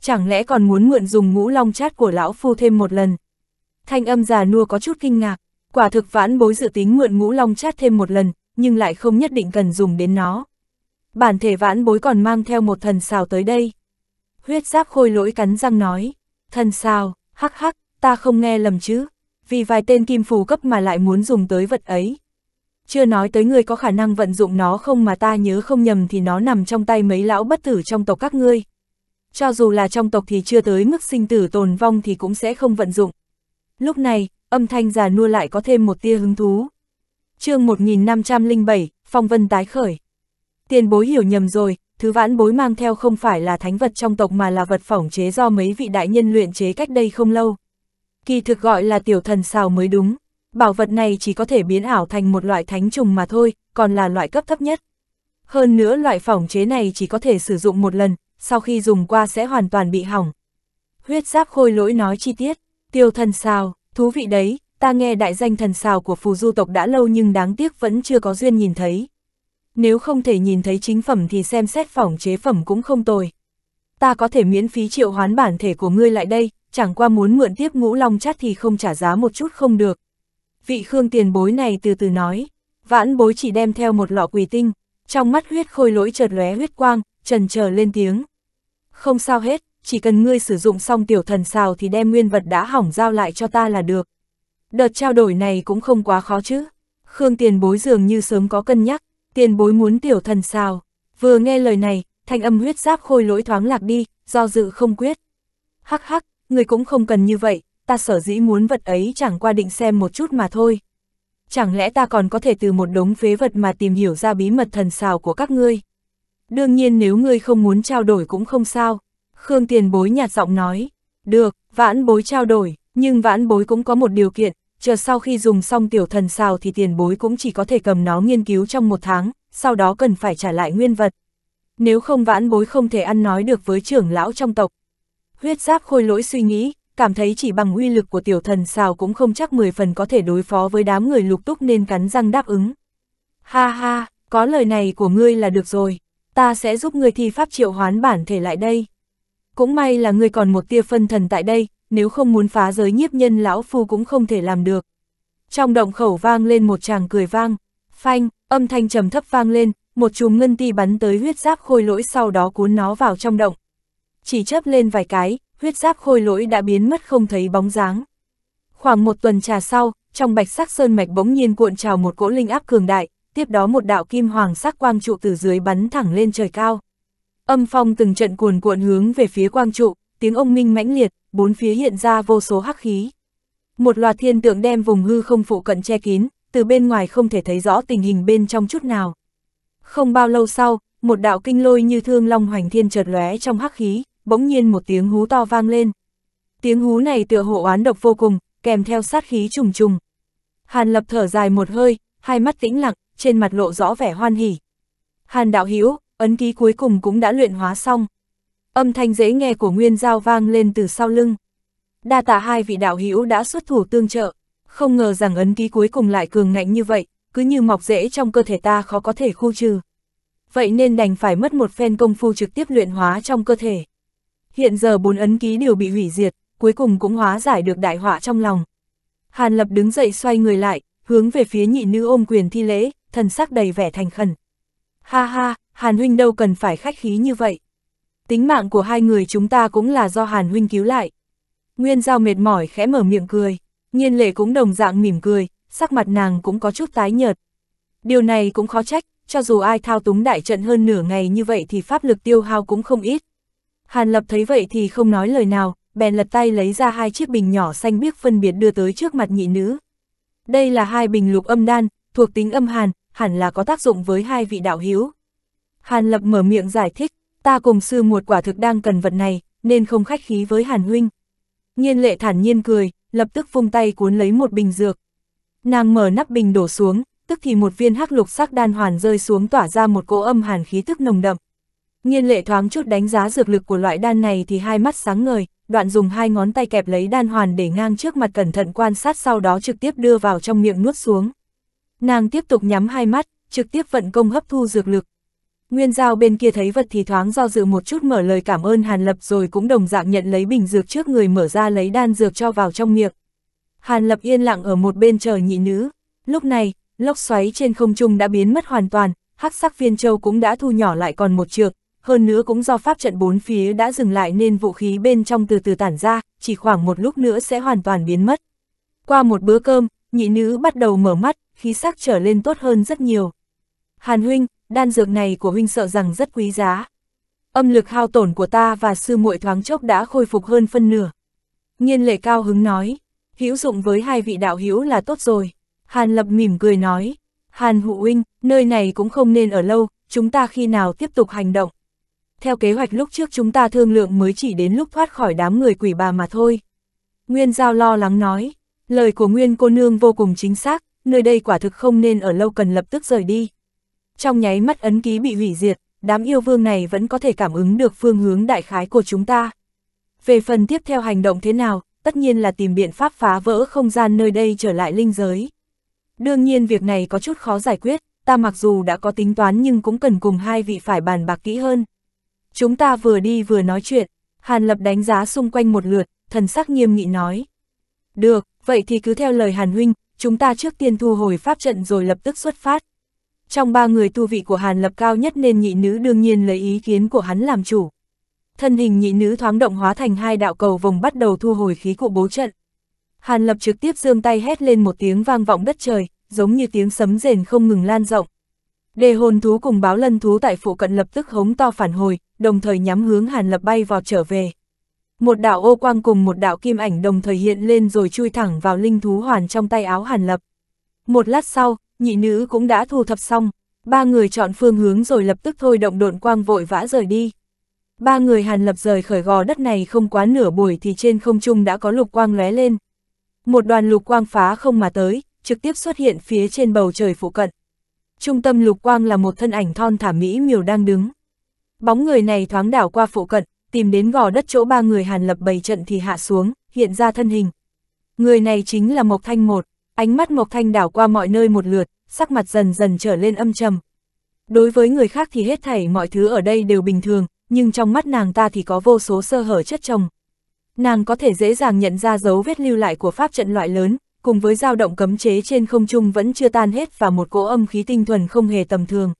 Chẳng lẽ còn muốn mượn dùng ngũ long chát của lão phu thêm một lần? Thanh âm già nua có chút kinh ngạc, quả thực vãn bối dự tính mượn ngũ long chát thêm một lần, nhưng lại không nhất định cần dùng đến nó bản thể vãn bối còn mang theo một thần xào tới đây. Huyết giáp khôi lỗi cắn răng nói, thần xào, hắc hắc, ta không nghe lầm chứ, vì vài tên kim phù cấp mà lại muốn dùng tới vật ấy. Chưa nói tới người có khả năng vận dụng nó không mà ta nhớ không nhầm thì nó nằm trong tay mấy lão bất tử trong tộc các ngươi. Cho dù là trong tộc thì chưa tới mức sinh tử tồn vong thì cũng sẽ không vận dụng. Lúc này, âm thanh già nua lại có thêm một tia hứng thú. chương 1507, Phong Vân tái khởi. Tiền bối hiểu nhầm rồi, thứ vãn bối mang theo không phải là thánh vật trong tộc mà là vật phỏng chế do mấy vị đại nhân luyện chế cách đây không lâu. Kỳ thực gọi là tiểu thần xào mới đúng. Bảo vật này chỉ có thể biến ảo thành một loại thánh trùng mà thôi, còn là loại cấp thấp nhất. Hơn nữa loại phỏng chế này chỉ có thể sử dụng một lần, sau khi dùng qua sẽ hoàn toàn bị hỏng. Huyết giáp khôi lỗi nói chi tiết, tiêu thần xào, thú vị đấy, ta nghe đại danh thần xào của phù du tộc đã lâu nhưng đáng tiếc vẫn chưa có duyên nhìn thấy nếu không thể nhìn thấy chính phẩm thì xem xét phòng chế phẩm cũng không tồi. Ta có thể miễn phí triệu hoán bản thể của ngươi lại đây, chẳng qua muốn mượn tiếp ngũ long chát thì không trả giá một chút không được. Vị Khương tiền bối này từ từ nói, vãn bối chỉ đem theo một lọ quỳ tinh, trong mắt huyết khôi lỗi chợt lóe huyết quang, trần chờ lên tiếng. Không sao hết, chỉ cần ngươi sử dụng xong tiểu thần xào thì đem nguyên vật đã hỏng giao lại cho ta là được. Đợt trao đổi này cũng không quá khó chứ. Khương tiền bối dường như sớm có cân nhắc, tiền bối muốn tiểu thần sao. Vừa nghe lời này, thanh âm huyết giáp khôi lỗi thoáng lạc đi, do dự không quyết. Hắc hắc, người cũng không cần như vậy, ta sở dĩ muốn vật ấy chẳng qua định xem một chút mà thôi. Chẳng lẽ ta còn có thể từ một đống phế vật mà tìm hiểu ra bí mật thần xào của các ngươi? Đương nhiên nếu ngươi không muốn trao đổi cũng không sao. Khương tiền bối nhạt giọng nói. Được, vãn bối trao đổi, nhưng vãn bối cũng có một điều kiện, chờ sau khi dùng xong tiểu thần xào thì tiền bối cũng chỉ có thể cầm nó nghiên cứu trong một tháng, sau đó cần phải trả lại nguyên vật. Nếu không vãn bối không thể ăn nói được với trưởng lão trong tộc. Huyết giáp khôi lỗi suy nghĩ, cảm thấy chỉ bằng uy lực của tiểu thần xào cũng không chắc 10 phần có thể đối phó với đám người lục túc nên cắn răng đáp ứng. Ha ha, có lời này của ngươi là được rồi, ta sẽ giúp ngươi thi pháp triệu hoán bản thể lại đây. Cũng may là ngươi còn một tia phân thần tại đây, nếu không muốn phá giới nhiếp nhân lão phu cũng không thể làm được. Trong động khẩu vang lên một chàng cười vang, phanh, âm thanh trầm thấp vang lên, một chùm ngân ti bắn tới huyết giáp khôi lỗi sau đó cuốn nó vào trong động. Chỉ chấp lên vài cái, huyết giáp khôi lỗi đã biến mất không thấy bóng dáng. Khoảng một tuần trà sau, trong bạch sắc sơn mạch bỗng nhiên cuộn trào một cỗ linh áp cường đại, tiếp đó một đạo kim hoàng sắc quang trụ từ dưới bắn thẳng lên trời cao. Âm phong từng trận cuồn cuộn hướng về phía quang trụ, tiếng ông minh mãnh liệt, bốn phía hiện ra vô số hắc khí. Một loạt thiên tượng đem vùng hư không phụ cận che kín, từ bên ngoài không thể thấy rõ tình hình bên trong chút nào. Không bao lâu sau, một đạo kinh lôi như thương long hoành thiên chợt lóe trong hắc khí, bỗng nhiên một tiếng hú to vang lên. Tiếng hú này tựa hộ oán độc vô cùng, kèm theo sát khí trùng trùng. Hàn Lập thở dài một hơi, hai mắt tĩnh lặng, trên mặt lộ rõ vẻ hoan hỉ. Hàn đạo hữu ấn ký cuối cùng cũng đã luyện hóa xong. Âm thanh dễ nghe của Nguyên Giao vang lên từ sau lưng. Đa tạ hai vị đạo hữu đã xuất thủ tương trợ, không ngờ rằng ấn ký cuối cùng lại cường ngạnh như vậy, cứ như mọc rễ trong cơ thể ta khó có thể khu trừ. Vậy nên đành phải mất một phen công phu trực tiếp luyện hóa trong cơ thể. Hiện giờ bốn ấn ký đều bị hủy diệt, cuối cùng cũng hóa giải được đại họa trong lòng. Hàn Lập đứng dậy xoay người lại, hướng về phía nhị nữ ôm quyền thi lễ, thần sắc đầy vẻ thành khẩn. Ha ha, Hàn huynh đâu cần phải khách khí như vậy tính mạng của hai người chúng ta cũng là do Hàn Huynh cứu lại. Nguyên Giao mệt mỏi khẽ mở miệng cười, nhiên lệ cũng đồng dạng mỉm cười, sắc mặt nàng cũng có chút tái nhợt. Điều này cũng khó trách, cho dù ai thao túng đại trận hơn nửa ngày như vậy thì pháp lực tiêu hao cũng không ít. Hàn Lập thấy vậy thì không nói lời nào, bèn lật tay lấy ra hai chiếc bình nhỏ xanh biếc phân biệt đưa tới trước mặt nhị nữ. Đây là hai bình lục âm đan, thuộc tính âm hàn, hẳn là có tác dụng với hai vị đạo hiếu. Hàn Lập mở miệng giải thích, ta cùng sư muột quả thực đang cần vật này, nên không khách khí với Hàn Huynh. Nhiên lệ thản nhiên cười, lập tức vung tay cuốn lấy một bình dược. Nàng mở nắp bình đổ xuống, tức thì một viên hắc lục sắc đan hoàn rơi xuống tỏa ra một cỗ âm hàn khí tức nồng đậm. Nhiên lệ thoáng chút đánh giá dược lực của loại đan này thì hai mắt sáng ngời, đoạn dùng hai ngón tay kẹp lấy đan hoàn để ngang trước mặt cẩn thận quan sát sau đó trực tiếp đưa vào trong miệng nuốt xuống. Nàng tiếp tục nhắm hai mắt, trực tiếp vận công hấp thu dược lực. Nguyên Giao bên kia thấy vật thì thoáng do dự một chút mở lời cảm ơn Hàn Lập rồi cũng đồng dạng nhận lấy bình dược trước người mở ra lấy đan dược cho vào trong miệng. Hàn Lập yên lặng ở một bên chờ nhị nữ. Lúc này, lốc xoáy trên không trung đã biến mất hoàn toàn, hắc sắc viên châu cũng đã thu nhỏ lại còn một trược, hơn nữa cũng do pháp trận bốn phía đã dừng lại nên vũ khí bên trong từ từ tản ra, chỉ khoảng một lúc nữa sẽ hoàn toàn biến mất. Qua một bữa cơm, nhị nữ bắt đầu mở mắt, khí sắc trở lên tốt hơn rất nhiều. Hàn huynh, đan dược này của huynh sợ rằng rất quý giá. Âm lực hao tổn của ta và sư muội thoáng chốc đã khôi phục hơn phân nửa. Nhiên lệ cao hứng nói, hữu dụng với hai vị đạo hữu là tốt rồi. Hàn lập mỉm cười nói, Hàn hụ huynh, nơi này cũng không nên ở lâu, chúng ta khi nào tiếp tục hành động. Theo kế hoạch lúc trước chúng ta thương lượng mới chỉ đến lúc thoát khỏi đám người quỷ bà mà thôi. Nguyên Giao lo lắng nói, lời của Nguyên cô nương vô cùng chính xác, nơi đây quả thực không nên ở lâu cần lập tức rời đi trong nháy mắt ấn ký bị hủy diệt, đám yêu vương này vẫn có thể cảm ứng được phương hướng đại khái của chúng ta. Về phần tiếp theo hành động thế nào, tất nhiên là tìm biện pháp phá vỡ không gian nơi đây trở lại linh giới. Đương nhiên việc này có chút khó giải quyết, ta mặc dù đã có tính toán nhưng cũng cần cùng hai vị phải bàn bạc kỹ hơn. Chúng ta vừa đi vừa nói chuyện, Hàn Lập đánh giá xung quanh một lượt, thần sắc nghiêm nghị nói. Được, vậy thì cứ theo lời Hàn Huynh, chúng ta trước tiên thu hồi pháp trận rồi lập tức xuất phát trong ba người tu vị của Hàn Lập cao nhất nên nhị nữ đương nhiên lấy ý kiến của hắn làm chủ. Thân hình nhị nữ thoáng động hóa thành hai đạo cầu vòng bắt đầu thu hồi khí của bố trận. Hàn Lập trực tiếp giương tay hét lên một tiếng vang vọng đất trời, giống như tiếng sấm rền không ngừng lan rộng. Đề hồn thú cùng báo lân thú tại phụ cận lập tức hống to phản hồi, đồng thời nhắm hướng Hàn Lập bay vào trở về. Một đạo ô quang cùng một đạo kim ảnh đồng thời hiện lên rồi chui thẳng vào linh thú hoàn trong tay áo Hàn Lập. Một lát sau, nhị nữ cũng đã thu thập xong, ba người chọn phương hướng rồi lập tức thôi động độn quang vội vã rời đi. Ba người hàn lập rời khỏi gò đất này không quá nửa buổi thì trên không trung đã có lục quang lóe lên. Một đoàn lục quang phá không mà tới, trực tiếp xuất hiện phía trên bầu trời phụ cận. Trung tâm lục quang là một thân ảnh thon thả mỹ miều đang đứng. Bóng người này thoáng đảo qua phụ cận, tìm đến gò đất chỗ ba người hàn lập bày trận thì hạ xuống, hiện ra thân hình. Người này chính là Mộc Thanh Một, Ánh mắt ngọc Thanh đảo qua mọi nơi một lượt, sắc mặt dần dần trở lên âm trầm. Đối với người khác thì hết thảy mọi thứ ở đây đều bình thường, nhưng trong mắt nàng ta thì có vô số sơ hở chất chồng. Nàng có thể dễ dàng nhận ra dấu vết lưu lại của pháp trận loại lớn, cùng với dao động cấm chế trên không trung vẫn chưa tan hết và một cỗ âm khí tinh thuần không hề tầm thường.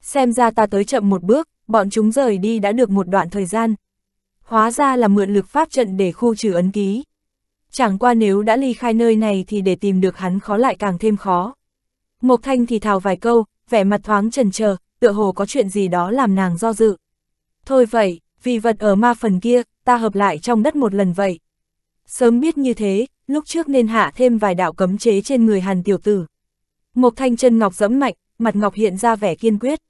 Xem ra ta tới chậm một bước, bọn chúng rời đi đã được một đoạn thời gian. Hóa ra là mượn lực pháp trận để khu trừ ấn ký chẳng qua nếu đã ly khai nơi này thì để tìm được hắn khó lại càng thêm khó. Mộc Thanh thì thào vài câu, vẻ mặt thoáng trần chờ tựa hồ có chuyện gì đó làm nàng do dự. Thôi vậy, vì vật ở ma phần kia, ta hợp lại trong đất một lần vậy. Sớm biết như thế, lúc trước nên hạ thêm vài đạo cấm chế trên người hàn tiểu tử. Mộc thanh chân ngọc dẫm mạnh, mặt ngọc hiện ra vẻ kiên quyết.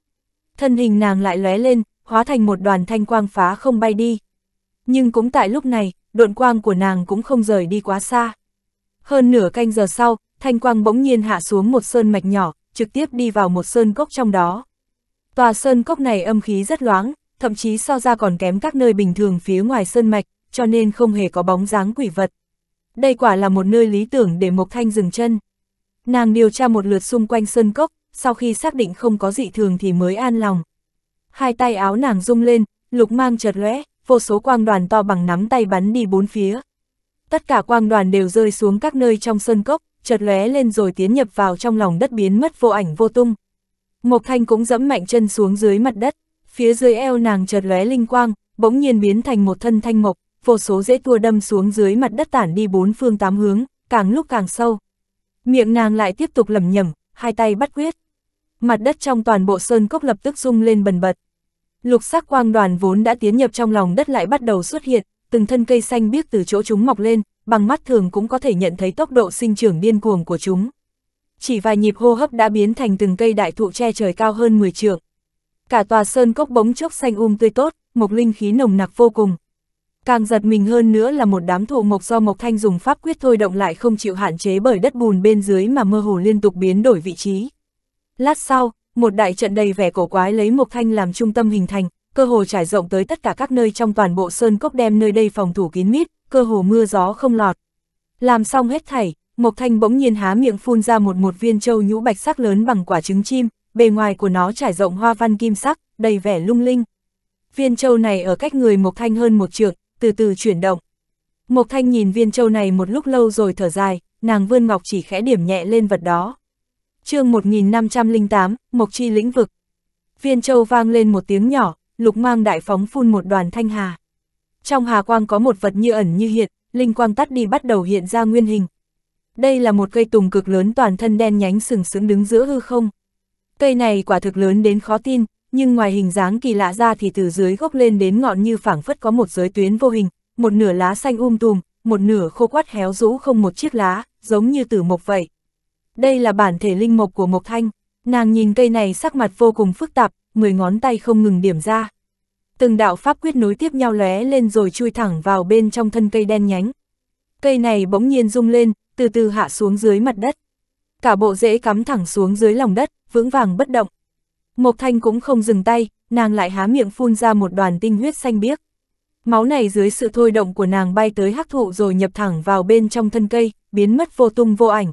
Thân hình nàng lại lóe lên, hóa thành một đoàn thanh quang phá không bay đi. Nhưng cũng tại lúc này, độn quang của nàng cũng không rời đi quá xa. Hơn nửa canh giờ sau, thanh quang bỗng nhiên hạ xuống một sơn mạch nhỏ, trực tiếp đi vào một sơn cốc trong đó. Tòa sơn cốc này âm khí rất loáng, thậm chí so ra còn kém các nơi bình thường phía ngoài sơn mạch, cho nên không hề có bóng dáng quỷ vật. Đây quả là một nơi lý tưởng để Mộc Thanh dừng chân. Nàng điều tra một lượt xung quanh sơn cốc, sau khi xác định không có dị thường thì mới an lòng. Hai tay áo nàng rung lên, lục mang chợt lóe, vô số quang đoàn to bằng nắm tay bắn đi bốn phía. Tất cả quang đoàn đều rơi xuống các nơi trong sơn cốc, chợt lóe lên rồi tiến nhập vào trong lòng đất biến mất vô ảnh vô tung. Mộc Thanh cũng dẫm mạnh chân xuống dưới mặt đất, phía dưới eo nàng chợt lóe linh quang, bỗng nhiên biến thành một thân thanh mộc, vô số dễ tua đâm xuống dưới mặt đất tản đi bốn phương tám hướng, càng lúc càng sâu. Miệng nàng lại tiếp tục lẩm nhẩm, hai tay bắt quyết. Mặt đất trong toàn bộ sơn cốc lập tức rung lên bần bật. Lục sắc quang đoàn vốn đã tiến nhập trong lòng đất lại bắt đầu xuất hiện, từng thân cây xanh biếc từ chỗ chúng mọc lên, bằng mắt thường cũng có thể nhận thấy tốc độ sinh trưởng điên cuồng của chúng. Chỉ vài nhịp hô hấp đã biến thành từng cây đại thụ che trời cao hơn 10 trượng. Cả tòa sơn cốc bóng chốc xanh um tươi tốt, mộc linh khí nồng nặc vô cùng. Càng giật mình hơn nữa là một đám thụ mộc do Mộc Thanh dùng pháp quyết thôi động lại không chịu hạn chế bởi đất bùn bên dưới mà mơ hồ liên tục biến đổi vị trí. Lát sau, một đại trận đầy vẻ cổ quái lấy Mộc Thanh làm trung tâm hình thành, cơ hồ trải rộng tới tất cả các nơi trong toàn bộ sơn cốc đem nơi đây phòng thủ kín mít, cơ hồ mưa gió không lọt. Làm xong hết thảy, Mộc Thanh bỗng nhiên há miệng phun ra một một viên châu nhũ bạch sắc lớn bằng quả trứng chim, bề ngoài của nó trải rộng hoa văn kim sắc, đầy vẻ lung linh. Viên châu này ở cách người Mộc Thanh hơn một trượng, từ từ chuyển động. Mộc Thanh nhìn viên châu này một lúc lâu rồi thở dài, nàng vươn ngọc chỉ khẽ điểm nhẹ lên vật đó chương 1508, Mộc Chi lĩnh vực. Viên châu vang lên một tiếng nhỏ, lục mang đại phóng phun một đoàn thanh hà. Trong hà quang có một vật như ẩn như hiện, linh quang tắt đi bắt đầu hiện ra nguyên hình. Đây là một cây tùng cực lớn toàn thân đen nhánh sừng sững đứng giữa hư không. Cây này quả thực lớn đến khó tin, nhưng ngoài hình dáng kỳ lạ ra thì từ dưới gốc lên đến ngọn như phảng phất có một giới tuyến vô hình, một nửa lá xanh um tùm, một nửa khô quắt héo rũ không một chiếc lá, giống như tử mộc vậy đây là bản thể linh mộc của Mộc Thanh, nàng nhìn cây này sắc mặt vô cùng phức tạp, mười ngón tay không ngừng điểm ra. Từng đạo pháp quyết nối tiếp nhau lóe lên rồi chui thẳng vào bên trong thân cây đen nhánh. Cây này bỗng nhiên rung lên, từ từ hạ xuống dưới mặt đất. Cả bộ rễ cắm thẳng xuống dưới lòng đất, vững vàng bất động. Mộc Thanh cũng không dừng tay, nàng lại há miệng phun ra một đoàn tinh huyết xanh biếc. Máu này dưới sự thôi động của nàng bay tới hắc thụ rồi nhập thẳng vào bên trong thân cây, biến mất vô tung vô ảnh.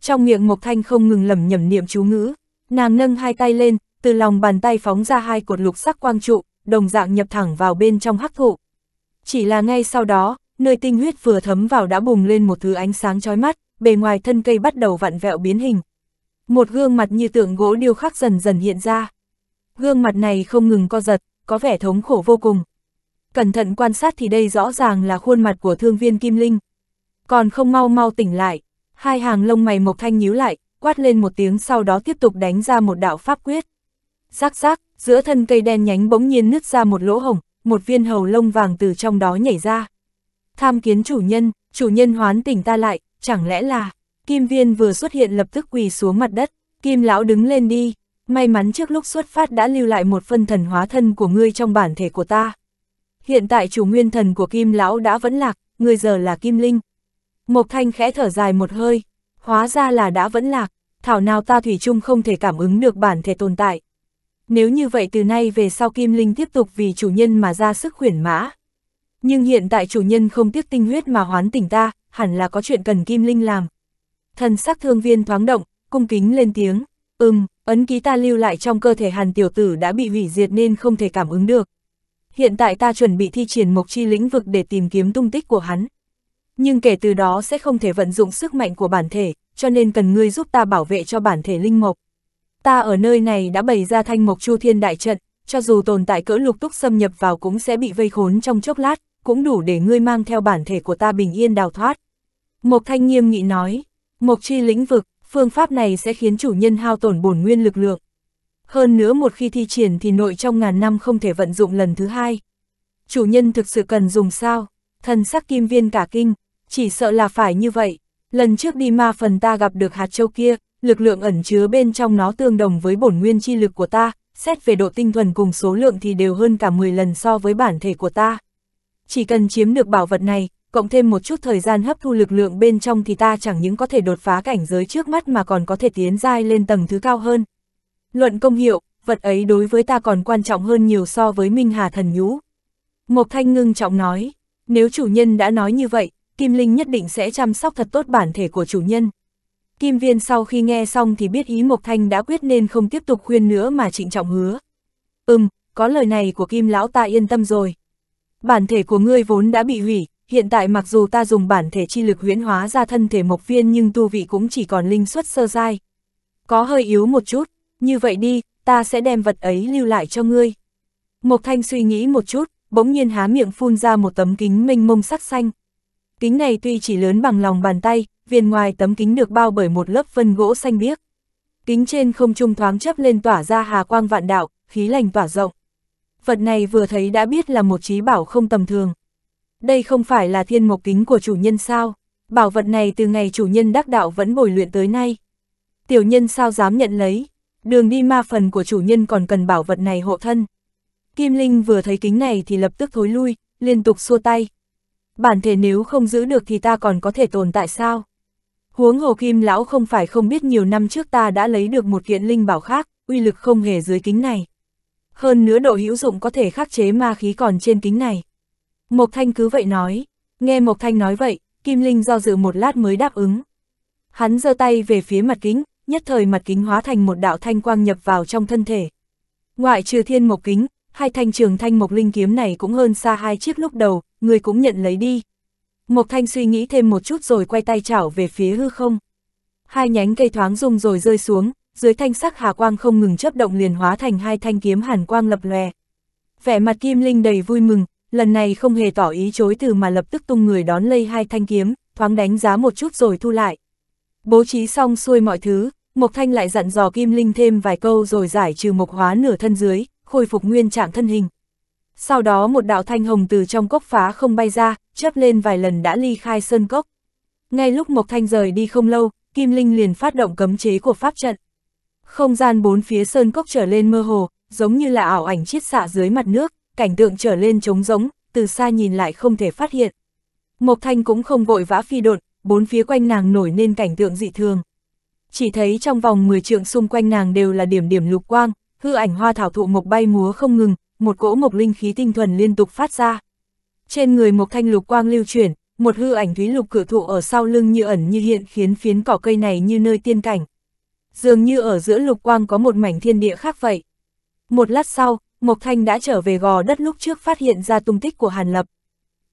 Trong miệng Mộc Thanh không ngừng lẩm nhẩm niệm chú ngữ, nàng nâng hai tay lên, từ lòng bàn tay phóng ra hai cột lục sắc quang trụ, đồng dạng nhập thẳng vào bên trong hắc thụ. Chỉ là ngay sau đó, nơi tinh huyết vừa thấm vào đã bùng lên một thứ ánh sáng chói mắt, bề ngoài thân cây bắt đầu vặn vẹo biến hình. Một gương mặt như tượng gỗ điêu khắc dần dần hiện ra. Gương mặt này không ngừng co giật, có vẻ thống khổ vô cùng. Cẩn thận quan sát thì đây rõ ràng là khuôn mặt của thương viên Kim Linh. Còn không mau mau tỉnh lại, Hai hàng lông mày Mộc Thanh nhíu lại, quát lên một tiếng sau đó tiếp tục đánh ra một đạo pháp quyết. Rác rác, giữa thân cây đen nhánh bỗng nhiên nứt ra một lỗ hồng, một viên hầu lông vàng từ trong đó nhảy ra. Tham kiến chủ nhân, chủ nhân hoán tỉnh ta lại, chẳng lẽ là... Kim viên vừa xuất hiện lập tức quỳ xuống mặt đất, kim lão đứng lên đi, may mắn trước lúc xuất phát đã lưu lại một phân thần hóa thân của ngươi trong bản thể của ta. Hiện tại chủ nguyên thần của kim lão đã vẫn lạc, ngươi giờ là kim linh. Mộc Thanh khẽ thở dài một hơi, hóa ra là đã vẫn lạc, thảo nào ta Thủy chung không thể cảm ứng được bản thể tồn tại. Nếu như vậy từ nay về sau Kim Linh tiếp tục vì chủ nhân mà ra sức khuyển mã. Nhưng hiện tại chủ nhân không tiếc tinh huyết mà hoán tỉnh ta, hẳn là có chuyện cần Kim Linh làm. Thần sắc thương viên thoáng động, cung kính lên tiếng, ừm, ấn ký ta lưu lại trong cơ thể hàn tiểu tử đã bị hủy diệt nên không thể cảm ứng được. Hiện tại ta chuẩn bị thi triển mộc chi lĩnh vực để tìm kiếm tung tích của hắn nhưng kể từ đó sẽ không thể vận dụng sức mạnh của bản thể, cho nên cần ngươi giúp ta bảo vệ cho bản thể linh mộc. Ta ở nơi này đã bày ra thanh mộc chu thiên đại trận, cho dù tồn tại cỡ lục túc xâm nhập vào cũng sẽ bị vây khốn trong chốc lát, cũng đủ để ngươi mang theo bản thể của ta bình yên đào thoát. Mộc thanh nghiêm nghị nói, mộc chi lĩnh vực, phương pháp này sẽ khiến chủ nhân hao tổn bổn nguyên lực lượng. Hơn nữa một khi thi triển thì nội trong ngàn năm không thể vận dụng lần thứ hai. Chủ nhân thực sự cần dùng sao? Thần sắc kim viên cả kinh, chỉ sợ là phải như vậy. Lần trước đi ma phần ta gặp được hạt châu kia, lực lượng ẩn chứa bên trong nó tương đồng với bổn nguyên chi lực của ta, xét về độ tinh thuần cùng số lượng thì đều hơn cả 10 lần so với bản thể của ta. Chỉ cần chiếm được bảo vật này, cộng thêm một chút thời gian hấp thu lực lượng bên trong thì ta chẳng những có thể đột phá cảnh giới trước mắt mà còn có thể tiến dai lên tầng thứ cao hơn. Luận công hiệu, vật ấy đối với ta còn quan trọng hơn nhiều so với Minh Hà Thần Nhũ. Mộc Thanh ngưng trọng nói, nếu chủ nhân đã nói như vậy, Kim Linh nhất định sẽ chăm sóc thật tốt bản thể của chủ nhân. Kim Viên sau khi nghe xong thì biết ý Mộc Thanh đã quyết nên không tiếp tục khuyên nữa mà trịnh trọng hứa. Ừm, có lời này của Kim Lão ta yên tâm rồi. Bản thể của ngươi vốn đã bị hủy, hiện tại mặc dù ta dùng bản thể chi lực huyễn hóa ra thân thể Mộc Viên nhưng tu vị cũng chỉ còn linh xuất sơ dai. Có hơi yếu một chút, như vậy đi, ta sẽ đem vật ấy lưu lại cho ngươi. Mộc Thanh suy nghĩ một chút, bỗng nhiên há miệng phun ra một tấm kính mênh mông sắc xanh. Kính này tuy chỉ lớn bằng lòng bàn tay, viền ngoài tấm kính được bao bởi một lớp vân gỗ xanh biếc. Kính trên không trung thoáng chấp lên tỏa ra hà quang vạn đạo, khí lành tỏa rộng. Vật này vừa thấy đã biết là một trí bảo không tầm thường. Đây không phải là thiên mộc kính của chủ nhân sao? Bảo vật này từ ngày chủ nhân đắc đạo vẫn bồi luyện tới nay. Tiểu nhân sao dám nhận lấy? Đường đi ma phần của chủ nhân còn cần bảo vật này hộ thân. Kim Linh vừa thấy kính này thì lập tức thối lui, liên tục xua tay, bản thể nếu không giữ được thì ta còn có thể tồn tại sao? Huống hồ kim lão không phải không biết nhiều năm trước ta đã lấy được một kiện linh bảo khác, uy lực không hề dưới kính này. Hơn nữa độ hữu dụng có thể khắc chế ma khí còn trên kính này. Mộc Thanh cứ vậy nói, nghe Mộc Thanh nói vậy, Kim Linh do dự một lát mới đáp ứng. Hắn giơ tay về phía mặt kính, nhất thời mặt kính hóa thành một đạo thanh quang nhập vào trong thân thể. Ngoại trừ thiên mộc kính, hai thanh trường thanh mộc linh kiếm này cũng hơn xa hai chiếc lúc đầu, người cũng nhận lấy đi. Mộc Thanh suy nghĩ thêm một chút rồi quay tay chảo về phía hư không. Hai nhánh cây thoáng rung rồi rơi xuống, dưới thanh sắc hà quang không ngừng chấp động liền hóa thành hai thanh kiếm hàn quang lập lòe. Vẻ mặt Kim Linh đầy vui mừng, lần này không hề tỏ ý chối từ mà lập tức tung người đón lây hai thanh kiếm, thoáng đánh giá một chút rồi thu lại. Bố trí xong xuôi mọi thứ, Mộc Thanh lại dặn dò Kim Linh thêm vài câu rồi giải trừ mộc hóa nửa thân dưới, khôi phục nguyên trạng thân hình. Sau đó một đạo thanh hồng từ trong cốc phá không bay ra, chớp lên vài lần đã ly khai sơn cốc. Ngay lúc Mộc Thanh rời đi không lâu, Kim Linh liền phát động cấm chế của pháp trận. Không gian bốn phía sơn cốc trở lên mơ hồ, giống như là ảo ảnh chiết xạ dưới mặt nước, cảnh tượng trở lên trống rỗng, từ xa nhìn lại không thể phát hiện. Mộc Thanh cũng không vội vã phi đột, bốn phía quanh nàng nổi nên cảnh tượng dị thường. Chỉ thấy trong vòng 10 trượng xung quanh nàng đều là điểm điểm lục quang, hư ảnh hoa thảo thụ mộc bay múa không ngừng, một cỗ mộc linh khí tinh thuần liên tục phát ra. Trên người một thanh lục quang lưu chuyển, một hư ảnh thúy lục cửa thụ ở sau lưng như ẩn như hiện khiến phiến cỏ cây này như nơi tiên cảnh. Dường như ở giữa lục quang có một mảnh thiên địa khác vậy. Một lát sau, Mộc Thanh đã trở về gò đất lúc trước phát hiện ra tung tích của Hàn Lập.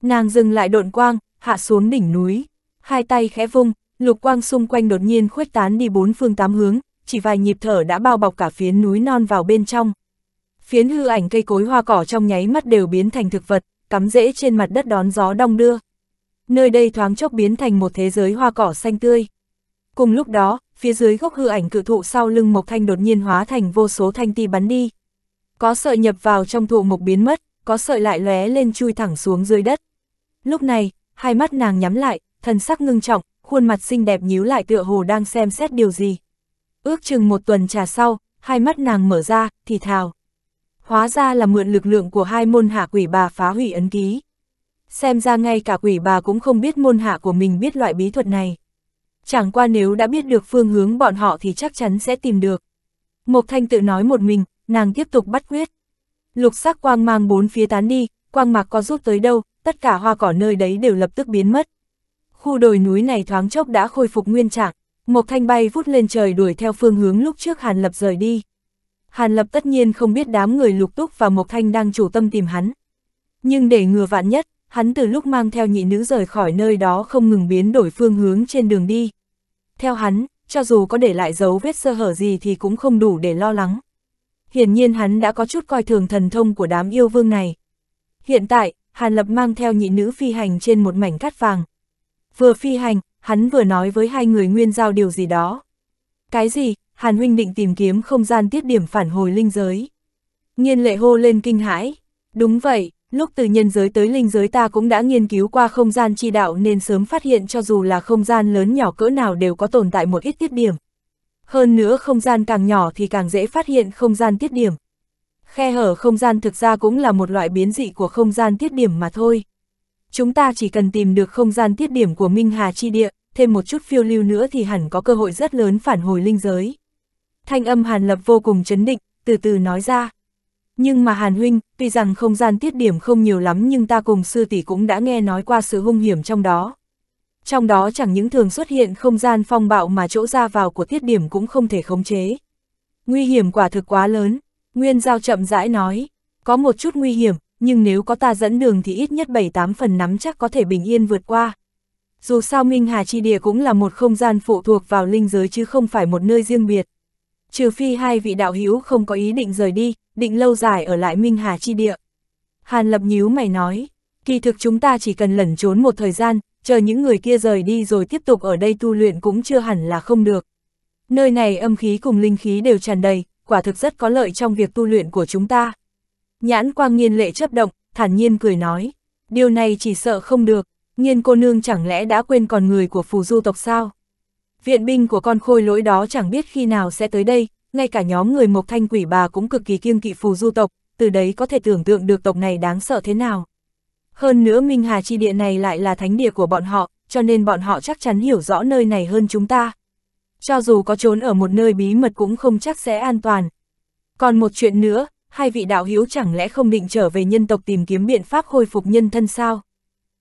Nàng dừng lại độn quang, hạ xuống đỉnh núi, hai tay khẽ vung, lục quang xung quanh đột nhiên khuếch tán đi bốn phương tám hướng, chỉ vài nhịp thở đã bao bọc cả phiến núi non vào bên trong phiến hư ảnh cây cối hoa cỏ trong nháy mắt đều biến thành thực vật, cắm rễ trên mặt đất đón gió đong đưa. Nơi đây thoáng chốc biến thành một thế giới hoa cỏ xanh tươi. Cùng lúc đó, phía dưới gốc hư ảnh cự thụ sau lưng Mộc Thanh đột nhiên hóa thành vô số thanh ti bắn đi. Có sợi nhập vào trong thụ mộc biến mất, có sợi lại lóe lên chui thẳng xuống dưới đất. Lúc này, hai mắt nàng nhắm lại, thần sắc ngưng trọng, khuôn mặt xinh đẹp nhíu lại tựa hồ đang xem xét điều gì. Ước chừng một tuần trà sau, hai mắt nàng mở ra, thì thào hóa ra là mượn lực lượng của hai môn hạ quỷ bà phá hủy ấn ký. Xem ra ngay cả quỷ bà cũng không biết môn hạ của mình biết loại bí thuật này. Chẳng qua nếu đã biết được phương hướng bọn họ thì chắc chắn sẽ tìm được. Mộc Thanh tự nói một mình, nàng tiếp tục bắt quyết. Lục sắc quang mang bốn phía tán đi, quang mạc có rút tới đâu, tất cả hoa cỏ nơi đấy đều lập tức biến mất. Khu đồi núi này thoáng chốc đã khôi phục nguyên trạng, Mộc Thanh bay vút lên trời đuổi theo phương hướng lúc trước Hàn Lập rời đi. Hàn Lập tất nhiên không biết đám người lục túc và Mộc Thanh đang chủ tâm tìm hắn. Nhưng để ngừa vạn nhất, hắn từ lúc mang theo nhị nữ rời khỏi nơi đó không ngừng biến đổi phương hướng trên đường đi. Theo hắn, cho dù có để lại dấu vết sơ hở gì thì cũng không đủ để lo lắng. Hiển nhiên hắn đã có chút coi thường thần thông của đám yêu vương này. Hiện tại, Hàn Lập mang theo nhị nữ phi hành trên một mảnh cát vàng. Vừa phi hành, hắn vừa nói với hai người nguyên giao điều gì đó. Cái gì, Hàn huynh định tìm kiếm không gian tiết điểm phản hồi linh giới. Nhiên lệ hô lên kinh hãi. Đúng vậy, lúc từ nhân giới tới linh giới ta cũng đã nghiên cứu qua không gian chi đạo nên sớm phát hiện cho dù là không gian lớn nhỏ cỡ nào đều có tồn tại một ít tiết điểm. Hơn nữa không gian càng nhỏ thì càng dễ phát hiện không gian tiết điểm. Khe hở không gian thực ra cũng là một loại biến dị của không gian tiết điểm mà thôi. Chúng ta chỉ cần tìm được không gian tiết điểm của Minh Hà Chi Địa, thêm một chút phiêu lưu nữa thì hẳn có cơ hội rất lớn phản hồi linh giới thanh âm Hàn Lập vô cùng chấn định, từ từ nói ra. Nhưng mà Hàn Huynh, tuy rằng không gian tiết điểm không nhiều lắm nhưng ta cùng sư tỷ cũng đã nghe nói qua sự hung hiểm trong đó. Trong đó chẳng những thường xuất hiện không gian phong bạo mà chỗ ra vào của tiết điểm cũng không thể khống chế. Nguy hiểm quả thực quá lớn, Nguyên Giao chậm rãi nói, có một chút nguy hiểm, nhưng nếu có ta dẫn đường thì ít nhất 7-8 phần nắm chắc có thể bình yên vượt qua. Dù sao Minh Hà Chi Địa cũng là một không gian phụ thuộc vào linh giới chứ không phải một nơi riêng biệt trừ phi hai vị đạo hữu không có ý định rời đi, định lâu dài ở lại Minh Hà chi địa. Hàn Lập nhíu mày nói, kỳ thực chúng ta chỉ cần lẩn trốn một thời gian, chờ những người kia rời đi rồi tiếp tục ở đây tu luyện cũng chưa hẳn là không được. Nơi này âm khí cùng linh khí đều tràn đầy, quả thực rất có lợi trong việc tu luyện của chúng ta. Nhãn quang nghiên lệ chấp động, thản nhiên cười nói, điều này chỉ sợ không được, nghiên cô nương chẳng lẽ đã quên còn người của phù du tộc sao? Viện binh của con khôi lỗi đó chẳng biết khi nào sẽ tới đây, ngay cả nhóm người Mộc Thanh Quỷ bà cũng cực kỳ kiêng kỵ phù du tộc, từ đấy có thể tưởng tượng được tộc này đáng sợ thế nào. Hơn nữa Minh Hà chi địa này lại là thánh địa của bọn họ, cho nên bọn họ chắc chắn hiểu rõ nơi này hơn chúng ta. Cho dù có trốn ở một nơi bí mật cũng không chắc sẽ an toàn. Còn một chuyện nữa, hai vị đạo hiếu chẳng lẽ không định trở về nhân tộc tìm kiếm biện pháp khôi phục nhân thân sao?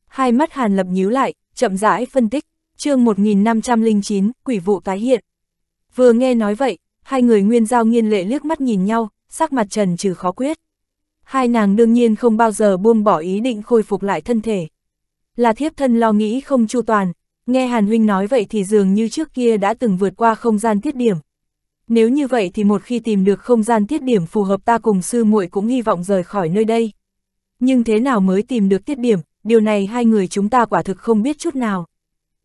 Hai mắt Hàn Lập nhíu lại, chậm rãi phân tích chương 1509, quỷ vụ tái hiện. Vừa nghe nói vậy, hai người nguyên giao nghiên lệ liếc mắt nhìn nhau, sắc mặt trần trừ khó quyết. Hai nàng đương nhiên không bao giờ buông bỏ ý định khôi phục lại thân thể. Là thiếp thân lo nghĩ không chu toàn, nghe Hàn Huynh nói vậy thì dường như trước kia đã từng vượt qua không gian tiết điểm. Nếu như vậy thì một khi tìm được không gian tiết điểm phù hợp ta cùng sư muội cũng hy vọng rời khỏi nơi đây. Nhưng thế nào mới tìm được tiết điểm, điều này hai người chúng ta quả thực không biết chút nào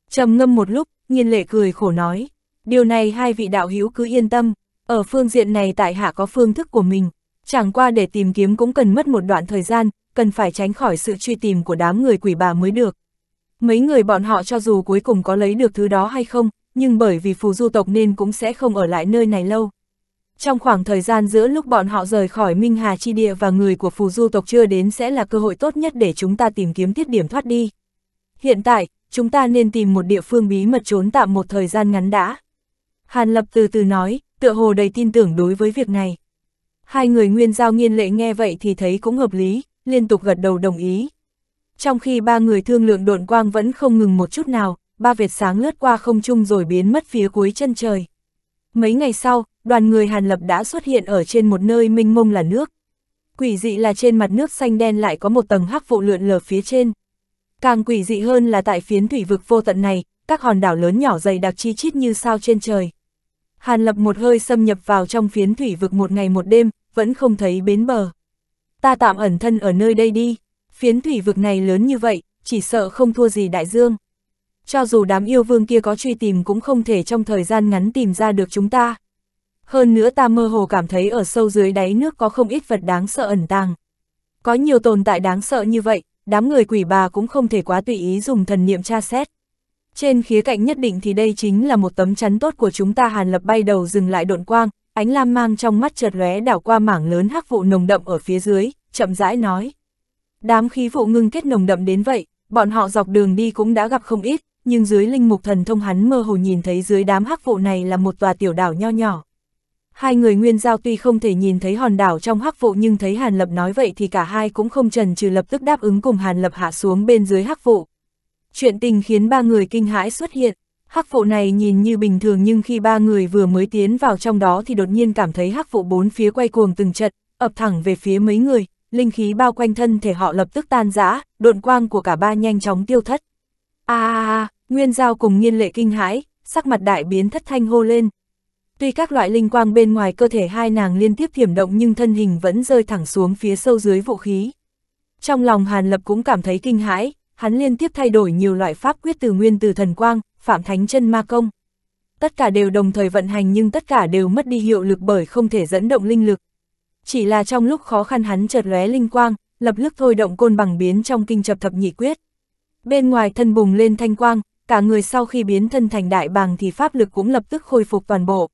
trầm ngâm một lúc, nhiên lệ cười khổ nói, điều này hai vị đạo hữu cứ yên tâm, ở phương diện này tại hạ có phương thức của mình, chẳng qua để tìm kiếm cũng cần mất một đoạn thời gian, cần phải tránh khỏi sự truy tìm của đám người quỷ bà mới được. Mấy người bọn họ cho dù cuối cùng có lấy được thứ đó hay không, nhưng bởi vì phù du tộc nên cũng sẽ không ở lại nơi này lâu. Trong khoảng thời gian giữa lúc bọn họ rời khỏi Minh Hà Chi Địa và người của phù du tộc chưa đến sẽ là cơ hội tốt nhất để chúng ta tìm kiếm tiết điểm thoát đi. Hiện tại, chúng ta nên tìm một địa phương bí mật trốn tạm một thời gian ngắn đã. Hàn Lập từ từ nói, tựa hồ đầy tin tưởng đối với việc này. Hai người nguyên giao nghiên lệ nghe vậy thì thấy cũng hợp lý, liên tục gật đầu đồng ý. Trong khi ba người thương lượng độn quang vẫn không ngừng một chút nào, ba việt sáng lướt qua không trung rồi biến mất phía cuối chân trời. Mấy ngày sau, đoàn người Hàn Lập đã xuất hiện ở trên một nơi minh mông là nước. Quỷ dị là trên mặt nước xanh đen lại có một tầng hắc vụ lượn lờ phía trên, Càng quỷ dị hơn là tại phiến thủy vực vô tận này, các hòn đảo lớn nhỏ dày đặc chi chít như sao trên trời. Hàn lập một hơi xâm nhập vào trong phiến thủy vực một ngày một đêm, vẫn không thấy bến bờ. Ta tạm ẩn thân ở nơi đây đi, phiến thủy vực này lớn như vậy, chỉ sợ không thua gì đại dương. Cho dù đám yêu vương kia có truy tìm cũng không thể trong thời gian ngắn tìm ra được chúng ta. Hơn nữa ta mơ hồ cảm thấy ở sâu dưới đáy nước có không ít vật đáng sợ ẩn tàng. Có nhiều tồn tại đáng sợ như vậy, đám người quỷ bà cũng không thể quá tùy ý dùng thần niệm tra xét. Trên khía cạnh nhất định thì đây chính là một tấm chắn tốt của chúng ta Hàn Lập bay đầu dừng lại độn quang, ánh lam mang trong mắt chợt lóe đảo qua mảng lớn hắc vụ nồng đậm ở phía dưới, chậm rãi nói. Đám khí vụ ngưng kết nồng đậm đến vậy, bọn họ dọc đường đi cũng đã gặp không ít, nhưng dưới linh mục thần thông hắn mơ hồ nhìn thấy dưới đám hắc vụ này là một tòa tiểu đảo nho nhỏ. Hai người nguyên giao tuy không thể nhìn thấy hòn đảo trong hắc vụ nhưng thấy Hàn Lập nói vậy thì cả hai cũng không trần trừ lập tức đáp ứng cùng Hàn Lập hạ xuống bên dưới hắc vụ. Chuyện tình khiến ba người kinh hãi xuất hiện. Hắc vụ này nhìn như bình thường nhưng khi ba người vừa mới tiến vào trong đó thì đột nhiên cảm thấy hắc vụ bốn phía quay cuồng từng trận, ập thẳng về phía mấy người, linh khí bao quanh thân thể họ lập tức tan rã, độn quang của cả ba nhanh chóng tiêu thất. A à, Nguyên Giao cùng nghiên lệ kinh hãi, sắc mặt đại biến thất thanh hô lên, Tuy các loại linh quang bên ngoài cơ thể hai nàng liên tiếp thiểm động nhưng thân hình vẫn rơi thẳng xuống phía sâu dưới vũ khí. Trong lòng Hàn Lập cũng cảm thấy kinh hãi, hắn liên tiếp thay đổi nhiều loại pháp quyết từ nguyên từ thần quang, phạm thánh chân ma công. Tất cả đều đồng thời vận hành nhưng tất cả đều mất đi hiệu lực bởi không thể dẫn động linh lực. Chỉ là trong lúc khó khăn hắn chợt lóe linh quang, lập lức thôi động côn bằng biến trong kinh chập thập nhị quyết. Bên ngoài thân bùng lên thanh quang, cả người sau khi biến thân thành đại bàng thì pháp lực cũng lập tức khôi phục toàn bộ.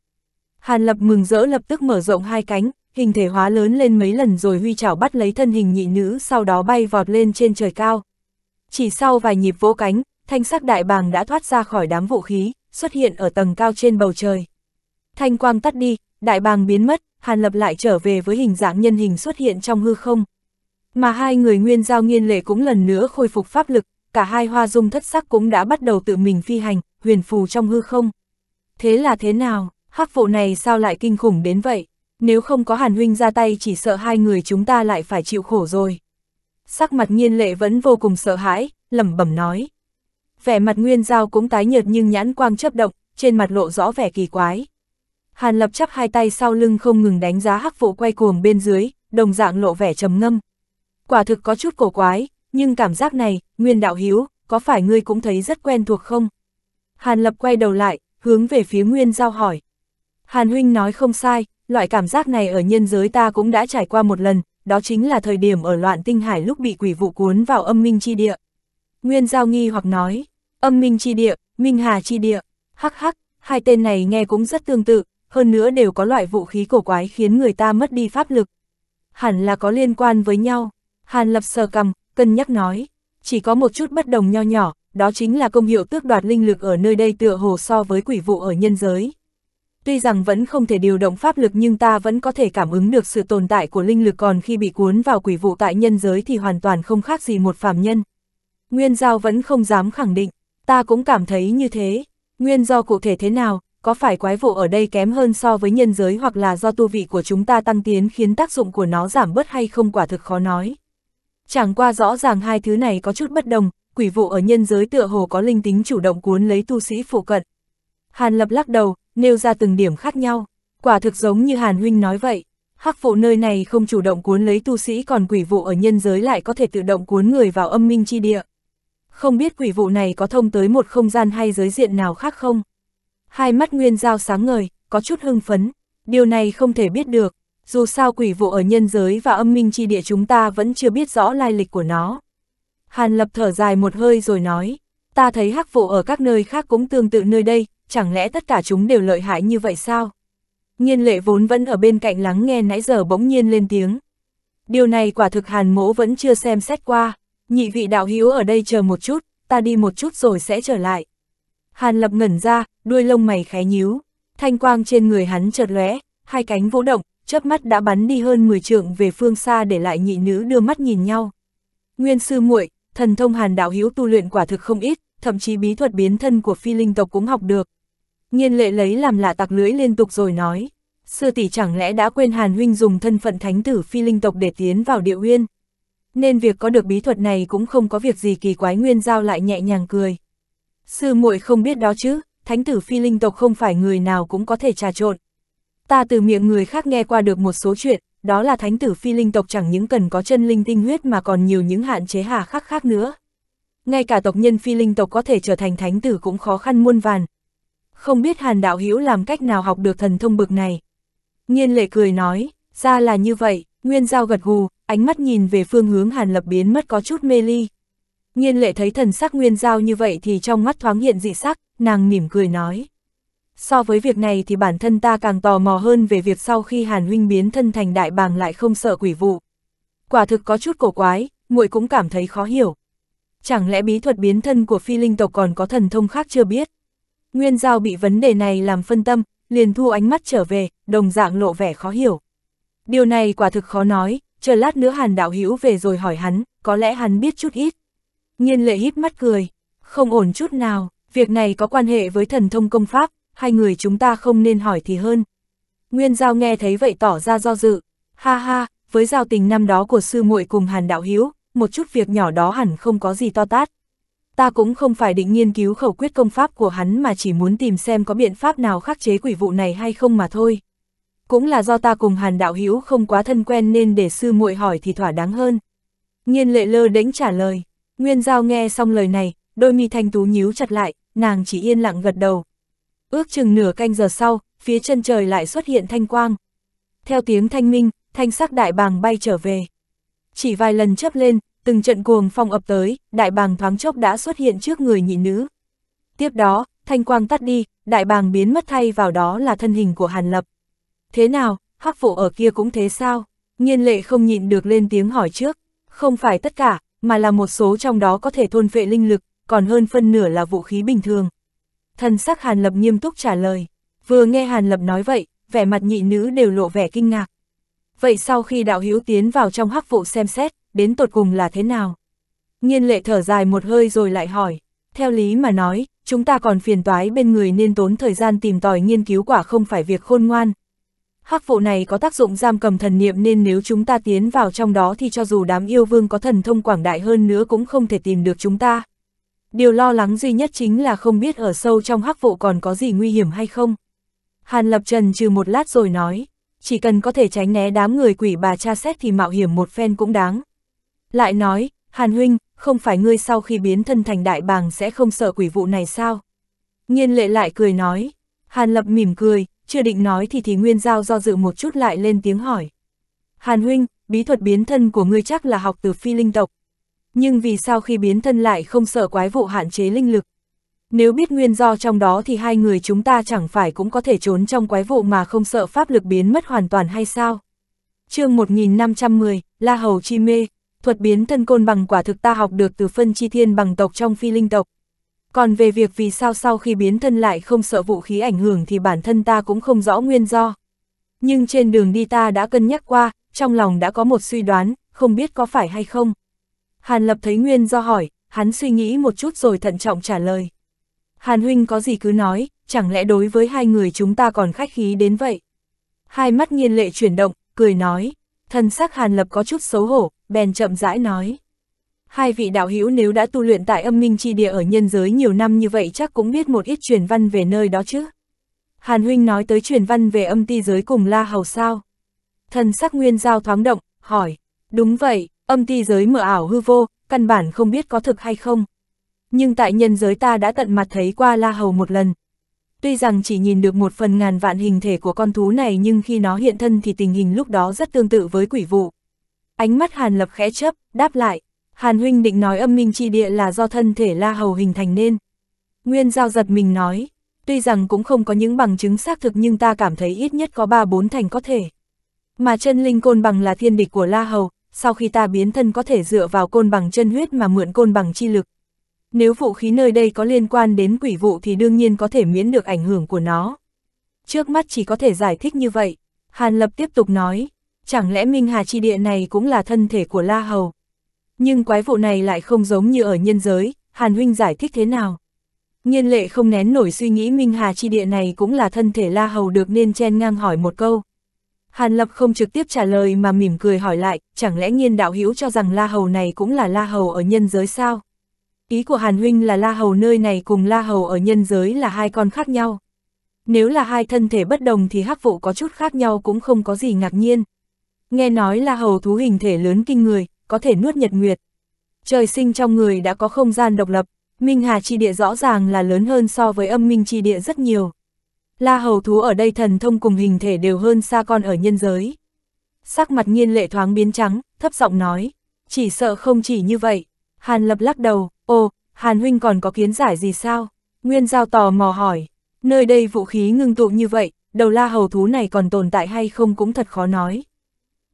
Hàn Lập mừng rỡ lập tức mở rộng hai cánh, hình thể hóa lớn lên mấy lần rồi huy chảo bắt lấy thân hình nhị nữ sau đó bay vọt lên trên trời cao. Chỉ sau vài nhịp vỗ cánh, thanh sắc đại bàng đã thoát ra khỏi đám vũ khí, xuất hiện ở tầng cao trên bầu trời. Thanh quang tắt đi, đại bàng biến mất, Hàn Lập lại trở về với hình dạng nhân hình xuất hiện trong hư không. Mà hai người nguyên giao nghiên lệ cũng lần nữa khôi phục pháp lực, cả hai hoa dung thất sắc cũng đã bắt đầu tự mình phi hành, huyền phù trong hư không. Thế là thế nào? hắc vụ này sao lại kinh khủng đến vậy, nếu không có Hàn Huynh ra tay chỉ sợ hai người chúng ta lại phải chịu khổ rồi. Sắc mặt nhiên lệ vẫn vô cùng sợ hãi, lẩm bẩm nói. Vẻ mặt Nguyên Giao cũng tái nhợt nhưng nhãn quang chấp động, trên mặt lộ rõ vẻ kỳ quái. Hàn lập chắp hai tay sau lưng không ngừng đánh giá hắc vụ quay cuồng bên dưới, đồng dạng lộ vẻ trầm ngâm. Quả thực có chút cổ quái, nhưng cảm giác này, Nguyên Đạo Hiếu, có phải ngươi cũng thấy rất quen thuộc không? Hàn lập quay đầu lại, hướng về phía Nguyên Giao hỏi. Hàn Huynh nói không sai, loại cảm giác này ở nhân giới ta cũng đã trải qua một lần, đó chính là thời điểm ở loạn tinh hải lúc bị quỷ vụ cuốn vào âm minh chi địa. Nguyên Giao nghi hoặc nói, âm minh chi địa, minh hà chi địa, hắc hắc, hai tên này nghe cũng rất tương tự, hơn nữa đều có loại vũ khí cổ quái khiến người ta mất đi pháp lực. Hẳn là có liên quan với nhau, Hàn lập sờ cầm, cân nhắc nói, chỉ có một chút bất đồng nho nhỏ, đó chính là công hiệu tước đoạt linh lực ở nơi đây tựa hồ so với quỷ vụ ở nhân giới, Tuy rằng vẫn không thể điều động pháp lực nhưng ta vẫn có thể cảm ứng được sự tồn tại của linh lực còn khi bị cuốn vào quỷ vụ tại nhân giới thì hoàn toàn không khác gì một phàm nhân. Nguyên Giao vẫn không dám khẳng định, ta cũng cảm thấy như thế. Nguyên do cụ thể thế nào, có phải quái vụ ở đây kém hơn so với nhân giới hoặc là do tu vị của chúng ta tăng tiến khiến tác dụng của nó giảm bớt hay không quả thực khó nói. Chẳng qua rõ ràng hai thứ này có chút bất đồng, quỷ vụ ở nhân giới tựa hồ có linh tính chủ động cuốn lấy tu sĩ phụ cận. Hàn Lập lắc đầu, nêu ra từng điểm khác nhau, quả thực giống như Hàn Huynh nói vậy. Hắc vụ nơi này không chủ động cuốn lấy tu sĩ còn quỷ vụ ở nhân giới lại có thể tự động cuốn người vào âm minh chi địa. Không biết quỷ vụ này có thông tới một không gian hay giới diện nào khác không? Hai mắt Nguyên Giao sáng ngời, có chút hưng phấn. Điều này không thể biết được, dù sao quỷ vụ ở nhân giới và âm minh chi địa chúng ta vẫn chưa biết rõ lai lịch của nó. Hàn Lập thở dài một hơi rồi nói, ta thấy hắc vụ ở các nơi khác cũng tương tự nơi đây, chẳng lẽ tất cả chúng đều lợi hại như vậy sao? Nhiên lệ vốn vẫn ở bên cạnh lắng nghe nãy giờ bỗng nhiên lên tiếng. Điều này quả thực hàn mỗ vẫn chưa xem xét qua, nhị vị đạo hữu ở đây chờ một chút, ta đi một chút rồi sẽ trở lại. Hàn lập ngẩn ra, đuôi lông mày khé nhíu, thanh quang trên người hắn chợt lóe, hai cánh vỗ động, chớp mắt đã bắn đi hơn 10 trượng về phương xa để lại nhị nữ đưa mắt nhìn nhau. Nguyên sư muội, thần thông Hàn đạo hữu tu luyện quả thực không ít, thậm chí bí thuật biến thân của phi linh tộc cũng học được. Nghiên lệ lấy làm lạ tặc lưỡi liên tục rồi nói. Sư tỷ chẳng lẽ đã quên Hàn Huynh dùng thân phận thánh tử phi linh tộc để tiến vào địa huyên. Nên việc có được bí thuật này cũng không có việc gì kỳ quái nguyên giao lại nhẹ nhàng cười. Sư muội không biết đó chứ, thánh tử phi linh tộc không phải người nào cũng có thể trà trộn. Ta từ miệng người khác nghe qua được một số chuyện, đó là thánh tử phi linh tộc chẳng những cần có chân linh tinh huyết mà còn nhiều những hạn chế hà khắc khác nữa. Ngay cả tộc nhân phi linh tộc có thể trở thành thánh tử cũng khó khăn muôn vàn, không biết Hàn Đạo Hữu làm cách nào học được thần thông bực này. Nhiên lệ cười nói, ra là như vậy, Nguyên Giao gật gù, ánh mắt nhìn về phương hướng Hàn Lập biến mất có chút mê ly. Nhiên lệ thấy thần sắc Nguyên Giao như vậy thì trong mắt thoáng hiện dị sắc, nàng mỉm cười nói. So với việc này thì bản thân ta càng tò mò hơn về việc sau khi Hàn Huynh biến thân thành đại bàng lại không sợ quỷ vụ. Quả thực có chút cổ quái, muội cũng cảm thấy khó hiểu. Chẳng lẽ bí thuật biến thân của phi linh tộc còn có thần thông khác chưa biết? Nguyên Giao bị vấn đề này làm phân tâm, liền thu ánh mắt trở về, đồng dạng lộ vẻ khó hiểu. Điều này quả thực khó nói, chờ lát nữa Hàn Đạo Hữu về rồi hỏi hắn, có lẽ hắn biết chút ít. Nhiên lệ híp mắt cười, không ổn chút nào, việc này có quan hệ với thần thông công pháp, hai người chúng ta không nên hỏi thì hơn. Nguyên Giao nghe thấy vậy tỏ ra do dự, ha ha, với giao tình năm đó của sư muội cùng Hàn Đạo Hữu một chút việc nhỏ đó hẳn không có gì to tát, ta cũng không phải định nghiên cứu khẩu quyết công pháp của hắn mà chỉ muốn tìm xem có biện pháp nào khắc chế quỷ vụ này hay không mà thôi. Cũng là do ta cùng hàn đạo hữu không quá thân quen nên để sư muội hỏi thì thỏa đáng hơn. Nhiên lệ lơ đễnh trả lời, Nguyên Giao nghe xong lời này, đôi mi thanh tú nhíu chặt lại, nàng chỉ yên lặng gật đầu. Ước chừng nửa canh giờ sau, phía chân trời lại xuất hiện thanh quang. Theo tiếng thanh minh, thanh sắc đại bàng bay trở về. Chỉ vài lần chấp lên, từng trận cuồng phong ập tới, đại bàng thoáng chốc đã xuất hiện trước người nhị nữ. Tiếp đó, thanh quang tắt đi, đại bàng biến mất thay vào đó là thân hình của Hàn Lập. Thế nào, hắc phụ ở kia cũng thế sao? Nhiên lệ không nhịn được lên tiếng hỏi trước. Không phải tất cả, mà là một số trong đó có thể thôn vệ linh lực, còn hơn phân nửa là vũ khí bình thường. Thần sắc Hàn Lập nghiêm túc trả lời. Vừa nghe Hàn Lập nói vậy, vẻ mặt nhị nữ đều lộ vẻ kinh ngạc. Vậy sau khi đạo hữu tiến vào trong hắc vụ xem xét, đến tột cùng là thế nào? nhiên lệ thở dài một hơi rồi lại hỏi, theo lý mà nói, chúng ta còn phiền toái bên người nên tốn thời gian tìm tòi nghiên cứu quả không phải việc khôn ngoan. Hắc vụ này có tác dụng giam cầm thần niệm nên nếu chúng ta tiến vào trong đó thì cho dù đám yêu vương có thần thông quảng đại hơn nữa cũng không thể tìm được chúng ta. Điều lo lắng duy nhất chính là không biết ở sâu trong hắc vụ còn có gì nguy hiểm hay không. Hàn Lập Trần trừ một lát rồi nói, chỉ cần có thể tránh né đám người quỷ bà cha xét thì mạo hiểm một phen cũng đáng. Lại nói, Hàn Huynh, không phải ngươi sau khi biến thân thành đại bàng sẽ không sợ quỷ vụ này sao? Nhiên lệ lại cười nói, Hàn Lập mỉm cười, chưa định nói thì thì Nguyên Giao do dự một chút lại lên tiếng hỏi. Hàn Huynh, bí thuật biến thân của ngươi chắc là học từ phi linh tộc. Nhưng vì sao khi biến thân lại không sợ quái vụ hạn chế linh lực? Nếu biết nguyên do trong đó thì hai người chúng ta chẳng phải cũng có thể trốn trong quái vụ mà không sợ pháp lực biến mất hoàn toàn hay sao? chương 1510, La Hầu Chi Mê thuật biến thân côn bằng quả thực ta học được từ phân chi thiên bằng tộc trong phi linh tộc. Còn về việc vì sao sau khi biến thân lại không sợ vũ khí ảnh hưởng thì bản thân ta cũng không rõ nguyên do. Nhưng trên đường đi ta đã cân nhắc qua, trong lòng đã có một suy đoán, không biết có phải hay không. Hàn Lập thấy nguyên do hỏi, hắn suy nghĩ một chút rồi thận trọng trả lời. Hàn Huynh có gì cứ nói, chẳng lẽ đối với hai người chúng ta còn khách khí đến vậy? Hai mắt nghiên lệ chuyển động, cười nói, Thần sắc Hàn Lập có chút xấu hổ, bèn chậm rãi nói. Hai vị đạo hữu nếu đã tu luyện tại âm minh chi địa ở nhân giới nhiều năm như vậy chắc cũng biết một ít truyền văn về nơi đó chứ. Hàn Huynh nói tới truyền văn về âm ti giới cùng La Hầu sao. Thần sắc nguyên giao thoáng động, hỏi. Đúng vậy, âm ti giới mờ ảo hư vô, căn bản không biết có thực hay không. Nhưng tại nhân giới ta đã tận mặt thấy qua La Hầu một lần, Tuy rằng chỉ nhìn được một phần ngàn vạn hình thể của con thú này nhưng khi nó hiện thân thì tình hình lúc đó rất tương tự với quỷ vụ. Ánh mắt Hàn Lập khẽ chấp, đáp lại, Hàn Huynh định nói âm minh chi địa là do thân thể La Hầu hình thành nên. Nguyên Giao giật mình nói, tuy rằng cũng không có những bằng chứng xác thực nhưng ta cảm thấy ít nhất có ba bốn thành có thể. Mà chân linh côn bằng là thiên địch của La Hầu, sau khi ta biến thân có thể dựa vào côn bằng chân huyết mà mượn côn bằng chi lực. Nếu vũ khí nơi đây có liên quan đến quỷ vụ thì đương nhiên có thể miễn được ảnh hưởng của nó. Trước mắt chỉ có thể giải thích như vậy. Hàn Lập tiếp tục nói, chẳng lẽ Minh Hà Chi Địa này cũng là thân thể của La Hầu? Nhưng quái vụ này lại không giống như ở nhân giới, Hàn Huynh giải thích thế nào? Nhiên lệ không nén nổi suy nghĩ Minh Hà Chi Địa này cũng là thân thể La Hầu được nên chen ngang hỏi một câu. Hàn Lập không trực tiếp trả lời mà mỉm cười hỏi lại, chẳng lẽ nghiên đạo hữu cho rằng La Hầu này cũng là La Hầu ở nhân giới sao? ý của Hàn Huynh là La Hầu nơi này cùng La Hầu ở nhân giới là hai con khác nhau. Nếu là hai thân thể bất đồng thì hắc vụ có chút khác nhau cũng không có gì ngạc nhiên. Nghe nói La Hầu thú hình thể lớn kinh người, có thể nuốt nhật nguyệt. Trời sinh trong người đã có không gian độc lập, Minh Hà chi địa rõ ràng là lớn hơn so với âm minh chi địa rất nhiều. La Hầu thú ở đây thần thông cùng hình thể đều hơn xa con ở nhân giới. Sắc mặt nhiên lệ thoáng biến trắng, thấp giọng nói, chỉ sợ không chỉ như vậy. Hàn lập lắc đầu, Ồ, Hàn Huynh còn có kiến giải gì sao? Nguyên Giao tò mò hỏi. Nơi đây vũ khí ngưng tụ như vậy, đầu la hầu thú này còn tồn tại hay không cũng thật khó nói.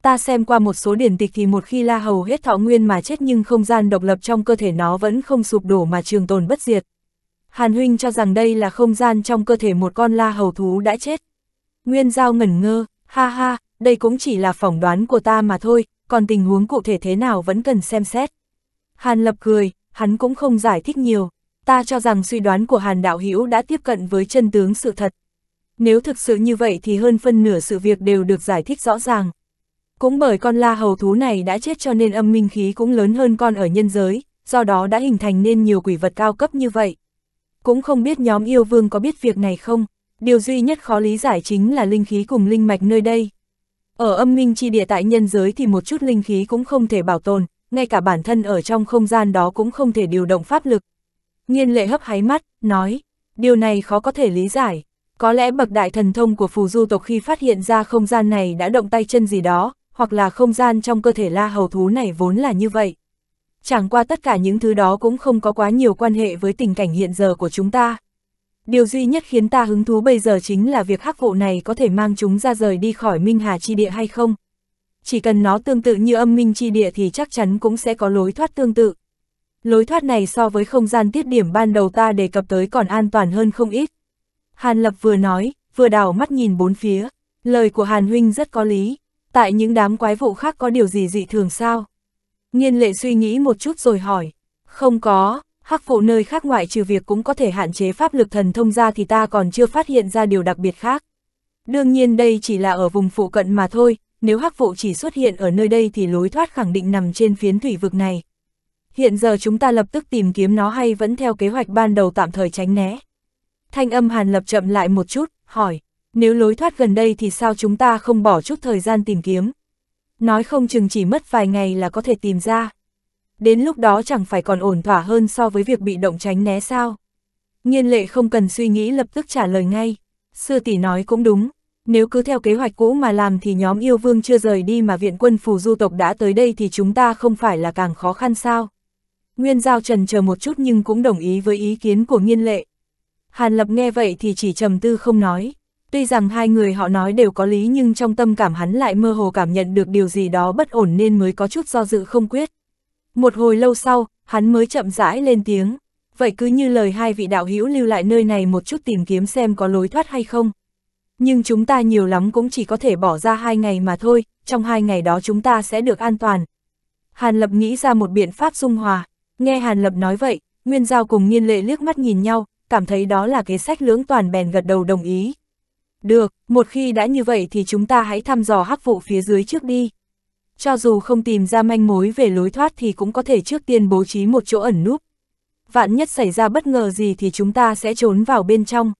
Ta xem qua một số điển tịch thì một khi la hầu hết thọ nguyên mà chết nhưng không gian độc lập trong cơ thể nó vẫn không sụp đổ mà trường tồn bất diệt. Hàn Huynh cho rằng đây là không gian trong cơ thể một con la hầu thú đã chết. Nguyên Giao ngẩn ngơ, ha ha, đây cũng chỉ là phỏng đoán của ta mà thôi, còn tình huống cụ thể thế nào vẫn cần xem xét. Hàn Lập cười, hắn cũng không giải thích nhiều. Ta cho rằng suy đoán của Hàn Đạo Hữu đã tiếp cận với chân tướng sự thật. Nếu thực sự như vậy thì hơn phân nửa sự việc đều được giải thích rõ ràng. Cũng bởi con la hầu thú này đã chết cho nên âm minh khí cũng lớn hơn con ở nhân giới, do đó đã hình thành nên nhiều quỷ vật cao cấp như vậy. Cũng không biết nhóm yêu vương có biết việc này không, điều duy nhất khó lý giải chính là linh khí cùng linh mạch nơi đây. Ở âm minh chi địa tại nhân giới thì một chút linh khí cũng không thể bảo tồn, ngay cả bản thân ở trong không gian đó cũng không thể điều động pháp lực. Nhiên lệ hấp háy mắt, nói, điều này khó có thể lý giải. Có lẽ bậc đại thần thông của phù du tộc khi phát hiện ra không gian này đã động tay chân gì đó, hoặc là không gian trong cơ thể la hầu thú này vốn là như vậy. Chẳng qua tất cả những thứ đó cũng không có quá nhiều quan hệ với tình cảnh hiện giờ của chúng ta. Điều duy nhất khiến ta hứng thú bây giờ chính là việc hắc vụ này có thể mang chúng ra rời đi khỏi Minh Hà Chi Địa hay không chỉ cần nó tương tự như âm minh chi địa thì chắc chắn cũng sẽ có lối thoát tương tự. Lối thoát này so với không gian tiết điểm ban đầu ta đề cập tới còn an toàn hơn không ít. Hàn Lập vừa nói, vừa đảo mắt nhìn bốn phía, lời của Hàn Huynh rất có lý, tại những đám quái vụ khác có điều gì dị thường sao? Nhiên lệ suy nghĩ một chút rồi hỏi, không có, hắc phụ nơi khác ngoại trừ việc cũng có thể hạn chế pháp lực thần thông ra thì ta còn chưa phát hiện ra điều đặc biệt khác. Đương nhiên đây chỉ là ở vùng phụ cận mà thôi, nếu hắc vụ chỉ xuất hiện ở nơi đây thì lối thoát khẳng định nằm trên phiến thủy vực này. Hiện giờ chúng ta lập tức tìm kiếm nó hay vẫn theo kế hoạch ban đầu tạm thời tránh né. Thanh âm Hàn Lập chậm lại một chút, hỏi, nếu lối thoát gần đây thì sao chúng ta không bỏ chút thời gian tìm kiếm? Nói không chừng chỉ mất vài ngày là có thể tìm ra. Đến lúc đó chẳng phải còn ổn thỏa hơn so với việc bị động tránh né sao? Nhiên lệ không cần suy nghĩ lập tức trả lời ngay. Sư tỷ nói cũng đúng, nếu cứ theo kế hoạch cũ mà làm thì nhóm yêu vương chưa rời đi mà viện quân phù du tộc đã tới đây thì chúng ta không phải là càng khó khăn sao? Nguyên Giao trần chờ một chút nhưng cũng đồng ý với ý kiến của nghiên lệ. Hàn Lập nghe vậy thì chỉ trầm tư không nói. Tuy rằng hai người họ nói đều có lý nhưng trong tâm cảm hắn lại mơ hồ cảm nhận được điều gì đó bất ổn nên mới có chút do dự không quyết. Một hồi lâu sau, hắn mới chậm rãi lên tiếng. Vậy cứ như lời hai vị đạo hữu lưu lại nơi này một chút tìm kiếm xem có lối thoát hay không nhưng chúng ta nhiều lắm cũng chỉ có thể bỏ ra hai ngày mà thôi, trong hai ngày đó chúng ta sẽ được an toàn. Hàn Lập nghĩ ra một biện pháp dung hòa, nghe Hàn Lập nói vậy, Nguyên Giao cùng nhiên Lệ liếc mắt nhìn nhau, cảm thấy đó là kế sách lưỡng toàn bèn gật đầu đồng ý. Được, một khi đã như vậy thì chúng ta hãy thăm dò hắc vụ phía dưới trước đi. Cho dù không tìm ra manh mối về lối thoát thì cũng có thể trước tiên bố trí một chỗ ẩn núp. Vạn nhất xảy ra bất ngờ gì thì chúng ta sẽ trốn vào bên trong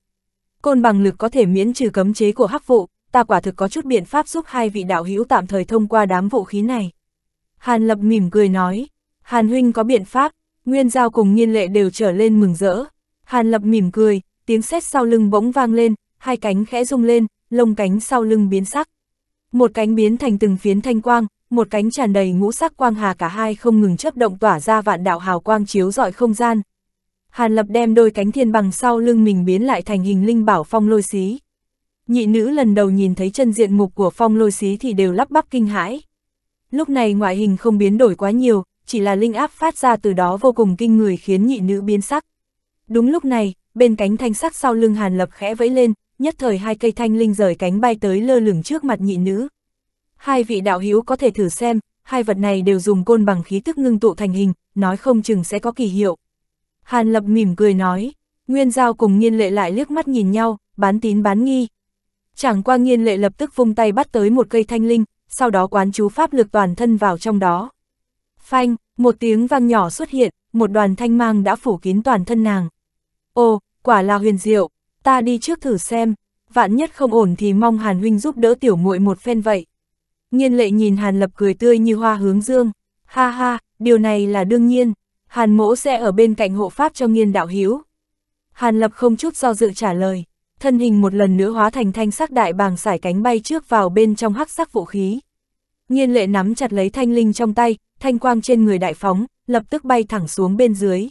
côn bằng lực có thể miễn trừ cấm chế của hắc vụ, ta quả thực có chút biện pháp giúp hai vị đạo hữu tạm thời thông qua đám vũ khí này. Hàn Lập mỉm cười nói, Hàn Huynh có biện pháp, Nguyên Giao cùng Nhiên Lệ đều trở lên mừng rỡ. Hàn Lập mỉm cười, tiếng sét sau lưng bỗng vang lên, hai cánh khẽ rung lên, lông cánh sau lưng biến sắc. Một cánh biến thành từng phiến thanh quang, một cánh tràn đầy ngũ sắc quang hà cả hai không ngừng chớp động tỏa ra vạn đạo hào quang chiếu rọi không gian, Hàn Lập đem đôi cánh thiên bằng sau lưng mình biến lại thành hình linh bảo phong lôi xí. Nhị nữ lần đầu nhìn thấy chân diện mục của phong lôi xí thì đều lắp bắp kinh hãi. Lúc này ngoại hình không biến đổi quá nhiều, chỉ là linh áp phát ra từ đó vô cùng kinh người khiến nhị nữ biến sắc. Đúng lúc này, bên cánh thanh sắc sau lưng Hàn Lập khẽ vẫy lên, nhất thời hai cây thanh linh rời cánh bay tới lơ lửng trước mặt nhị nữ. Hai vị đạo hữu có thể thử xem, hai vật này đều dùng côn bằng khí tức ngưng tụ thành hình, nói không chừng sẽ có kỳ hiệu. Hàn Lập mỉm cười nói, Nguyên Giao cùng nghiên lệ lại liếc mắt nhìn nhau, bán tín bán nghi. Chẳng qua nghiên lệ lập tức vung tay bắt tới một cây thanh linh, sau đó quán chú pháp lực toàn thân vào trong đó. Phanh, một tiếng vang nhỏ xuất hiện, một đoàn thanh mang đã phủ kín toàn thân nàng. Ô, quả là huyền diệu, ta đi trước thử xem, vạn nhất không ổn thì mong Hàn Huynh giúp đỡ tiểu muội một phen vậy. Nghiên lệ nhìn Hàn Lập cười tươi như hoa hướng dương, ha ha, điều này là đương nhiên. Hàn mỗ sẽ ở bên cạnh hộ pháp cho nghiên đạo hiếu. Hàn lập không chút do dự trả lời, thân hình một lần nữa hóa thành thanh sắc đại bàng sải cánh bay trước vào bên trong hắc sắc vũ khí. Nghiên lệ nắm chặt lấy thanh linh trong tay, thanh quang trên người đại phóng, lập tức bay thẳng xuống bên dưới.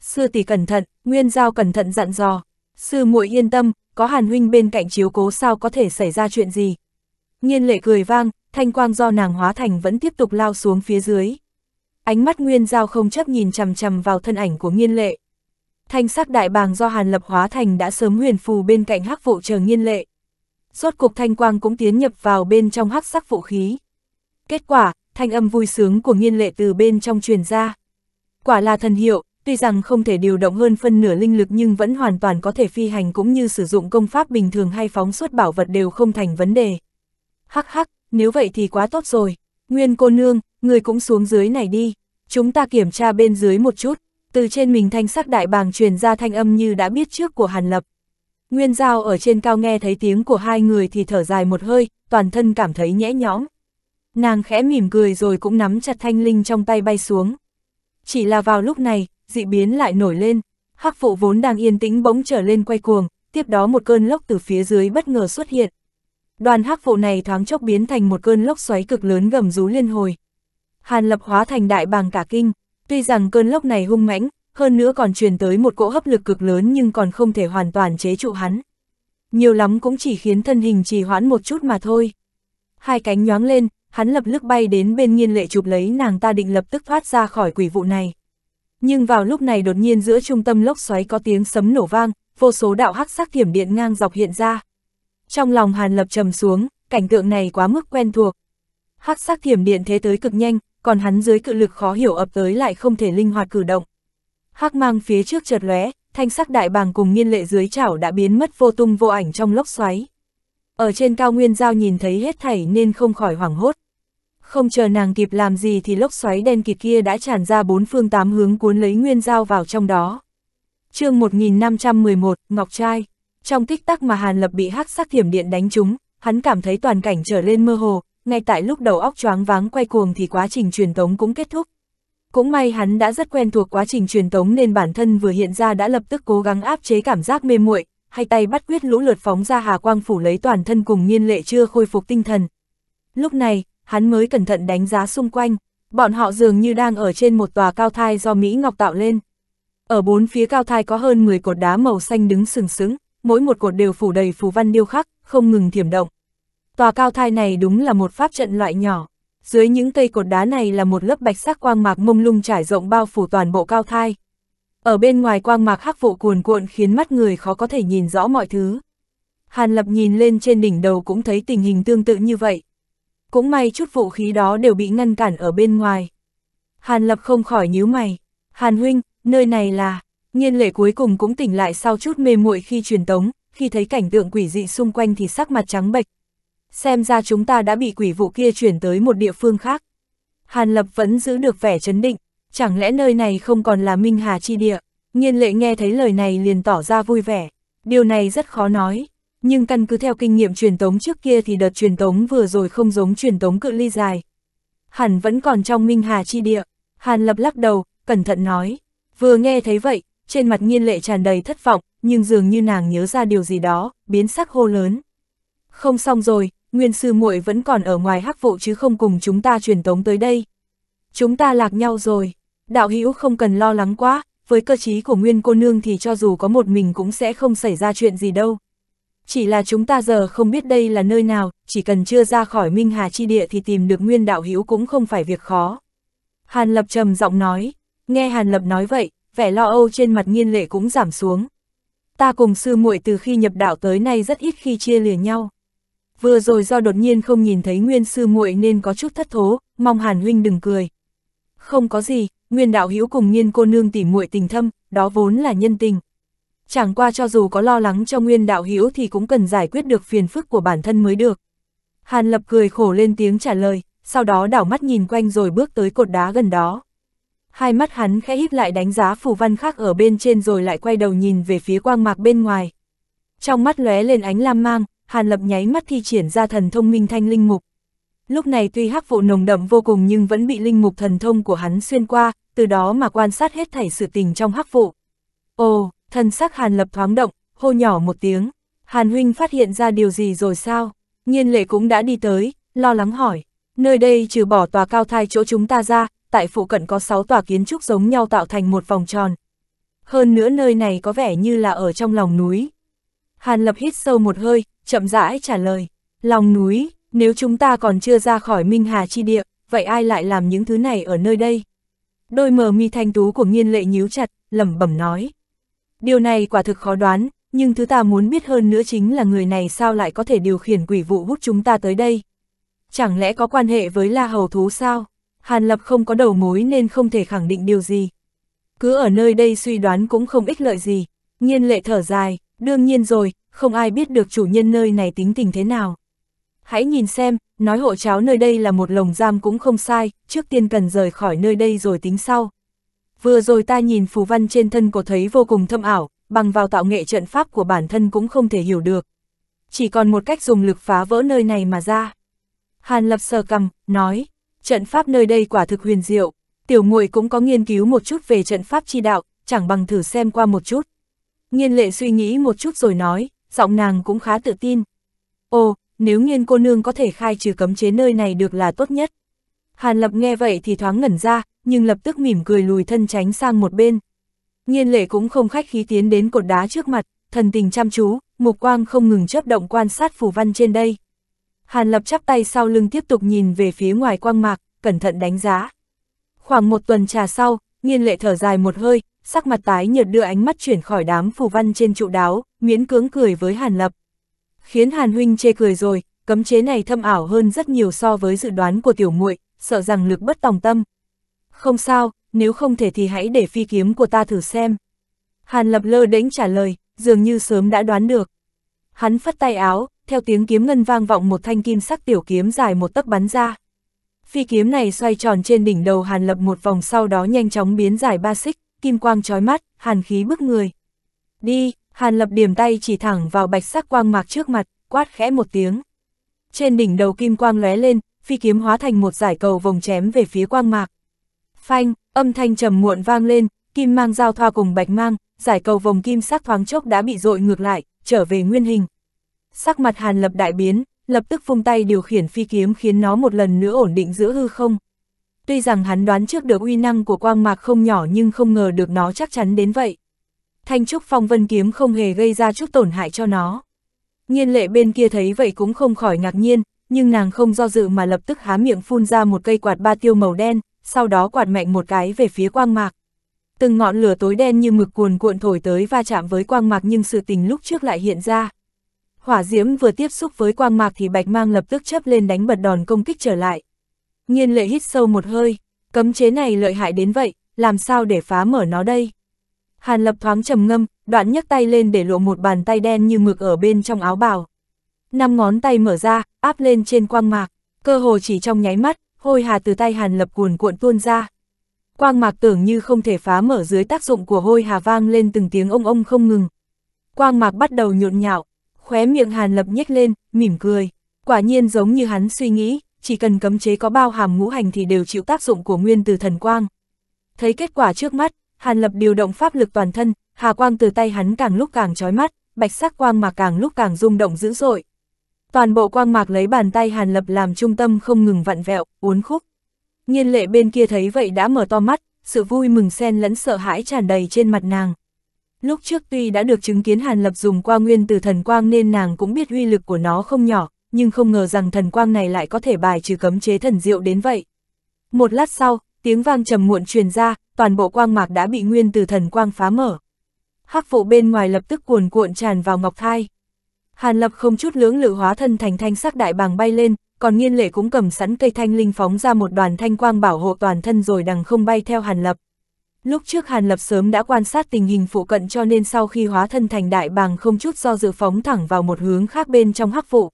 Sư tỷ cẩn thận, Nguyên Giao cẩn thận dặn dò. Sư muội yên tâm, có Hàn huynh bên cạnh chiếu cố sao có thể xảy ra chuyện gì. Nghiên lệ cười vang, thanh quang do nàng hóa thành vẫn tiếp tục lao xuống phía dưới ánh mắt Nguyên Giao không chấp nhìn chằm chằm vào thân ảnh của Nghiên Lệ. Thanh sắc đại bàng do Hàn Lập hóa thành đã sớm huyền phù bên cạnh hắc vụ chờ Nghiên Lệ. Rốt cục thanh quang cũng tiến nhập vào bên trong hắc sắc vũ khí. Kết quả, thanh âm vui sướng của Nghiên Lệ từ bên trong truyền ra. Quả là thần hiệu, tuy rằng không thể điều động hơn phân nửa linh lực nhưng vẫn hoàn toàn có thể phi hành cũng như sử dụng công pháp bình thường hay phóng suốt bảo vật đều không thành vấn đề. Hắc hắc, nếu vậy thì quá tốt rồi. Nguyên cô nương, người cũng xuống dưới này đi chúng ta kiểm tra bên dưới một chút, từ trên mình thanh sắc đại bàng truyền ra thanh âm như đã biết trước của Hàn Lập. Nguyên Giao ở trên cao nghe thấy tiếng của hai người thì thở dài một hơi, toàn thân cảm thấy nhẽ nhõm. Nàng khẽ mỉm cười rồi cũng nắm chặt thanh linh trong tay bay xuống. Chỉ là vào lúc này, dị biến lại nổi lên, hắc phụ vốn đang yên tĩnh bỗng trở lên quay cuồng, tiếp đó một cơn lốc từ phía dưới bất ngờ xuất hiện. Đoàn hắc phụ này thoáng chốc biến thành một cơn lốc xoáy cực lớn gầm rú liên hồi, Hàn Lập hóa thành đại bàng cả kinh, tuy rằng cơn lốc này hung mãnh, hơn nữa còn truyền tới một cỗ hấp lực cực lớn nhưng còn không thể hoàn toàn chế trụ hắn. Nhiều lắm cũng chỉ khiến thân hình trì hoãn một chút mà thôi. Hai cánh nhoáng lên, hắn lập lức bay đến bên nghiên lệ chụp lấy nàng ta định lập tức thoát ra khỏi quỷ vụ này. Nhưng vào lúc này đột nhiên giữa trung tâm lốc xoáy có tiếng sấm nổ vang, vô số đạo hắc sắc thiểm điện ngang dọc hiện ra. Trong lòng Hàn Lập trầm xuống, cảnh tượng này quá mức quen thuộc. Hắc sắc thiểm điện thế tới cực nhanh, còn hắn dưới cự lực khó hiểu ập tới lại không thể linh hoạt cử động. Hắc mang phía trước chợt lóe, thanh sắc đại bàng cùng nghiên lệ dưới chảo đã biến mất vô tung vô ảnh trong lốc xoáy. Ở trên cao nguyên giao nhìn thấy hết thảy nên không khỏi hoảng hốt. Không chờ nàng kịp làm gì thì lốc xoáy đen kịt kia đã tràn ra bốn phương tám hướng cuốn lấy nguyên giao vào trong đó. chương 1511, Ngọc Trai. Trong tích tắc mà Hàn Lập bị hắc sắc thiểm điện đánh trúng, hắn cảm thấy toàn cảnh trở lên mơ hồ, ngay tại lúc đầu óc choáng váng quay cuồng thì quá trình truyền tống cũng kết thúc. Cũng may hắn đã rất quen thuộc quá trình truyền tống nên bản thân vừa hiện ra đã lập tức cố gắng áp chế cảm giác mê muội, hai tay bắt quyết lũ lượt phóng ra hà quang phủ lấy toàn thân cùng nhiên lệ chưa khôi phục tinh thần. Lúc này, hắn mới cẩn thận đánh giá xung quanh, bọn họ dường như đang ở trên một tòa cao thai do Mỹ Ngọc tạo lên. Ở bốn phía cao thai có hơn 10 cột đá màu xanh đứng sừng sững, mỗi một cột đều phủ đầy phù văn điêu khắc, không ngừng thiểm động. Tòa cao thai này đúng là một pháp trận loại nhỏ. Dưới những cây cột đá này là một lớp bạch sắc quang mạc mông lung trải rộng bao phủ toàn bộ cao thai. Ở bên ngoài quang mạc hắc vụ cuồn cuộn khiến mắt người khó có thể nhìn rõ mọi thứ. Hàn Lập nhìn lên trên đỉnh đầu cũng thấy tình hình tương tự như vậy. Cũng may chút vũ khí đó đều bị ngăn cản ở bên ngoài. Hàn Lập không khỏi nhíu mày. Hàn Huynh, nơi này là... Nhiên lệ cuối cùng cũng tỉnh lại sau chút mê muội khi truyền tống, khi thấy cảnh tượng quỷ dị xung quanh thì sắc mặt trắng bệch, xem ra chúng ta đã bị quỷ vụ kia chuyển tới một địa phương khác. Hàn Lập vẫn giữ được vẻ chấn định, chẳng lẽ nơi này không còn là Minh Hà chi địa, Nhiên lệ nghe thấy lời này liền tỏ ra vui vẻ, điều này rất khó nói, nhưng căn cứ theo kinh nghiệm truyền tống trước kia thì đợt truyền tống vừa rồi không giống truyền tống cự ly dài. Hẳn vẫn còn trong Minh Hà chi địa, Hàn Lập lắc đầu, cẩn thận nói, vừa nghe thấy vậy, trên mặt nghiên lệ tràn đầy thất vọng, nhưng dường như nàng nhớ ra điều gì đó, biến sắc hô lớn. Không xong rồi, nguyên sư muội vẫn còn ở ngoài hắc vụ chứ không cùng chúng ta truyền tống tới đây. Chúng ta lạc nhau rồi, đạo hữu không cần lo lắng quá, với cơ chí của nguyên cô nương thì cho dù có một mình cũng sẽ không xảy ra chuyện gì đâu. Chỉ là chúng ta giờ không biết đây là nơi nào, chỉ cần chưa ra khỏi Minh Hà Chi Địa thì tìm được nguyên đạo hữu cũng không phải việc khó. Hàn Lập trầm giọng nói, nghe Hàn Lập nói vậy, vẻ lo âu trên mặt nghiên lệ cũng giảm xuống. Ta cùng sư muội từ khi nhập đạo tới nay rất ít khi chia lìa nhau vừa rồi do đột nhiên không nhìn thấy nguyên sư muội nên có chút thất thố, mong Hàn huynh đừng cười. Không có gì, nguyên đạo hữu cùng nhiên cô nương tỉ muội tình thâm, đó vốn là nhân tình. Chẳng qua cho dù có lo lắng cho nguyên đạo hữu thì cũng cần giải quyết được phiền phức của bản thân mới được. Hàn lập cười khổ lên tiếng trả lời, sau đó đảo mắt nhìn quanh rồi bước tới cột đá gần đó. Hai mắt hắn khẽ híp lại đánh giá phù văn khác ở bên trên rồi lại quay đầu nhìn về phía quang mạc bên ngoài. Trong mắt lóe lên ánh lam mang, Hàn Lập nháy mắt thi triển ra thần thông minh thanh linh mục. Lúc này tuy hắc vụ nồng đậm vô cùng nhưng vẫn bị linh mục thần thông của hắn xuyên qua, từ đó mà quan sát hết thảy sự tình trong hắc vụ. Ồ, thần sắc Hàn Lập thoáng động, hô nhỏ một tiếng. Hàn Huynh phát hiện ra điều gì rồi sao? Nhiên lệ cũng đã đi tới, lo lắng hỏi. Nơi đây trừ bỏ tòa cao thai chỗ chúng ta ra, tại phụ cận có 6 tòa kiến trúc giống nhau tạo thành một vòng tròn. Hơn nữa nơi này có vẻ như là ở trong lòng núi. Hàn Lập hít sâu một hơi, chậm rãi trả lời, lòng núi, nếu chúng ta còn chưa ra khỏi Minh Hà chi địa, vậy ai lại làm những thứ này ở nơi đây? Đôi mờ mi thanh tú của nghiên lệ nhíu chặt, lẩm bẩm nói. Điều này quả thực khó đoán, nhưng thứ ta muốn biết hơn nữa chính là người này sao lại có thể điều khiển quỷ vụ hút chúng ta tới đây. Chẳng lẽ có quan hệ với La Hầu Thú sao? Hàn Lập không có đầu mối nên không thể khẳng định điều gì. Cứ ở nơi đây suy đoán cũng không ích lợi gì. Nhiên lệ thở dài, đương nhiên rồi, không ai biết được chủ nhân nơi này tính tình thế nào. Hãy nhìn xem, nói hộ cháo nơi đây là một lồng giam cũng không sai, trước tiên cần rời khỏi nơi đây rồi tính sau. Vừa rồi ta nhìn phù văn trên thân cổ thấy vô cùng thâm ảo, bằng vào tạo nghệ trận pháp của bản thân cũng không thể hiểu được. Chỉ còn một cách dùng lực phá vỡ nơi này mà ra. Hàn lập sờ cầm, nói, trận pháp nơi đây quả thực huyền diệu, tiểu muội cũng có nghiên cứu một chút về trận pháp chi đạo, chẳng bằng thử xem qua một chút. Nghiên lệ suy nghĩ một chút rồi nói, giọng nàng cũng khá tự tin. Ồ, nếu nghiên cô nương có thể khai trừ cấm chế nơi này được là tốt nhất. Hàn Lập nghe vậy thì thoáng ngẩn ra, nhưng lập tức mỉm cười lùi thân tránh sang một bên. Nghiên lệ cũng không khách khí tiến đến cột đá trước mặt, thần tình chăm chú, mục quang không ngừng chớp động quan sát phù văn trên đây. Hàn Lập chắp tay sau lưng tiếp tục nhìn về phía ngoài quang mạc, cẩn thận đánh giá. Khoảng một tuần trà sau, nghiên lệ thở dài một hơi, sắc mặt tái nhợt đưa ánh mắt chuyển khỏi đám phù văn trên trụ đáo, miễn cưỡng cười với Hàn Lập. Khiến Hàn Huynh chê cười rồi, cấm chế này thâm ảo hơn rất nhiều so với dự đoán của tiểu muội sợ rằng lực bất tòng tâm. Không sao, nếu không thể thì hãy để phi kiếm của ta thử xem. Hàn Lập lơ đễnh trả lời, dường như sớm đã đoán được. Hắn phất tay áo, theo tiếng kiếm ngân vang vọng một thanh kim sắc tiểu kiếm dài một tấc bắn ra. Phi kiếm này xoay tròn trên đỉnh đầu Hàn Lập một vòng sau đó nhanh chóng biến dài ba xích kim quang trói mắt, hàn khí bức người. Đi, hàn lập điểm tay chỉ thẳng vào bạch sắc quang mạc trước mặt, quát khẽ một tiếng. Trên đỉnh đầu kim quang lóe lên, phi kiếm hóa thành một giải cầu vòng chém về phía quang mạc. Phanh, âm thanh trầm muộn vang lên, kim mang giao thoa cùng bạch mang, giải cầu vòng kim sắc thoáng chốc đã bị dội ngược lại, trở về nguyên hình. Sắc mặt hàn lập đại biến, lập tức vung tay điều khiển phi kiếm khiến nó một lần nữa ổn định giữa hư không tuy rằng hắn đoán trước được uy năng của quang mạc không nhỏ nhưng không ngờ được nó chắc chắn đến vậy. Thanh trúc phong vân kiếm không hề gây ra chút tổn hại cho nó. Nhiên lệ bên kia thấy vậy cũng không khỏi ngạc nhiên, nhưng nàng không do dự mà lập tức há miệng phun ra một cây quạt ba tiêu màu đen, sau đó quạt mạnh một cái về phía quang mạc. Từng ngọn lửa tối đen như mực cuồn cuộn thổi tới va chạm với quang mạc nhưng sự tình lúc trước lại hiện ra. Hỏa diễm vừa tiếp xúc với quang mạc thì bạch mang lập tức chấp lên đánh bật đòn công kích trở lại. Nghiên lệ hít sâu một hơi, cấm chế này lợi hại đến vậy, làm sao để phá mở nó đây? Hàn lập thoáng trầm ngâm, đoạn nhấc tay lên để lộ một bàn tay đen như mực ở bên trong áo bào. Năm ngón tay mở ra, áp lên trên quang mạc, cơ hồ chỉ trong nháy mắt, hôi hà từ tay hàn lập cuồn cuộn tuôn ra. Quang mạc tưởng như không thể phá mở dưới tác dụng của hôi hà vang lên từng tiếng ông ông không ngừng. Quang mạc bắt đầu nhộn nhạo, khóe miệng hàn lập nhếch lên, mỉm cười. Quả nhiên giống như hắn suy nghĩ, chỉ cần cấm chế có bao hàm ngũ hành thì đều chịu tác dụng của nguyên từ thần quang. Thấy kết quả trước mắt, Hàn Lập điều động pháp lực toàn thân, hà quang từ tay hắn càng lúc càng chói mắt, bạch sắc quang mạc càng lúc càng rung động dữ dội. Toàn bộ quang mạc lấy bàn tay Hàn Lập làm trung tâm không ngừng vặn vẹo, uốn khúc. Nhiên lệ bên kia thấy vậy đã mở to mắt, sự vui mừng xen lẫn sợ hãi tràn đầy trên mặt nàng. Lúc trước tuy đã được chứng kiến Hàn Lập dùng qua nguyên từ thần quang nên nàng cũng biết uy lực của nó không nhỏ, nhưng không ngờ rằng thần quang này lại có thể bài trừ cấm chế thần diệu đến vậy. Một lát sau, tiếng vang trầm muộn truyền ra, toàn bộ quang mạc đã bị nguyên từ thần quang phá mở. Hắc vụ bên ngoài lập tức cuồn cuộn tràn vào ngọc thai. Hàn Lập không chút lưỡng lự hóa thân thành thanh sắc đại bàng bay lên, còn Nghiên Lệ cũng cầm sẵn cây thanh linh phóng ra một đoàn thanh quang bảo hộ toàn thân rồi đằng không bay theo Hàn Lập. Lúc trước Hàn Lập sớm đã quan sát tình hình phụ cận cho nên sau khi hóa thân thành đại bàng không chút do dự phóng thẳng vào một hướng khác bên trong hắc vụ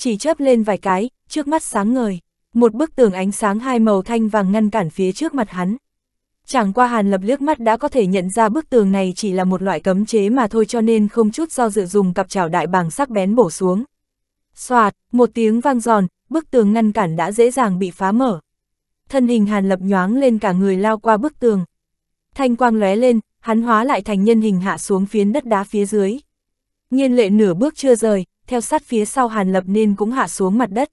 chỉ chớp lên vài cái, trước mắt sáng ngời, một bức tường ánh sáng hai màu thanh vàng ngăn cản phía trước mặt hắn. Chẳng qua Hàn Lập liếc mắt đã có thể nhận ra bức tường này chỉ là một loại cấm chế mà thôi cho nên không chút do dự dùng cặp chảo đại bàng sắc bén bổ xuống. Xoạt, một tiếng vang giòn, bức tường ngăn cản đã dễ dàng bị phá mở. Thân hình Hàn Lập nhoáng lên cả người lao qua bức tường. Thanh quang lóe lên, hắn hóa lại thành nhân hình hạ xuống phiến đất đá phía dưới. Nhiên lệ nửa bước chưa rời, theo sát phía sau Hàn Lập nên cũng hạ xuống mặt đất.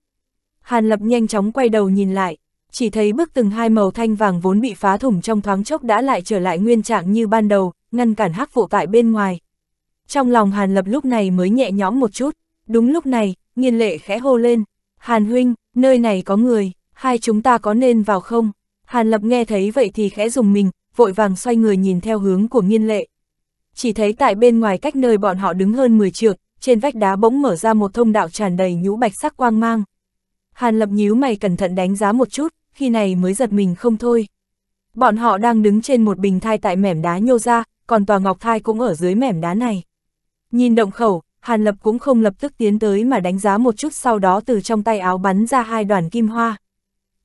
Hàn Lập nhanh chóng quay đầu nhìn lại, chỉ thấy bức từng hai màu thanh vàng vốn bị phá thủng trong thoáng chốc đã lại trở lại nguyên trạng như ban đầu, ngăn cản hắc vụ tại bên ngoài. Trong lòng Hàn Lập lúc này mới nhẹ nhõm một chút, đúng lúc này, nghiên lệ khẽ hô lên, Hàn Huynh, nơi này có người, hai chúng ta có nên vào không? Hàn Lập nghe thấy vậy thì khẽ dùng mình, vội vàng xoay người nhìn theo hướng của nghiên lệ chỉ thấy tại bên ngoài cách nơi bọn họ đứng hơn 10 trượng, trên vách đá bỗng mở ra một thông đạo tràn đầy nhũ bạch sắc quang mang. Hàn Lập nhíu mày cẩn thận đánh giá một chút, khi này mới giật mình không thôi. Bọn họ đang đứng trên một bình thai tại mẻm đá nhô ra, còn tòa ngọc thai cũng ở dưới mẻm đá này. Nhìn động khẩu, Hàn Lập cũng không lập tức tiến tới mà đánh giá một chút sau đó từ trong tay áo bắn ra hai đoàn kim hoa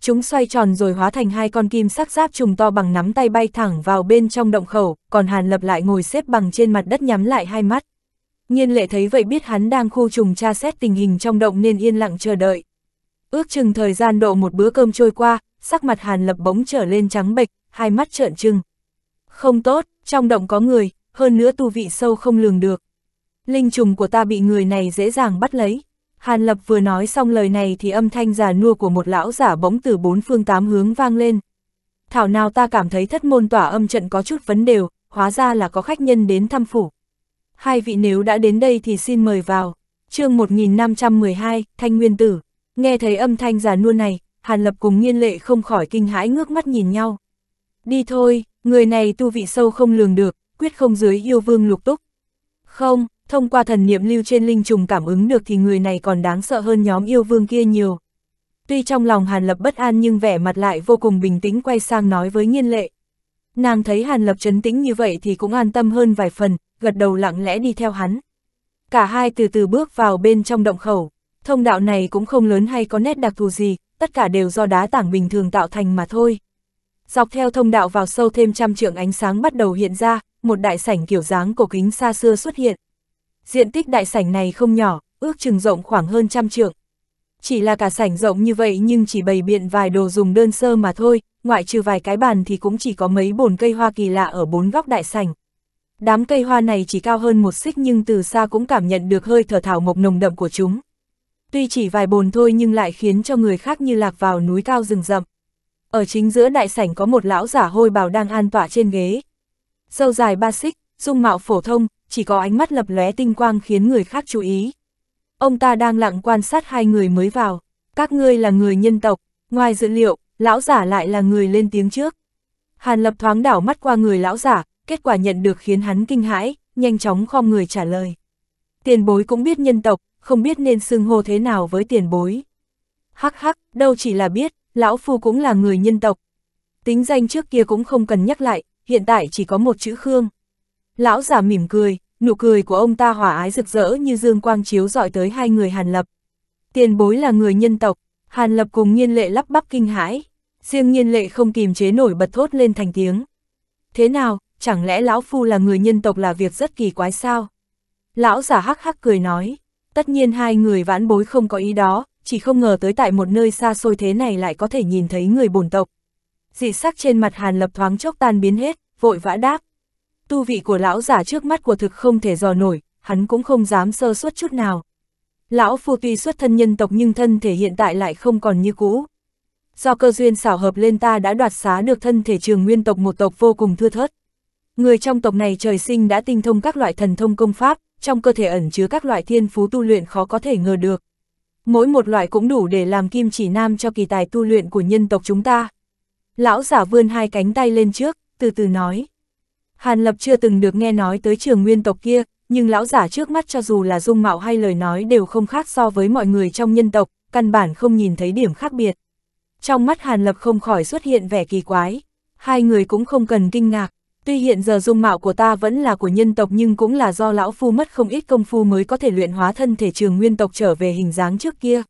chúng xoay tròn rồi hóa thành hai con kim sắc giáp trùng to bằng nắm tay bay thẳng vào bên trong động khẩu, còn Hàn Lập lại ngồi xếp bằng trên mặt đất nhắm lại hai mắt. Nhiên lệ thấy vậy biết hắn đang khu trùng tra xét tình hình trong động nên yên lặng chờ đợi. Ước chừng thời gian độ một bữa cơm trôi qua, sắc mặt Hàn Lập bỗng trở lên trắng bệch, hai mắt trợn trừng. Không tốt, trong động có người, hơn nữa tu vị sâu không lường được. Linh trùng của ta bị người này dễ dàng bắt lấy. Hàn Lập vừa nói xong lời này thì âm thanh già nua của một lão giả bỗng từ bốn phương tám hướng vang lên. Thảo nào ta cảm thấy thất môn tỏa âm trận có chút vấn đều, hóa ra là có khách nhân đến thăm phủ. Hai vị nếu đã đến đây thì xin mời vào. chương 1512, Thanh Nguyên Tử. Nghe thấy âm thanh già nua này, Hàn Lập cùng nghiên lệ không khỏi kinh hãi ngước mắt nhìn nhau. Đi thôi, người này tu vị sâu không lường được, quyết không dưới yêu vương lục túc. Không, thông qua thần niệm lưu trên linh trùng cảm ứng được thì người này còn đáng sợ hơn nhóm yêu vương kia nhiều. Tuy trong lòng Hàn Lập bất an nhưng vẻ mặt lại vô cùng bình tĩnh quay sang nói với Nhiên lệ. Nàng thấy Hàn Lập chấn tĩnh như vậy thì cũng an tâm hơn vài phần, gật đầu lặng lẽ đi theo hắn. Cả hai từ từ bước vào bên trong động khẩu, thông đạo này cũng không lớn hay có nét đặc thù gì, tất cả đều do đá tảng bình thường tạo thành mà thôi. Dọc theo thông đạo vào sâu thêm trăm trượng ánh sáng bắt đầu hiện ra, một đại sảnh kiểu dáng cổ kính xa xưa xuất hiện diện tích đại sảnh này không nhỏ, ước chừng rộng khoảng hơn trăm trượng. Chỉ là cả sảnh rộng như vậy nhưng chỉ bày biện vài đồ dùng đơn sơ mà thôi, ngoại trừ vài cái bàn thì cũng chỉ có mấy bồn cây hoa kỳ lạ ở bốn góc đại sảnh. Đám cây hoa này chỉ cao hơn một xích nhưng từ xa cũng cảm nhận được hơi thở thảo mộc nồng đậm của chúng. Tuy chỉ vài bồn thôi nhưng lại khiến cho người khác như lạc vào núi cao rừng rậm. Ở chính giữa đại sảnh có một lão giả hôi bào đang an tọa trên ghế. sâu dài ba xích, dung mạo phổ thông, chỉ có ánh mắt lập lóe tinh quang khiến người khác chú ý. Ông ta đang lặng quan sát hai người mới vào, các ngươi là người nhân tộc, ngoài dữ liệu, lão giả lại là người lên tiếng trước. Hàn lập thoáng đảo mắt qua người lão giả, kết quả nhận được khiến hắn kinh hãi, nhanh chóng khom người trả lời. Tiền bối cũng biết nhân tộc, không biết nên xưng hô thế nào với tiền bối. Hắc hắc, đâu chỉ là biết, lão phu cũng là người nhân tộc. Tính danh trước kia cũng không cần nhắc lại, hiện tại chỉ có một chữ Khương. Lão giả mỉm cười, nụ cười của ông ta hỏa ái rực rỡ như dương quang chiếu dọi tới hai người Hàn Lập. Tiền bối là người nhân tộc, Hàn Lập cùng nhiên lệ lắp bắp kinh hãi, riêng nhiên lệ không kìm chế nổi bật thốt lên thành tiếng. Thế nào, chẳng lẽ lão phu là người nhân tộc là việc rất kỳ quái sao? Lão giả hắc hắc cười nói, tất nhiên hai người vãn bối không có ý đó, chỉ không ngờ tới tại một nơi xa xôi thế này lại có thể nhìn thấy người bổn tộc. Dị sắc trên mặt Hàn Lập thoáng chốc tan biến hết, vội vã đáp, tu vị của lão giả trước mắt của thực không thể dò nổi, hắn cũng không dám sơ suất chút nào. Lão phu tuy xuất thân nhân tộc nhưng thân thể hiện tại lại không còn như cũ. Do cơ duyên xảo hợp lên ta đã đoạt xá được thân thể trường nguyên tộc một tộc vô cùng thưa thớt. Người trong tộc này trời sinh đã tinh thông các loại thần thông công pháp, trong cơ thể ẩn chứa các loại thiên phú tu luyện khó có thể ngờ được. Mỗi một loại cũng đủ để làm kim chỉ nam cho kỳ tài tu luyện của nhân tộc chúng ta. Lão giả vươn hai cánh tay lên trước, từ từ nói. Hàn Lập chưa từng được nghe nói tới trường nguyên tộc kia, nhưng lão giả trước mắt cho dù là dung mạo hay lời nói đều không khác so với mọi người trong nhân tộc, căn bản không nhìn thấy điểm khác biệt. Trong mắt Hàn Lập không khỏi xuất hiện vẻ kỳ quái, hai người cũng không cần kinh ngạc, tuy hiện giờ dung mạo của ta vẫn là của nhân tộc nhưng cũng là do lão phu mất không ít công phu mới có thể luyện hóa thân thể trường nguyên tộc trở về hình dáng trước kia.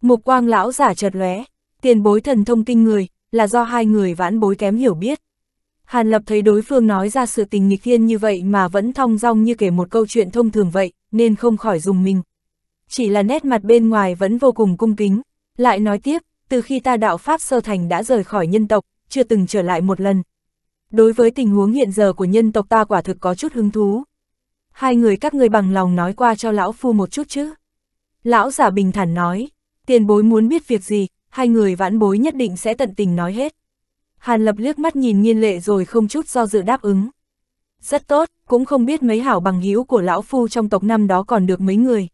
Mục quang lão giả chợt lóe, tiền bối thần thông kinh người, là do hai người vãn bối kém hiểu biết. Hàn Lập thấy đối phương nói ra sự tình nghịch thiên như vậy mà vẫn thong dong như kể một câu chuyện thông thường vậy, nên không khỏi dùng mình. Chỉ là nét mặt bên ngoài vẫn vô cùng cung kính. Lại nói tiếp, từ khi ta đạo Pháp Sơ Thành đã rời khỏi nhân tộc, chưa từng trở lại một lần. Đối với tình huống hiện giờ của nhân tộc ta quả thực có chút hứng thú. Hai người các ngươi bằng lòng nói qua cho lão phu một chút chứ. Lão giả bình thản nói, tiền bối muốn biết việc gì, hai người vãn bối nhất định sẽ tận tình nói hết. Hàn Lập liếc mắt nhìn nghiên lệ rồi không chút do dự đáp ứng. Rất tốt, cũng không biết mấy hảo bằng hữu của lão phu trong tộc năm đó còn được mấy người.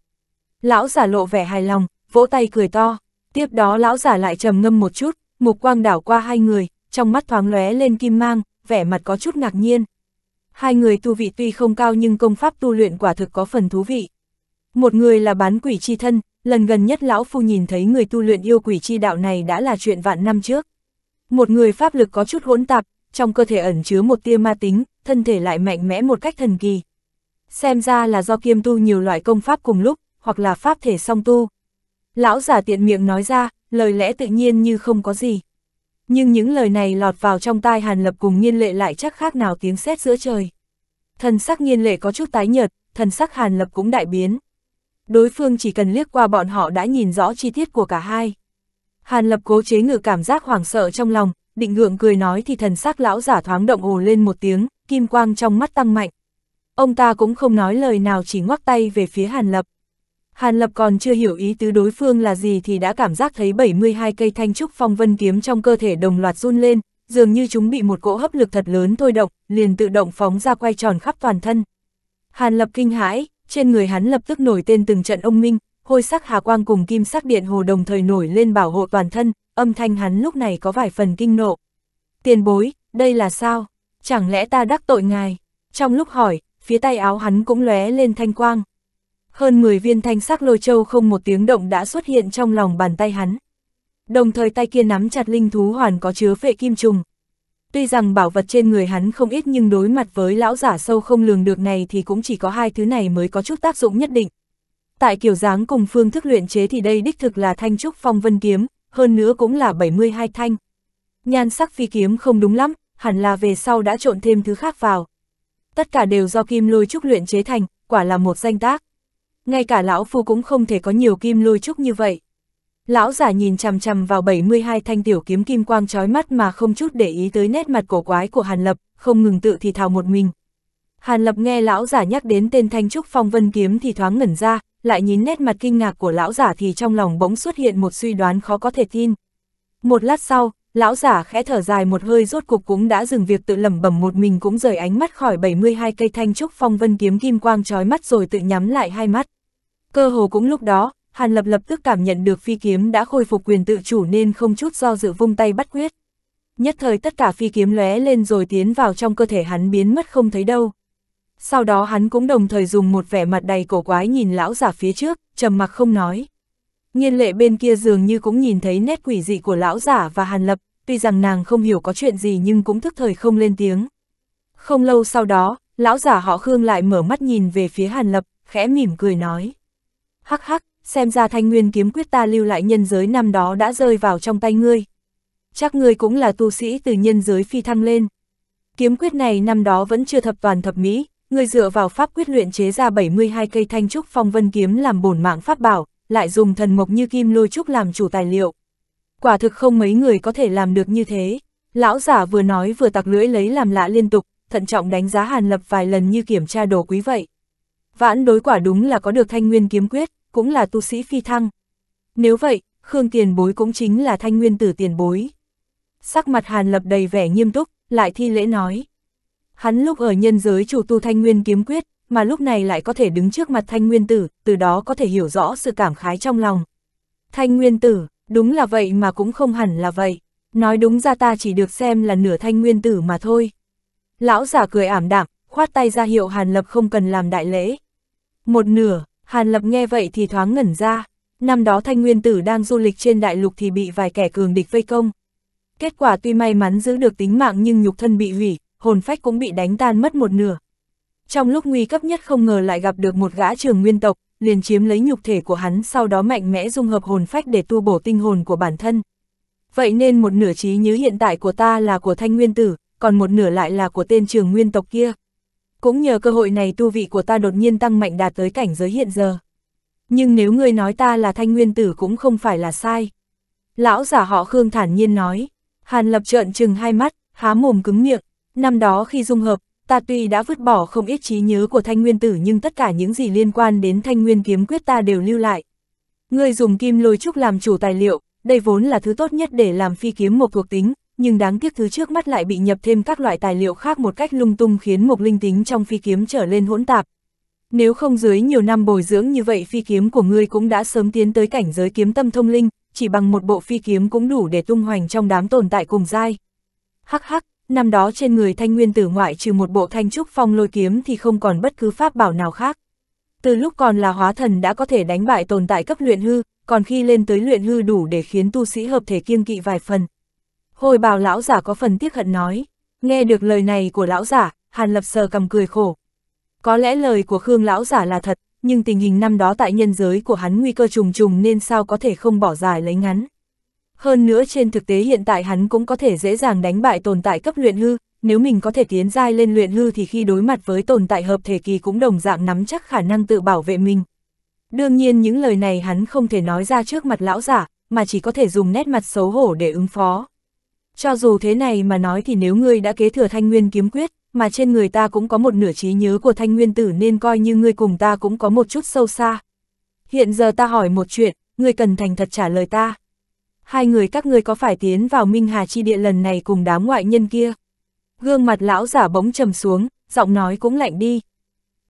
Lão giả lộ vẻ hài lòng, vỗ tay cười to. Tiếp đó lão giả lại trầm ngâm một chút, mục quang đảo qua hai người, trong mắt thoáng lóe lên kim mang, vẻ mặt có chút ngạc nhiên. Hai người tu vị tuy không cao nhưng công pháp tu luyện quả thực có phần thú vị. Một người là bán quỷ chi thân, lần gần nhất lão phu nhìn thấy người tu luyện yêu quỷ chi đạo này đã là chuyện vạn năm trước. Một người pháp lực có chút hỗn tạp, trong cơ thể ẩn chứa một tia ma tính, thân thể lại mạnh mẽ một cách thần kỳ. Xem ra là do kiêm tu nhiều loại công pháp cùng lúc, hoặc là pháp thể song tu. Lão giả tiện miệng nói ra, lời lẽ tự nhiên như không có gì. Nhưng những lời này lọt vào trong tai Hàn Lập cùng nhiên lệ lại chắc khác nào tiếng sét giữa trời. Thần sắc nhiên lệ có chút tái nhợt, thần sắc Hàn Lập cũng đại biến. Đối phương chỉ cần liếc qua bọn họ đã nhìn rõ chi tiết của cả hai. Hàn Lập cố chế ngự cảm giác hoảng sợ trong lòng, định ngượng cười nói thì thần sắc lão giả thoáng động ồ lên một tiếng, kim quang trong mắt tăng mạnh. Ông ta cũng không nói lời nào chỉ ngoắc tay về phía Hàn Lập. Hàn Lập còn chưa hiểu ý tứ đối phương là gì thì đã cảm giác thấy 72 cây thanh trúc phong vân kiếm trong cơ thể đồng loạt run lên, dường như chúng bị một cỗ hấp lực thật lớn thôi động, liền tự động phóng ra quay tròn khắp toàn thân. Hàn Lập kinh hãi, trên người hắn lập tức nổi tên từng trận ông minh, hôi sắc hà quang cùng kim sắc điện hồ đồng thời nổi lên bảo hộ toàn thân, âm thanh hắn lúc này có vài phần kinh nộ. Tiền bối, đây là sao? Chẳng lẽ ta đắc tội ngài? Trong lúc hỏi, phía tay áo hắn cũng lóe lên thanh quang. Hơn 10 viên thanh sắc lôi châu không một tiếng động đã xuất hiện trong lòng bàn tay hắn. Đồng thời tay kia nắm chặt linh thú hoàn có chứa phệ kim trùng. Tuy rằng bảo vật trên người hắn không ít nhưng đối mặt với lão giả sâu không lường được này thì cũng chỉ có hai thứ này mới có chút tác dụng nhất định. Tại kiểu dáng cùng phương thức luyện chế thì đây đích thực là thanh trúc phong vân kiếm, hơn nữa cũng là 72 thanh. Nhan sắc phi kiếm không đúng lắm, hẳn là về sau đã trộn thêm thứ khác vào. Tất cả đều do kim lôi trúc luyện chế thành, quả là một danh tác. Ngay cả lão phu cũng không thể có nhiều kim lôi trúc như vậy. Lão giả nhìn chằm chằm vào 72 thanh tiểu kiếm kim quang trói mắt mà không chút để ý tới nét mặt cổ quái của Hàn Lập, không ngừng tự thì thào một mình, Hàn Lập nghe lão giả nhắc đến tên Thanh Trúc Phong Vân Kiếm thì thoáng ngẩn ra, lại nhìn nét mặt kinh ngạc của lão giả thì trong lòng bỗng xuất hiện một suy đoán khó có thể tin. Một lát sau, lão giả khẽ thở dài một hơi rốt cục cũng đã dừng việc tự lẩm bẩm một mình cũng rời ánh mắt khỏi 72 cây Thanh Trúc Phong Vân Kiếm kim quang trói mắt rồi tự nhắm lại hai mắt. Cơ hồ cũng lúc đó, Hàn Lập lập tức cảm nhận được phi kiếm đã khôi phục quyền tự chủ nên không chút do dự vung tay bắt quyết. Nhất thời tất cả phi kiếm lóe lên rồi tiến vào trong cơ thể hắn biến mất không thấy đâu sau đó hắn cũng đồng thời dùng một vẻ mặt đầy cổ quái nhìn lão giả phía trước, trầm mặc không nói. Nhiên lệ bên kia dường như cũng nhìn thấy nét quỷ dị của lão giả và Hàn Lập, tuy rằng nàng không hiểu có chuyện gì nhưng cũng thức thời không lên tiếng. Không lâu sau đó, lão giả họ Khương lại mở mắt nhìn về phía Hàn Lập, khẽ mỉm cười nói. Hắc hắc, xem ra thanh nguyên kiếm quyết ta lưu lại nhân giới năm đó đã rơi vào trong tay ngươi. Chắc ngươi cũng là tu sĩ từ nhân giới phi thăng lên. Kiếm quyết này năm đó vẫn chưa thập toàn thập mỹ, người dựa vào pháp quyết luyện chế ra 72 cây thanh trúc phong vân kiếm làm bổn mạng pháp bảo, lại dùng thần mộc như kim lôi trúc làm chủ tài liệu. Quả thực không mấy người có thể làm được như thế. Lão giả vừa nói vừa tặc lưỡi lấy làm lạ liên tục, thận trọng đánh giá Hàn Lập vài lần như kiểm tra đồ quý vậy. Vãn đối quả đúng là có được thanh nguyên kiếm quyết, cũng là tu sĩ phi thăng. Nếu vậy, Khương tiền bối cũng chính là thanh nguyên tử tiền bối. Sắc mặt Hàn Lập đầy vẻ nghiêm túc, lại thi lễ nói. Hắn lúc ở nhân giới chủ tu thanh nguyên kiếm quyết, mà lúc này lại có thể đứng trước mặt thanh nguyên tử, từ đó có thể hiểu rõ sự cảm khái trong lòng. Thanh nguyên tử, đúng là vậy mà cũng không hẳn là vậy. Nói đúng ra ta chỉ được xem là nửa thanh nguyên tử mà thôi. Lão giả cười ảm đạm, khoát tay ra hiệu Hàn Lập không cần làm đại lễ. Một nửa, Hàn Lập nghe vậy thì thoáng ngẩn ra. Năm đó thanh nguyên tử đang du lịch trên đại lục thì bị vài kẻ cường địch vây công. Kết quả tuy may mắn giữ được tính mạng nhưng nhục thân bị hủy, hồn phách cũng bị đánh tan mất một nửa. Trong lúc nguy cấp nhất không ngờ lại gặp được một gã trường nguyên tộc, liền chiếm lấy nhục thể của hắn sau đó mạnh mẽ dung hợp hồn phách để tu bổ tinh hồn của bản thân. Vậy nên một nửa trí nhớ hiện tại của ta là của thanh nguyên tử, còn một nửa lại là của tên trường nguyên tộc kia. Cũng nhờ cơ hội này tu vị của ta đột nhiên tăng mạnh đạt tới cảnh giới hiện giờ. Nhưng nếu ngươi nói ta là thanh nguyên tử cũng không phải là sai. Lão giả họ Khương thản nhiên nói, Hàn lập trợn trừng hai mắt, há mồm cứng miệng, Năm đó khi dung hợp, ta tuy đã vứt bỏ không ít trí nhớ của thanh nguyên tử nhưng tất cả những gì liên quan đến thanh nguyên kiếm quyết ta đều lưu lại. người dùng kim lôi trúc làm chủ tài liệu, đây vốn là thứ tốt nhất để làm phi kiếm một thuộc tính, nhưng đáng tiếc thứ trước mắt lại bị nhập thêm các loại tài liệu khác một cách lung tung khiến một linh tính trong phi kiếm trở lên hỗn tạp. Nếu không dưới nhiều năm bồi dưỡng như vậy phi kiếm của ngươi cũng đã sớm tiến tới cảnh giới kiếm tâm thông linh, chỉ bằng một bộ phi kiếm cũng đủ để tung hoành trong đám tồn tại cùng dai. Hắc hắc, năm đó trên người thanh nguyên tử ngoại trừ một bộ thanh trúc phong lôi kiếm thì không còn bất cứ pháp bảo nào khác. Từ lúc còn là hóa thần đã có thể đánh bại tồn tại cấp luyện hư, còn khi lên tới luyện hư đủ để khiến tu sĩ hợp thể kiêng kỵ vài phần. Hồi bào lão giả có phần tiếc hận nói, nghe được lời này của lão giả, Hàn Lập sờ cầm cười khổ. Có lẽ lời của Khương lão giả là thật, nhưng tình hình năm đó tại nhân giới của hắn nguy cơ trùng trùng nên sao có thể không bỏ dài lấy ngắn. Hơn nữa trên thực tế hiện tại hắn cũng có thể dễ dàng đánh bại tồn tại cấp luyện hư, nếu mình có thể tiến giai lên luyện hư thì khi đối mặt với tồn tại hợp thể kỳ cũng đồng dạng nắm chắc khả năng tự bảo vệ mình. Đương nhiên những lời này hắn không thể nói ra trước mặt lão giả, mà chỉ có thể dùng nét mặt xấu hổ để ứng phó. Cho dù thế này mà nói thì nếu ngươi đã kế thừa thanh nguyên kiếm quyết, mà trên người ta cũng có một nửa trí nhớ của thanh nguyên tử nên coi như ngươi cùng ta cũng có một chút sâu xa. Hiện giờ ta hỏi một chuyện, ngươi cần thành thật trả lời ta hai người các ngươi có phải tiến vào Minh Hà Chi Địa lần này cùng đám ngoại nhân kia? Gương mặt lão giả bỗng trầm xuống, giọng nói cũng lạnh đi,